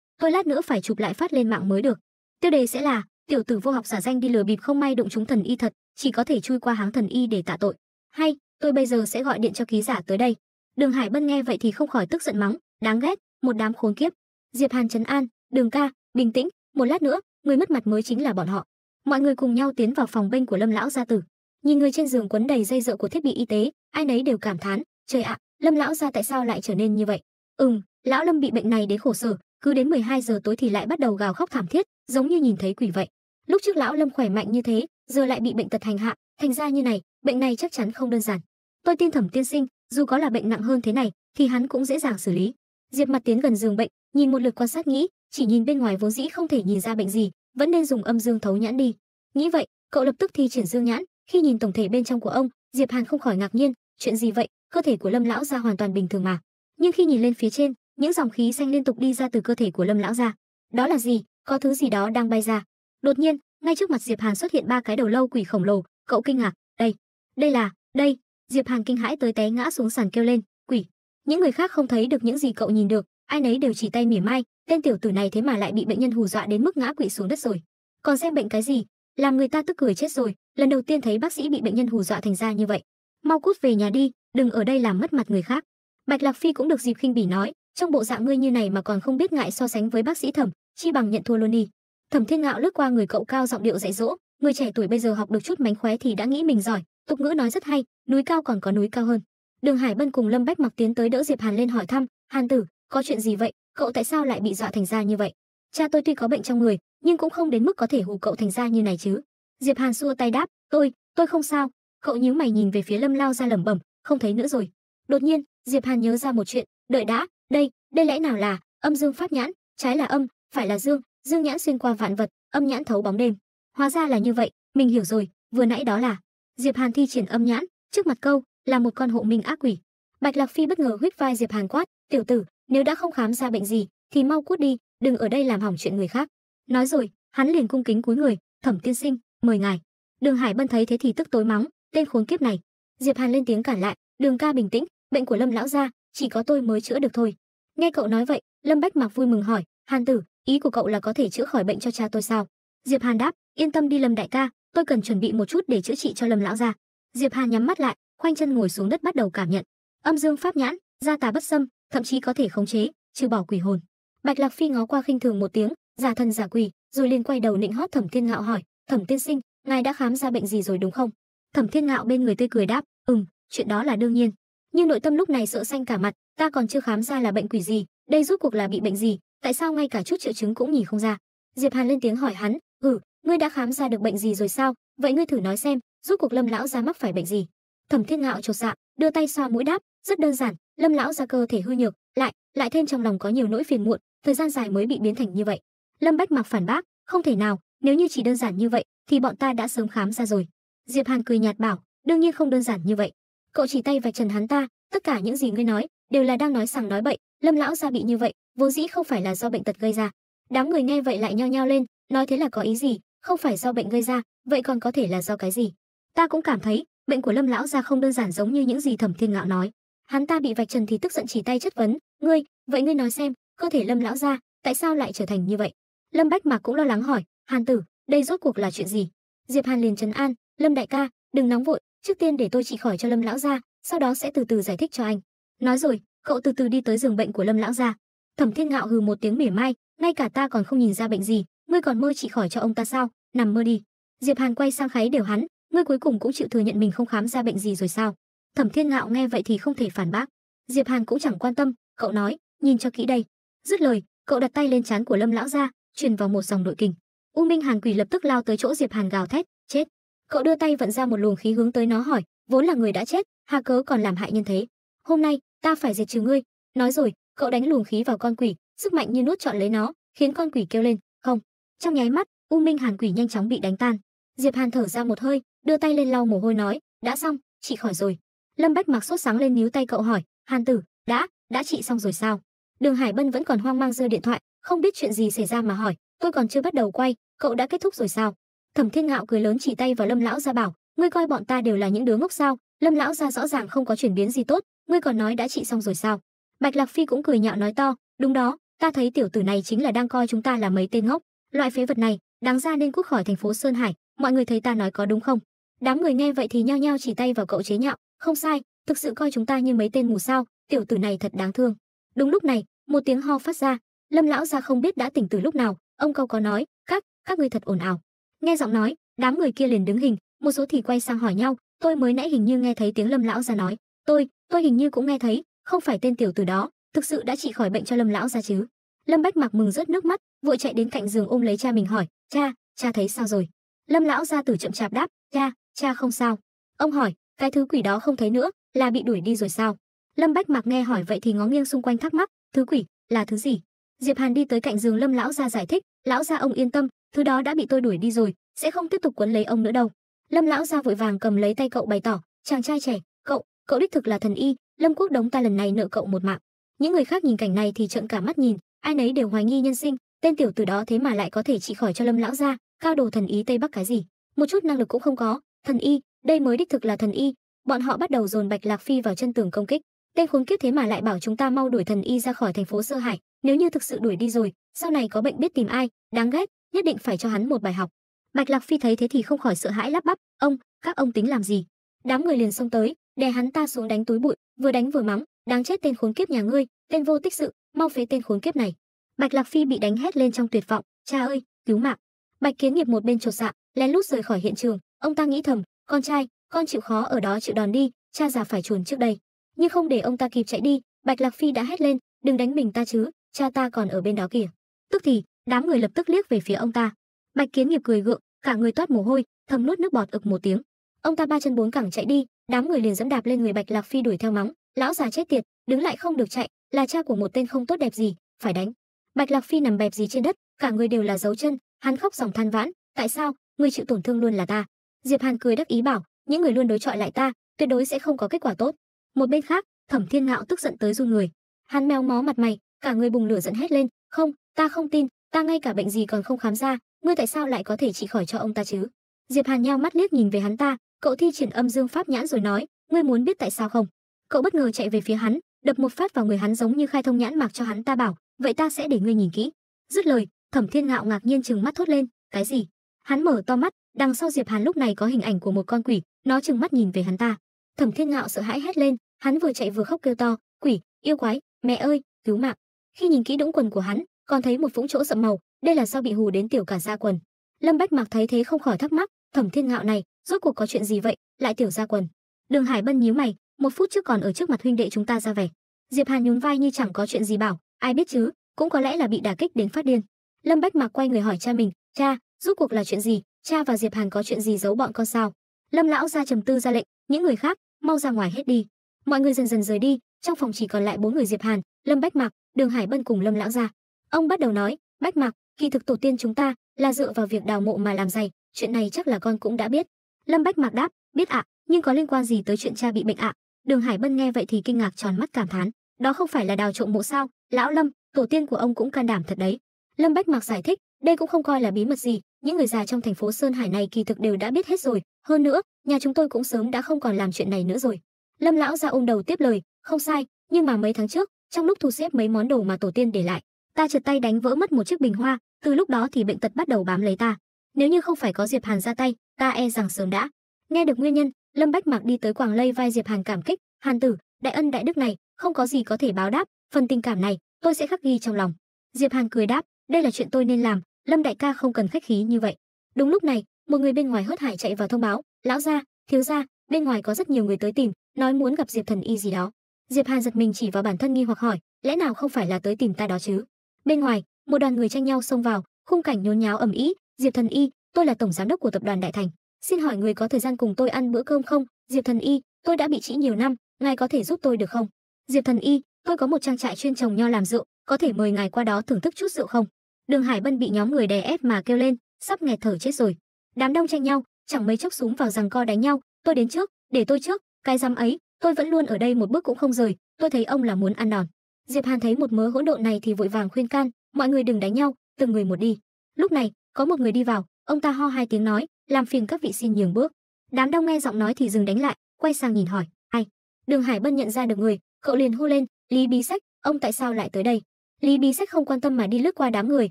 tôi lát nữa phải chụp lại phát lên mạng mới được tiêu đề sẽ là tiểu tử vô học giả danh đi lừa bịp không may đụng chúng thần y thật chỉ có thể chui qua háng thần y để tạ tội hay tôi bây giờ sẽ gọi điện cho ký giả tới đây đường hải bân nghe vậy thì không khỏi tức giận mắng đáng ghét một đám khốn kiếp diệp hàn trấn an đường ca bình tĩnh một lát nữa người mất mặt mới chính là bọn họ mọi người cùng nhau tiến vào phòng bên của lâm lão gia tử nhìn người trên giường quấn đầy dây dợ của thiết bị y tế ai nấy đều cảm thán trời ạ Lâm lão gia tại sao lại trở nên như vậy? Ừm, lão Lâm bị bệnh này đến khổ sở, cứ đến 12 giờ tối thì lại bắt đầu gào khóc thảm thiết, giống như nhìn thấy quỷ vậy. Lúc trước lão Lâm khỏe mạnh như thế, giờ lại bị bệnh tật hành hạ, thành ra như này, bệnh này chắc chắn không đơn giản. Tôi tin Thẩm tiên sinh, dù có là bệnh nặng hơn thế này thì hắn cũng dễ dàng xử lý. Diệp Mặt tiến gần giường bệnh, nhìn một lượt quan sát nghĩ, chỉ nhìn bên ngoài vốn dĩ không thể nhìn ra bệnh gì, vẫn nên dùng âm dương thấu nhãn đi. Nghĩ vậy, cậu lập tức thi triển dương nhãn, khi nhìn tổng thể bên trong của ông, Diệp Hàn không khỏi ngạc nhiên, chuyện gì vậy, cơ thể của lâm lão gia hoàn toàn bình thường mà nhưng khi nhìn lên phía trên những dòng khí xanh liên tục đi ra từ cơ thể của lâm lão gia đó là gì có thứ gì đó đang bay ra đột nhiên ngay trước mặt diệp hàn xuất hiện ba cái đầu lâu quỷ khổng lồ cậu kinh ngạc đây đây là đây diệp hàn kinh hãi tới té ngã xuống sàn kêu lên quỷ những người khác không thấy được những gì cậu nhìn được ai nấy đều chỉ tay mỉa mai tên tiểu tử này thế mà lại bị bệnh nhân hù dọa đến mức ngã quỵ xuống đất rồi còn xem bệnh cái gì làm người ta tức cười chết rồi lần đầu tiên thấy bác sĩ bị bệnh nhân hù dọa thành ra như vậy mau cút về nhà đi đừng ở đây làm mất mặt người khác bạch lạc phi cũng được dịp khinh bỉ nói trong bộ dạng ngươi như này mà còn không biết ngại so sánh với bác sĩ thẩm chi bằng nhận thua luôn đi thẩm thiên ngạo lướt qua người cậu cao giọng điệu dạy dỗ người trẻ tuổi bây giờ học được chút mánh khóe thì đã nghĩ mình giỏi tục ngữ nói rất hay núi cao còn có núi cao hơn đường hải bân cùng lâm bách mặc tiến tới đỡ diệp hàn lên hỏi thăm hàn tử có chuyện gì vậy cậu tại sao lại bị dọa thành ra như vậy cha tôi tuy có bệnh trong người nhưng cũng không đến mức có thể hù cậu thành ra như này chứ diệp hàn xua tay đáp tôi tôi không sao cậu nhíu mày nhìn về phía lâm lao ra lẩm bẩm không thấy nữa rồi. Đột nhiên, Diệp Hàn nhớ ra một chuyện, đợi đã, đây, đây lẽ nào là âm dương pháp nhãn, trái là âm, phải là dương, dương nhãn xuyên qua vạn vật, âm nhãn thấu bóng đêm. Hóa ra là như vậy, mình hiểu rồi, vừa nãy đó là Diệp Hàn thi triển âm nhãn, trước mặt câu là một con hộ minh ác quỷ. Bạch Lạc Phi bất ngờ huýt vai Diệp Hàn quát, "Tiểu tử, nếu đã không khám ra bệnh gì thì mau cút đi, đừng ở đây làm hỏng chuyện người khác." Nói rồi, hắn liền cung kính cúi người, "Thẩm tiên sinh, mời ngài." Đường Hải Bân thấy thế thì tức tối mắng, tên khốn kiếp này, Diệp Hàn lên tiếng cản lại, "Đường ca bình tĩnh, bệnh của Lâm lão gia chỉ có tôi mới chữa được thôi." Nghe cậu nói vậy, Lâm Bách Mạc vui mừng hỏi, "Hàn tử, ý của cậu là có thể chữa khỏi bệnh cho cha tôi sao?" Diệp Hàn đáp, "Yên tâm đi Lâm đại ca, tôi cần chuẩn bị một chút để chữa trị cho Lâm lão gia." Diệp Hàn nhắm mắt lại, khoanh chân ngồi xuống đất bắt đầu cảm nhận. Âm dương pháp nhãn, gia tà bất xâm, thậm chí có thể khống chế, trừ bỏ quỷ hồn. Bạch Lạc Phi ngó qua khinh thường một tiếng, giả thần giả quỷ, rồi liền quay đầu nịnh hót Thẩm Thiên Ngạo hỏi, "Thẩm tiên sinh, ngài đã khám ra bệnh gì rồi đúng không?" Thẩm Thiên Ngạo bên người tươi cười đáp, Ừm, chuyện đó là đương nhiên. Nhưng nội tâm lúc này sợ xanh cả mặt, ta còn chưa khám ra là bệnh quỷ gì, đây rốt cuộc là bị bệnh gì, tại sao ngay cả chút triệu chứng cũng nhìn không ra. Diệp Hàn lên tiếng hỏi hắn, "Ừ, ngươi đã khám ra được bệnh gì rồi sao? Vậy ngươi thử nói xem, rốt cuộc Lâm lão gia mắc phải bệnh gì?" Thẩm Thiên Ngạo chột dạ, đưa tay xoa mũi đáp, "Rất đơn giản, Lâm lão gia cơ thể hư nhược, lại lại thêm trong lòng có nhiều nỗi phiền muộn, thời gian dài mới bị biến thành như vậy." Lâm Bách Mặc phản bác, "Không thể nào, nếu như chỉ đơn giản như vậy thì bọn ta đã sớm khám ra rồi." Diệp Hàn cười nhạt bảo, đương nhiên không đơn giản như vậy cậu chỉ tay vạch trần hắn ta tất cả những gì ngươi nói đều là đang nói sằng nói bậy lâm lão gia bị như vậy vốn dĩ không phải là do bệnh tật gây ra đám người nghe vậy lại nhao nhao lên nói thế là có ý gì không phải do bệnh gây ra vậy còn có thể là do cái gì ta cũng cảm thấy bệnh của lâm lão gia không đơn giản giống như những gì thẩm thiên ngạo nói hắn ta bị vạch trần thì tức giận chỉ tay chất vấn ngươi vậy ngươi nói xem cơ thể lâm lão gia tại sao lại trở thành như vậy lâm bách mạc cũng lo lắng hỏi hàn tử đây rốt cuộc là chuyện gì diệp hàn liền trấn an lâm đại ca đừng nóng vội trước tiên để tôi trị khỏi cho lâm lão gia sau đó sẽ từ từ giải thích cho anh nói rồi cậu từ từ đi tới giường bệnh của lâm lão gia thẩm thiên ngạo hừ một tiếng mỉa mai ngay cả ta còn không nhìn ra bệnh gì ngươi còn mơ trị khỏi cho ông ta sao nằm mơ đi diệp hàn quay sang kháy đều hắn ngươi cuối cùng cũng chịu thừa nhận mình không khám ra bệnh gì rồi sao thẩm thiên ngạo nghe vậy thì không thể phản bác diệp hàn cũng chẳng quan tâm cậu nói nhìn cho kỹ đây dứt lời cậu đặt tay lên trán của lâm lão gia truyền vào một dòng nội kình u minh hàn quỳ lập tức lao tới chỗ diệp hàn gào thét chết Cậu đưa tay vận ra một luồng khí hướng tới nó hỏi, vốn là người đã chết, hà cớ còn làm hại nhân thế. Hôm nay, ta phải diệt trừ ngươi. Nói rồi, cậu đánh luồng khí vào con quỷ, sức mạnh như nuốt chọn lấy nó, khiến con quỷ kêu lên, không. Trong nháy mắt, U Minh Hàn quỷ nhanh chóng bị đánh tan. Diệp Hàn thở ra một hơi, đưa tay lên lau mồ hôi nói, đã xong, chị khỏi rồi. Lâm Bách Mặc sốt sáng lên níu tay cậu hỏi, Hàn tử, đã, đã chị xong rồi sao? Đường Hải Bân vẫn còn hoang mang giơ điện thoại, không biết chuyện gì xảy ra mà hỏi, tôi còn chưa bắt đầu quay, cậu đã kết thúc rồi sao? thẩm thiên Ngạo cười lớn chỉ tay vào lâm lão gia bảo ngươi coi bọn ta đều là những đứa ngốc sao lâm lão gia rõ ràng không có chuyển biến gì tốt ngươi còn nói đã trị xong rồi sao bạch lạc phi cũng cười nhạo nói to đúng đó ta thấy tiểu tử này chính là đang coi chúng ta là mấy tên ngốc loại phế vật này đáng ra nên cút khỏi thành phố sơn hải mọi người thấy ta nói có đúng không đám người nghe vậy thì nhao nhao chỉ tay vào cậu chế nhạo không sai thực sự coi chúng ta như mấy tên mù sao tiểu tử này thật đáng thương đúng lúc này một tiếng ho phát ra lâm lão gia không biết đã tỉnh từ lúc nào ông câu có nói các các ngươi thật ồn ào nghe giọng nói đám người kia liền đứng hình một số thì quay sang hỏi nhau tôi mới nãy hình như nghe thấy tiếng lâm lão ra nói tôi tôi hình như cũng nghe thấy không phải tên tiểu từ đó thực sự đã trị khỏi bệnh cho lâm lão ra chứ lâm bách mạc mừng rớt nước mắt vội chạy đến cạnh giường ôm lấy cha mình hỏi cha cha thấy sao rồi lâm lão ra từ chậm chạp đáp cha cha không sao ông hỏi cái thứ quỷ đó không thấy nữa là bị đuổi đi rồi sao lâm bách mạc nghe hỏi vậy thì ngó nghiêng xung quanh thắc mắc thứ quỷ là thứ gì Diệp Hàn đi tới cạnh giường Lâm lão gia giải thích, "Lão gia ông yên tâm, thứ đó đã bị tôi đuổi đi rồi, sẽ không tiếp tục quấn lấy ông nữa đâu." Lâm lão gia vội vàng cầm lấy tay cậu bày tỏ, "Chàng trai trẻ, cậu, cậu đích thực là thần y, Lâm Quốc đống ta lần này nợ cậu một mạng." Những người khác nhìn cảnh này thì trợn cả mắt nhìn, ai nấy đều hoài nghi nhân sinh, tên tiểu tử đó thế mà lại có thể trị khỏi cho Lâm lão gia, cao đồ thần y Tây Bắc cái gì, một chút năng lực cũng không có, thần y, đây mới đích thực là thần y. Bọn họ bắt đầu dồn Bạch Lạc Phi vào chân tường công kích. Tên khốn kiếp thế mà lại bảo chúng ta mau đuổi thần y ra khỏi thành phố Sơ Hải, nếu như thực sự đuổi đi rồi sau này có bệnh biết tìm ai đáng ghét nhất định phải cho hắn một bài học bạch lạc phi thấy thế thì không khỏi sợ hãi lắp bắp ông các ông tính làm gì đám người liền xông tới đè hắn ta xuống đánh túi bụi vừa đánh vừa mắng đáng chết tên khốn kiếp nhà ngươi tên vô tích sự mau phế tên khốn kiếp này bạch lạc phi bị đánh hét lên trong tuyệt vọng cha ơi cứu mạng bạch kiến nghiệp một bên chột dạ lén lút rời khỏi hiện trường ông ta nghĩ thầm con trai con chịu khó ở đó chịu đòn đi cha già phải chuồn trước đây nhưng không để ông ta kịp chạy đi bạch lạc phi đã hét lên đừng đánh mình ta chứ cha ta còn ở bên đó kìa. Tức thì, đám người lập tức liếc về phía ông ta. Bạch Kiến nghiệp cười gượng, cả người toát mồ hôi, thầm nuốt nước bọt ực một tiếng. Ông ta ba chân bốn cẳng chạy đi, đám người liền dẫm đạp lên người Bạch Lạc Phi đuổi theo mắng, lão già chết tiệt, đứng lại không được chạy, là cha của một tên không tốt đẹp gì, phải đánh. Bạch Lạc Phi nằm bẹp gì trên đất, cả người đều là dấu chân, hắn khóc dòng than vãn, tại sao, người chịu tổn thương luôn là ta. Diệp Hàn cười đắc ý bảo, những người luôn đối chọi lại ta, tuyệt đối sẽ không có kết quả tốt. Một bên khác, Thẩm Thiên Ngạo tức giận tới run người. Hắn mèo mó mặt mày, cả người bùng lửa giận hét lên không ta không tin ta ngay cả bệnh gì còn không khám ra ngươi tại sao lại có thể trị khỏi cho ông ta chứ diệp hàn nhao mắt liếc nhìn về hắn ta cậu thi triển âm dương pháp nhãn rồi nói ngươi muốn biết tại sao không cậu bất ngờ chạy về phía hắn đập một phát vào người hắn giống như khai thông nhãn mạc cho hắn ta bảo vậy ta sẽ để ngươi nhìn kỹ dứt lời thẩm thiên ngạo ngạc nhiên chừng mắt thốt lên cái gì hắn mở to mắt đằng sau diệp hàn lúc này có hình ảnh của một con quỷ nó chừng mắt nhìn về hắn ta thẩm thiên ngạo sợ hãi hét lên hắn vừa chạy vừa khóc kêu to quỷ yêu quái mẹ ơi cứu mạng khi nhìn kỹ đũng quần của hắn còn thấy một vũng chỗ sậm màu đây là sao bị hù đến tiểu cả da quần lâm bách mạc thấy thế không khỏi thắc mắc thẩm thiên ngạo này rốt cuộc có chuyện gì vậy lại tiểu ra quần đường hải bân nhíu mày một phút trước còn ở trước mặt huynh đệ chúng ta ra vẻ diệp hàn nhún vai như chẳng có chuyện gì bảo ai biết chứ cũng có lẽ là bị đả kích đến phát điên lâm bách mạc quay người hỏi cha mình cha rốt cuộc là chuyện gì cha và diệp hàn có chuyện gì giấu bọn con sao lâm lão ra trầm tư ra lệnh những người khác mau ra ngoài hết đi mọi người dần dần rời đi trong phòng chỉ còn lại bốn người diệp hàn lâm bách mạc Đường Hải Bân cùng Lâm lão gia. Ông bắt đầu nói, "Bách Mạc, kỳ thực tổ tiên chúng ta là dựa vào việc đào mộ mà làm giày, chuyện này chắc là con cũng đã biết." Lâm Bách Mạc đáp, "Biết ạ, nhưng có liên quan gì tới chuyện cha bị bệnh ạ?" Đường Hải Bân nghe vậy thì kinh ngạc tròn mắt cảm thán, "Đó không phải là đào trộm mộ sao? Lão Lâm, tổ tiên của ông cũng can đảm thật đấy." Lâm Bách Mạc giải thích, "Đây cũng không coi là bí mật gì, những người già trong thành phố Sơn Hải này kỳ thực đều đã biết hết rồi, hơn nữa, nhà chúng tôi cũng sớm đã không còn làm chuyện này nữa rồi." Lâm lão ra ôm đầu tiếp lời, "Không sai, nhưng mà mấy tháng trước, trong lúc thu xếp mấy món đồ mà tổ tiên để lại ta trượt tay đánh vỡ mất một chiếc bình hoa từ lúc đó thì bệnh tật bắt đầu bám lấy ta nếu như không phải có diệp hàn ra tay ta e rằng sớm đã nghe được nguyên nhân lâm bách mạc đi tới quàng lây vai diệp hàn cảm kích hàn tử đại ân đại đức này không có gì có thể báo đáp phần tình cảm này tôi sẽ khắc ghi trong lòng diệp hàn cười đáp đây là chuyện tôi nên làm lâm đại ca không cần khách khí như vậy đúng lúc này một người bên ngoài hớt hải chạy vào thông báo lão gia thiếu gia bên ngoài có rất nhiều người tới tìm nói muốn gặp diệp thần y gì đó Diệp Hàn giật mình chỉ vào bản thân nghi hoặc hỏi, lẽ nào không phải là tới tìm ta đó chứ? Bên ngoài, một đoàn người tranh nhau xông vào, khung cảnh nhốn nháo ầm ĩ, Diệp Thần Y, tôi là tổng giám đốc của tập đoàn Đại Thành, xin hỏi người có thời gian cùng tôi ăn bữa cơm không? Diệp Thần Y, tôi đã bị trĩ nhiều năm, ngài có thể giúp tôi được không? Diệp Thần Y, tôi có một trang trại chuyên trồng nho làm rượu, có thể mời ngài qua đó thưởng thức chút rượu không? Đường Hải Bân bị nhóm người đè ép mà kêu lên, sắp nghẹt thở chết rồi. Đám đông tranh nhau, chẳng mấy chốc súng vào rằng co đánh nhau, tôi đến trước, để tôi trước, cái dám ấy, tôi vẫn luôn ở đây một bước cũng không rời tôi thấy ông là muốn ăn đòn diệp hàn thấy một mớ hỗn độn này thì vội vàng khuyên can mọi người đừng đánh nhau từng người một đi lúc này có một người đi vào ông ta ho hai tiếng nói làm phiền các vị xin nhường bước đám đông nghe giọng nói thì dừng đánh lại quay sang nhìn hỏi ai đường hải bân nhận ra được người cậu liền hô lên lý bí sách ông tại sao lại tới đây lý bí sách không quan tâm mà đi lướt qua đám người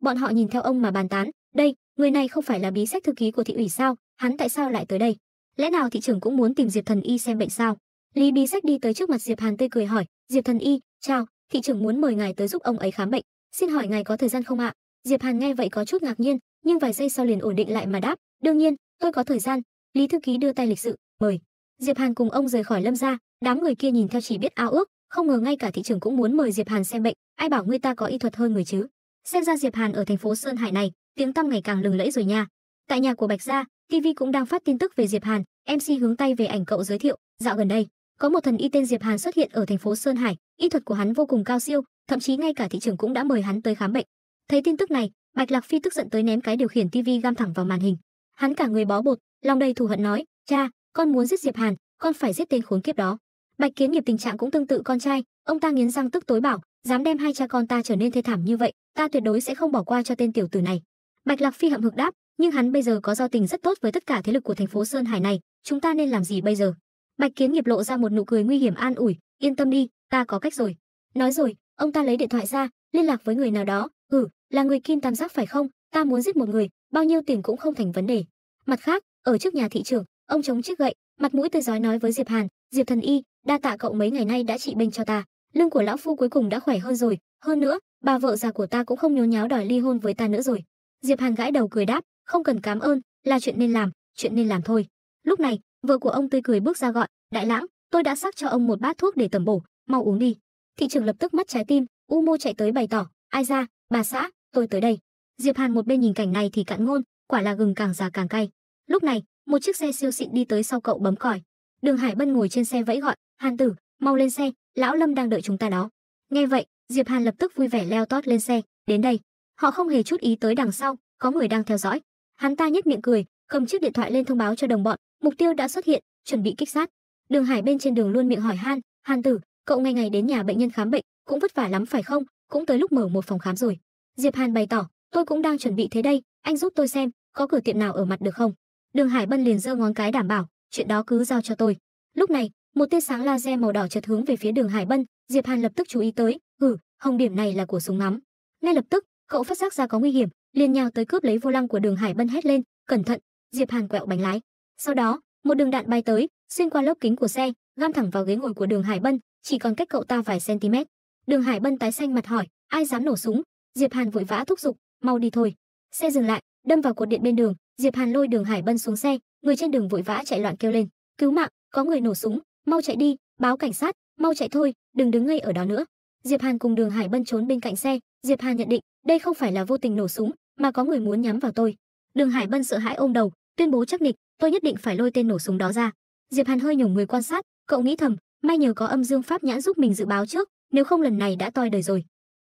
bọn họ nhìn theo ông mà bàn tán đây người này không phải là bí sách thư ký của thị ủy sao hắn tại sao lại tới đây lẽ nào thị trưởng cũng muốn tìm diệp thần y xem bệnh sao Lý Bí Sách đi tới trước mặt Diệp Hàn tươi cười hỏi, "Diệp thần y, chào, thị trưởng muốn mời ngài tới giúp ông ấy khám bệnh, xin hỏi ngài có thời gian không ạ?" Diệp Hàn nghe vậy có chút ngạc nhiên, nhưng vài giây sau liền ổn định lại mà đáp, "Đương nhiên, tôi có thời gian." Lý thư ký đưa tay lịch sự, "Mời." Diệp Hàn cùng ông rời khỏi Lâm gia, đám người kia nhìn theo chỉ biết ao ước, không ngờ ngay cả thị trưởng cũng muốn mời Diệp Hàn xem bệnh, ai bảo người ta có y thuật hơn người chứ. Xem ra Diệp Hàn ở thành phố Sơn Hải này, tiếng tăm ngày càng lừng lẫy rồi nha. Tại nhà của Bạch gia, TV cũng đang phát tin tức về Diệp Hàn, MC hướng tay về ảnh cậu giới thiệu, dạo gần đây, có một thần y tên Diệp Hàn xuất hiện ở thành phố Sơn Hải, y thuật của hắn vô cùng cao siêu, thậm chí ngay cả thị trưởng cũng đã mời hắn tới khám bệnh. Thấy tin tức này, Bạch Lạc Phi tức giận tới ném cái điều khiển tivi gam thẳng vào màn hình. Hắn cả người bó bột, lòng đầy thù hận nói: "Cha, con muốn giết Diệp Hàn, con phải giết tên khốn kiếp đó." Bạch Kiến Nghiệp tình trạng cũng tương tự con trai, ông ta nghiến răng tức tối bảo: "Dám đem hai cha con ta trở nên thê thảm như vậy, ta tuyệt đối sẽ không bỏ qua cho tên tiểu tử này." Bạch Lạc Phi hậm hực đáp: "Nhưng hắn bây giờ có giao tình rất tốt với tất cả thế lực của thành phố Sơn Hải này, chúng ta nên làm gì bây giờ?" Bạch Kiến Nghiệp lộ ra một nụ cười nguy hiểm an ủi, yên tâm đi, ta có cách rồi. Nói rồi, ông ta lấy điện thoại ra, liên lạc với người nào đó, ừ, là người Kim Tam Giác phải không? Ta muốn giết một người, bao nhiêu tiền cũng không thành vấn đề. Mặt khác, ở trước nhà thị trưởng, ông chống chiếc gậy, mặt mũi tươi giói nói với Diệp Hàn, Diệp thần y, đa tạ cậu mấy ngày nay đã trị bệnh cho ta, lưng của lão phu cuối cùng đã khỏe hơn rồi, hơn nữa, bà vợ già của ta cũng không nhốn nháo đòi ly hôn với ta nữa rồi. Diệp Hàn gãi đầu cười đáp, không cần cảm ơn, là chuyện nên làm, chuyện nên làm thôi. Lúc này, Vợ của ông tươi cười bước ra gọi, "Đại lãng, tôi đã sắc cho ông một bát thuốc để tẩm bổ, mau uống đi." Thị trưởng lập tức mất trái tim, u mô chạy tới bày tỏ, "Ai ra, bà xã, tôi tới đây." Diệp Hàn một bên nhìn cảnh này thì cạn ngôn, quả là gừng càng già càng cay. Lúc này, một chiếc xe siêu xịn đi tới sau cậu bấm còi. Đường Hải Bân ngồi trên xe vẫy gọi, "Hàn tử, mau lên xe, lão Lâm đang đợi chúng ta đó." Nghe vậy, Diệp Hàn lập tức vui vẻ leo tót lên xe, "Đến đây." Họ không hề chút ý tới đằng sau, có người đang theo dõi. Hắn ta nhếch miệng cười, cầm chiếc điện thoại lên thông báo cho đồng bọn, mục tiêu đã xuất hiện chuẩn bị kích sát đường hải bên trên đường luôn miệng hỏi han han tử cậu ngày ngày đến nhà bệnh nhân khám bệnh cũng vất vả lắm phải không cũng tới lúc mở một phòng khám rồi diệp hàn bày tỏ tôi cũng đang chuẩn bị thế đây anh giúp tôi xem có cửa tiệm nào ở mặt được không đường hải bân liền giơ ngón cái đảm bảo chuyện đó cứ giao cho tôi lúc này một tia sáng laser màu đỏ chợt hướng về phía đường hải bân diệp hàn lập tức chú ý tới ừ hồng điểm này là của súng ngắm ngay lập tức cậu phát giác ra có nguy hiểm liền nhào tới cướp lấy vô lăng của đường hải bân hét lên cẩn thận diệp hàn quẹo bánh lái sau đó, một đường đạn bay tới, xuyên qua lớp kính của xe, găm thẳng vào ghế ngồi của Đường Hải Bân, chỉ còn cách cậu ta vài centimet Đường Hải Bân tái xanh mặt hỏi, ai dám nổ súng? Diệp Hàn vội vã thúc giục, mau đi thôi. Xe dừng lại, đâm vào cột điện bên đường, Diệp Hàn lôi Đường Hải Bân xuống xe, người trên đường vội vã chạy loạn kêu lên, cứu mạng, có người nổ súng, mau chạy đi, báo cảnh sát, mau chạy thôi, đừng đứng ngây ở đó nữa. Diệp Hàn cùng Đường Hải Bân trốn bên cạnh xe, Diệp Hàn nhận định, đây không phải là vô tình nổ súng, mà có người muốn nhắm vào tôi. Đường Hải Bân sợ hãi ôm đầu, tuyên bố chắc nịch, tôi nhất định phải lôi tên nổ súng đó ra diệp hàn hơi nhổm người quan sát cậu nghĩ thầm may nhờ có âm dương pháp nhãn giúp mình dự báo trước nếu không lần này đã toi đời rồi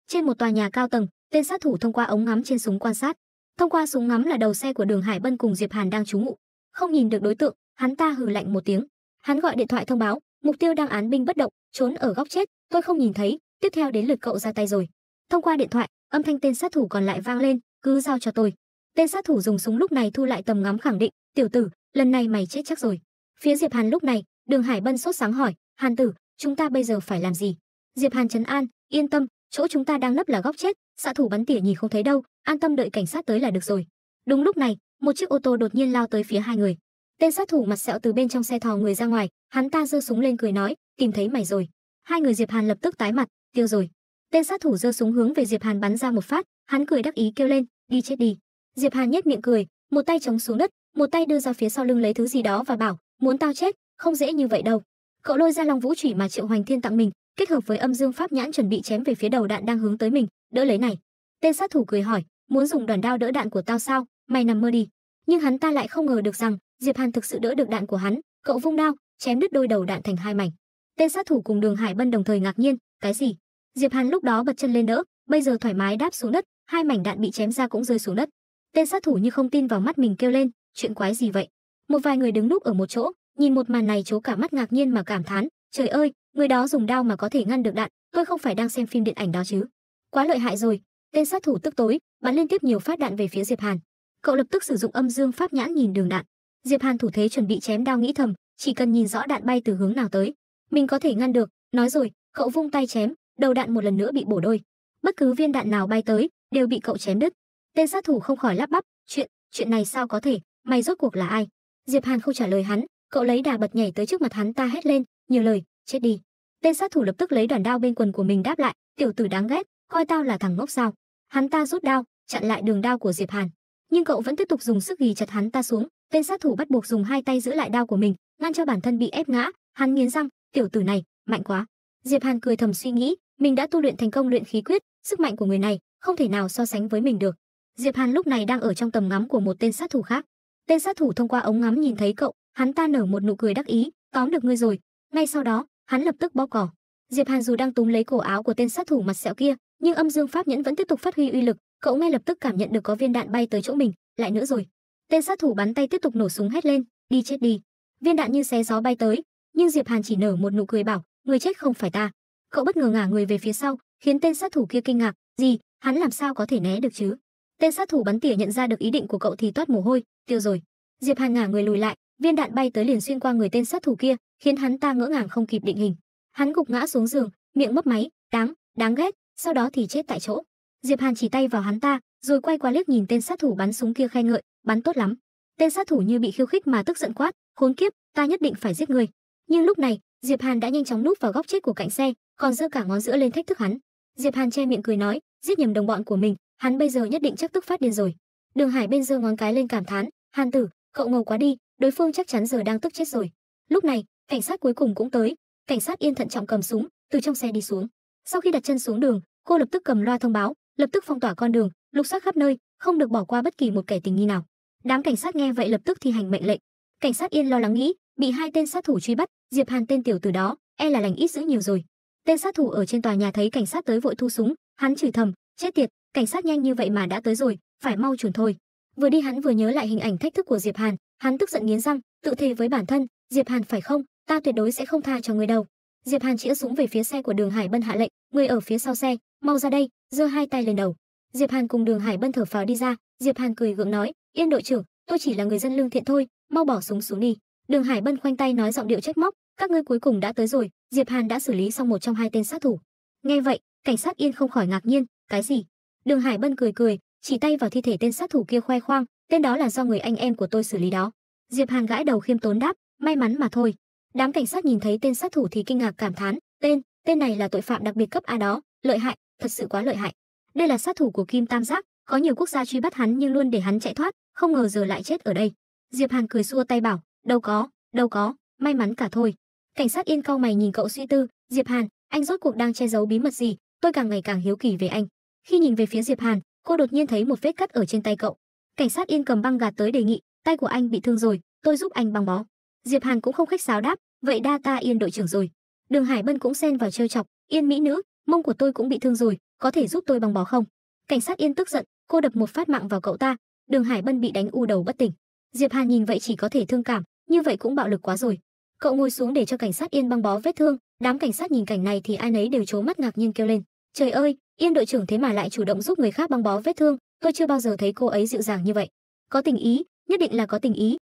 trên một tòa nhà cao tầng tên sát thủ thông qua ống ngắm trên súng quan sát thông qua súng ngắm là đầu xe của đường hải bân cùng diệp hàn đang trú ngụ không nhìn được đối tượng hắn ta hừ lạnh một tiếng hắn gọi điện thoại thông báo mục tiêu đang án binh bất động trốn ở góc chết tôi không nhìn thấy tiếp theo đến lượt cậu ra tay rồi thông qua điện thoại âm thanh tên sát thủ còn lại vang lên cứ giao cho tôi tên sát thủ dùng súng lúc này thu lại tầm ngắm khẳng định tiểu tử lần này mày chết chắc rồi. Phía Diệp Hàn lúc này, Đường Hải Bân sốt sáng hỏi, Hàn tử, chúng ta bây giờ phải làm gì? Diệp Hàn trấn an, yên tâm, chỗ chúng ta đang nấp là góc chết, xạ thủ bắn tỉa nhìn không thấy đâu, an tâm đợi cảnh sát tới là được rồi. Đúng lúc này, một chiếc ô tô đột nhiên lao tới phía hai người. Tên sát thủ mặt sẹo từ bên trong xe thò người ra ngoài, hắn ta giơ súng lên cười nói, tìm thấy mày rồi. Hai người Diệp Hàn lập tức tái mặt, tiêu rồi. Tên sát thủ giơ súng hướng về Diệp Hàn bắn ra một phát, hắn cười đắc ý kêu lên, đi chết đi. Diệp Hàn nhếch miệng cười, một tay chống xuống đất, một tay đưa ra phía sau lưng lấy thứ gì đó và bảo muốn tao chết không dễ như vậy đâu cậu lôi ra long vũ chủy mà triệu hoành thiên tặng mình kết hợp với âm dương pháp nhãn chuẩn bị chém về phía đầu đạn đang hướng tới mình đỡ lấy này tên sát thủ cười hỏi muốn dùng đoàn đao đỡ đạn của tao sao mày nằm mơ đi nhưng hắn ta lại không ngờ được rằng diệp hàn thực sự đỡ được đạn của hắn cậu vung đao chém đứt đôi đầu đạn thành hai mảnh tên sát thủ cùng đường hải bân đồng thời ngạc nhiên cái gì diệp hàn lúc đó bật chân lên đỡ bây giờ thoải mái đáp xuống đất hai mảnh đạn bị chém ra cũng rơi xuống đất tên sát thủ như không tin vào mắt mình kêu lên chuyện quái gì vậy? Một vài người đứng núp ở một chỗ, nhìn một màn này chố cả mắt ngạc nhiên mà cảm thán, trời ơi, người đó dùng đao mà có thể ngăn được đạn, tôi không phải đang xem phim điện ảnh đó chứ. Quá lợi hại rồi, tên sát thủ tức tối, bắn liên tiếp nhiều phát đạn về phía Diệp Hàn. Cậu lập tức sử dụng âm dương pháp nhãn nhìn đường đạn. Diệp Hàn thủ thế chuẩn bị chém đao nghĩ thầm, chỉ cần nhìn rõ đạn bay từ hướng nào tới, mình có thể ngăn được, nói rồi, cậu vung tay chém, đầu đạn một lần nữa bị bổ đôi. Bất cứ viên đạn nào bay tới, đều bị cậu chém đứt. Tên sát thủ không khỏi lắp bắp, chuyện, chuyện này sao có thể? mày rốt cuộc là ai diệp hàn không trả lời hắn cậu lấy đà bật nhảy tới trước mặt hắn ta hét lên nhiều lời chết đi tên sát thủ lập tức lấy đoàn đao bên quần của mình đáp lại tiểu tử đáng ghét coi tao là thằng ngốc sao hắn ta rút đao chặn lại đường đao của diệp hàn nhưng cậu vẫn tiếp tục dùng sức ghi chặt hắn ta xuống tên sát thủ bắt buộc dùng hai tay giữ lại đao của mình ngăn cho bản thân bị ép ngã hắn nghiến răng tiểu tử này mạnh quá diệp hàn cười thầm suy nghĩ mình đã tu luyện thành công luyện khí quyết sức mạnh của người này không thể nào so sánh với mình được diệp hàn lúc này đang ở trong tầm ngắm của một tên sát thủ khác Tên sát thủ thông qua ống ngắm nhìn thấy cậu, hắn ta nở một nụ cười đắc ý, tóm được ngươi rồi. Ngay sau đó, hắn lập tức bóp cỏ. Diệp Hàn dù đang túm lấy cổ áo của tên sát thủ mặt sẹo kia, nhưng âm dương pháp nhẫn vẫn tiếp tục phát huy uy lực, cậu ngay lập tức cảm nhận được có viên đạn bay tới chỗ mình, lại nữa rồi. Tên sát thủ bắn tay tiếp tục nổ súng hét lên, đi chết đi. Viên đạn như xé gió bay tới, nhưng Diệp Hàn chỉ nở một nụ cười bảo, người chết không phải ta. Cậu bất ngờ ngả người về phía sau, khiến tên sát thủ kia kinh ngạc, gì, hắn làm sao có thể né được chứ? Tên sát thủ bắn tỉa nhận ra được ý định của cậu thì toát mồ hôi, tiêu rồi. Diệp Hàn ngả người lùi lại, viên đạn bay tới liền xuyên qua người tên sát thủ kia, khiến hắn ta ngỡ ngàng không kịp định hình. Hắn gục ngã xuống giường, miệng mấp máy, đáng, đáng ghét, sau đó thì chết tại chỗ. Diệp Hàn chỉ tay vào hắn ta, rồi quay qua liếc nhìn tên sát thủ bắn súng kia khen ngợi, bắn tốt lắm. Tên sát thủ như bị khiêu khích mà tức giận quát, khốn kiếp, ta nhất định phải giết ngươi. Nhưng lúc này, Diệp Hàn đã nhanh chóng núp vào góc chết của cạnh xe, còn giơ cả ngón giữa lên thách thức hắn. Diệp Hàn che miệng cười nói, giết nhầm đồng bọn của mình, hắn bây giờ nhất định chắc tức phát điên rồi. Đường Hải bên giơ ngón cái lên cảm thán, "Hàn tử, cậu ngầu quá đi, đối phương chắc chắn giờ đang tức chết rồi." Lúc này, cảnh sát cuối cùng cũng tới, cảnh sát yên thận trọng cầm súng, từ trong xe đi xuống. Sau khi đặt chân xuống đường, cô lập tức cầm loa thông báo, lập tức phong tỏa con đường, lục soát khắp nơi, không được bỏ qua bất kỳ một kẻ tình nghi nào. Đám cảnh sát nghe vậy lập tức thi hành mệnh lệnh. Cảnh sát yên lo lắng nghĩ, bị hai tên sát thủ truy bắt, Diệp Hàn tên tiểu tử đó, e là lành ít dữ nhiều rồi. Tên sát thủ ở trên tòa nhà thấy cảnh sát tới vội thu súng, hắn chửi thầm, chết tiệt, cảnh sát nhanh như vậy mà đã tới rồi, phải mau chuẩn thôi. Vừa đi hắn vừa nhớ lại hình ảnh thách thức của Diệp Hàn, hắn tức giận nghiến răng, tự thề với bản thân, Diệp Hàn phải không, ta tuyệt đối sẽ không tha cho người đâu. Diệp Hàn chĩa súng về phía xe của Đường Hải Bân hạ lệnh, người ở phía sau xe, mau ra đây, giơ hai tay lên đầu. Diệp Hàn cùng Đường Hải Bân thở phào đi ra, Diệp Hàn cười gượng nói, yên đội trưởng, tôi chỉ là người dân lương thiện thôi, mau bỏ súng xuống đi. Đường Hải Bân khoanh tay nói giọng điệu trách móc, các ngươi cuối cùng đã tới rồi, Diệp Hàn đã xử lý xong một trong hai tên sát thủ. Nghe vậy, cảnh sát yên không khỏi ngạc nhiên, cái gì? Đường Hải Bân cười cười, chỉ tay vào thi thể tên sát thủ kia khoe khoang, tên đó là do người anh em của tôi xử lý đó. Diệp Hàn gãi đầu khiêm tốn đáp, may mắn mà thôi. Đám cảnh sát nhìn thấy tên sát thủ thì kinh ngạc cảm thán, tên, tên này là tội phạm đặc biệt cấp A đó, lợi hại, thật sự quá lợi hại. Đây là sát thủ của Kim Tam Giác, có nhiều quốc gia truy bắt hắn nhưng luôn để hắn chạy thoát, không ngờ giờ lại chết ở đây. Diệp Hàn cười xua tay bảo, đâu có, đâu có, may mắn cả thôi. Cảnh sát yên cau mày nhìn cậu suy tư, Diệp Hàn, anh rốt cuộc đang che giấu bí mật gì, tôi càng ngày càng hiếu kỳ về anh. Khi nhìn về phía Diệp Hàn, cô đột nhiên thấy một vết cắt ở trên tay cậu. Cảnh sát Yên cầm băng gạt tới đề nghị, tay của anh bị thương rồi, tôi giúp anh băng bó. Diệp Hàn cũng không khách sáo đáp, vậy đa ta Yên đội trưởng rồi. Đường Hải Bân cũng xen vào trêu chọc, Yên mỹ nữ, mông của tôi cũng bị thương rồi, có thể giúp tôi băng bó không? Cảnh sát Yên tức giận, cô đập một phát mạng vào cậu ta, Đường Hải Bân bị đánh u đầu bất tỉnh. Diệp Hàn nhìn vậy chỉ có thể thương cảm, như vậy cũng bạo lực quá rồi. Cậu ngồi xuống để cho cảnh sát Yên băng bó vết thương, đám cảnh sát nhìn cảnh này thì ai nấy đều trố mắt ngạc nhiên kêu lên. Trời ơi, Yên đội trưởng thế mà lại chủ động giúp người khác băng bó vết thương, tôi chưa bao giờ thấy cô ấy dịu dàng như vậy. Có tình ý, nhất định là có tình ý,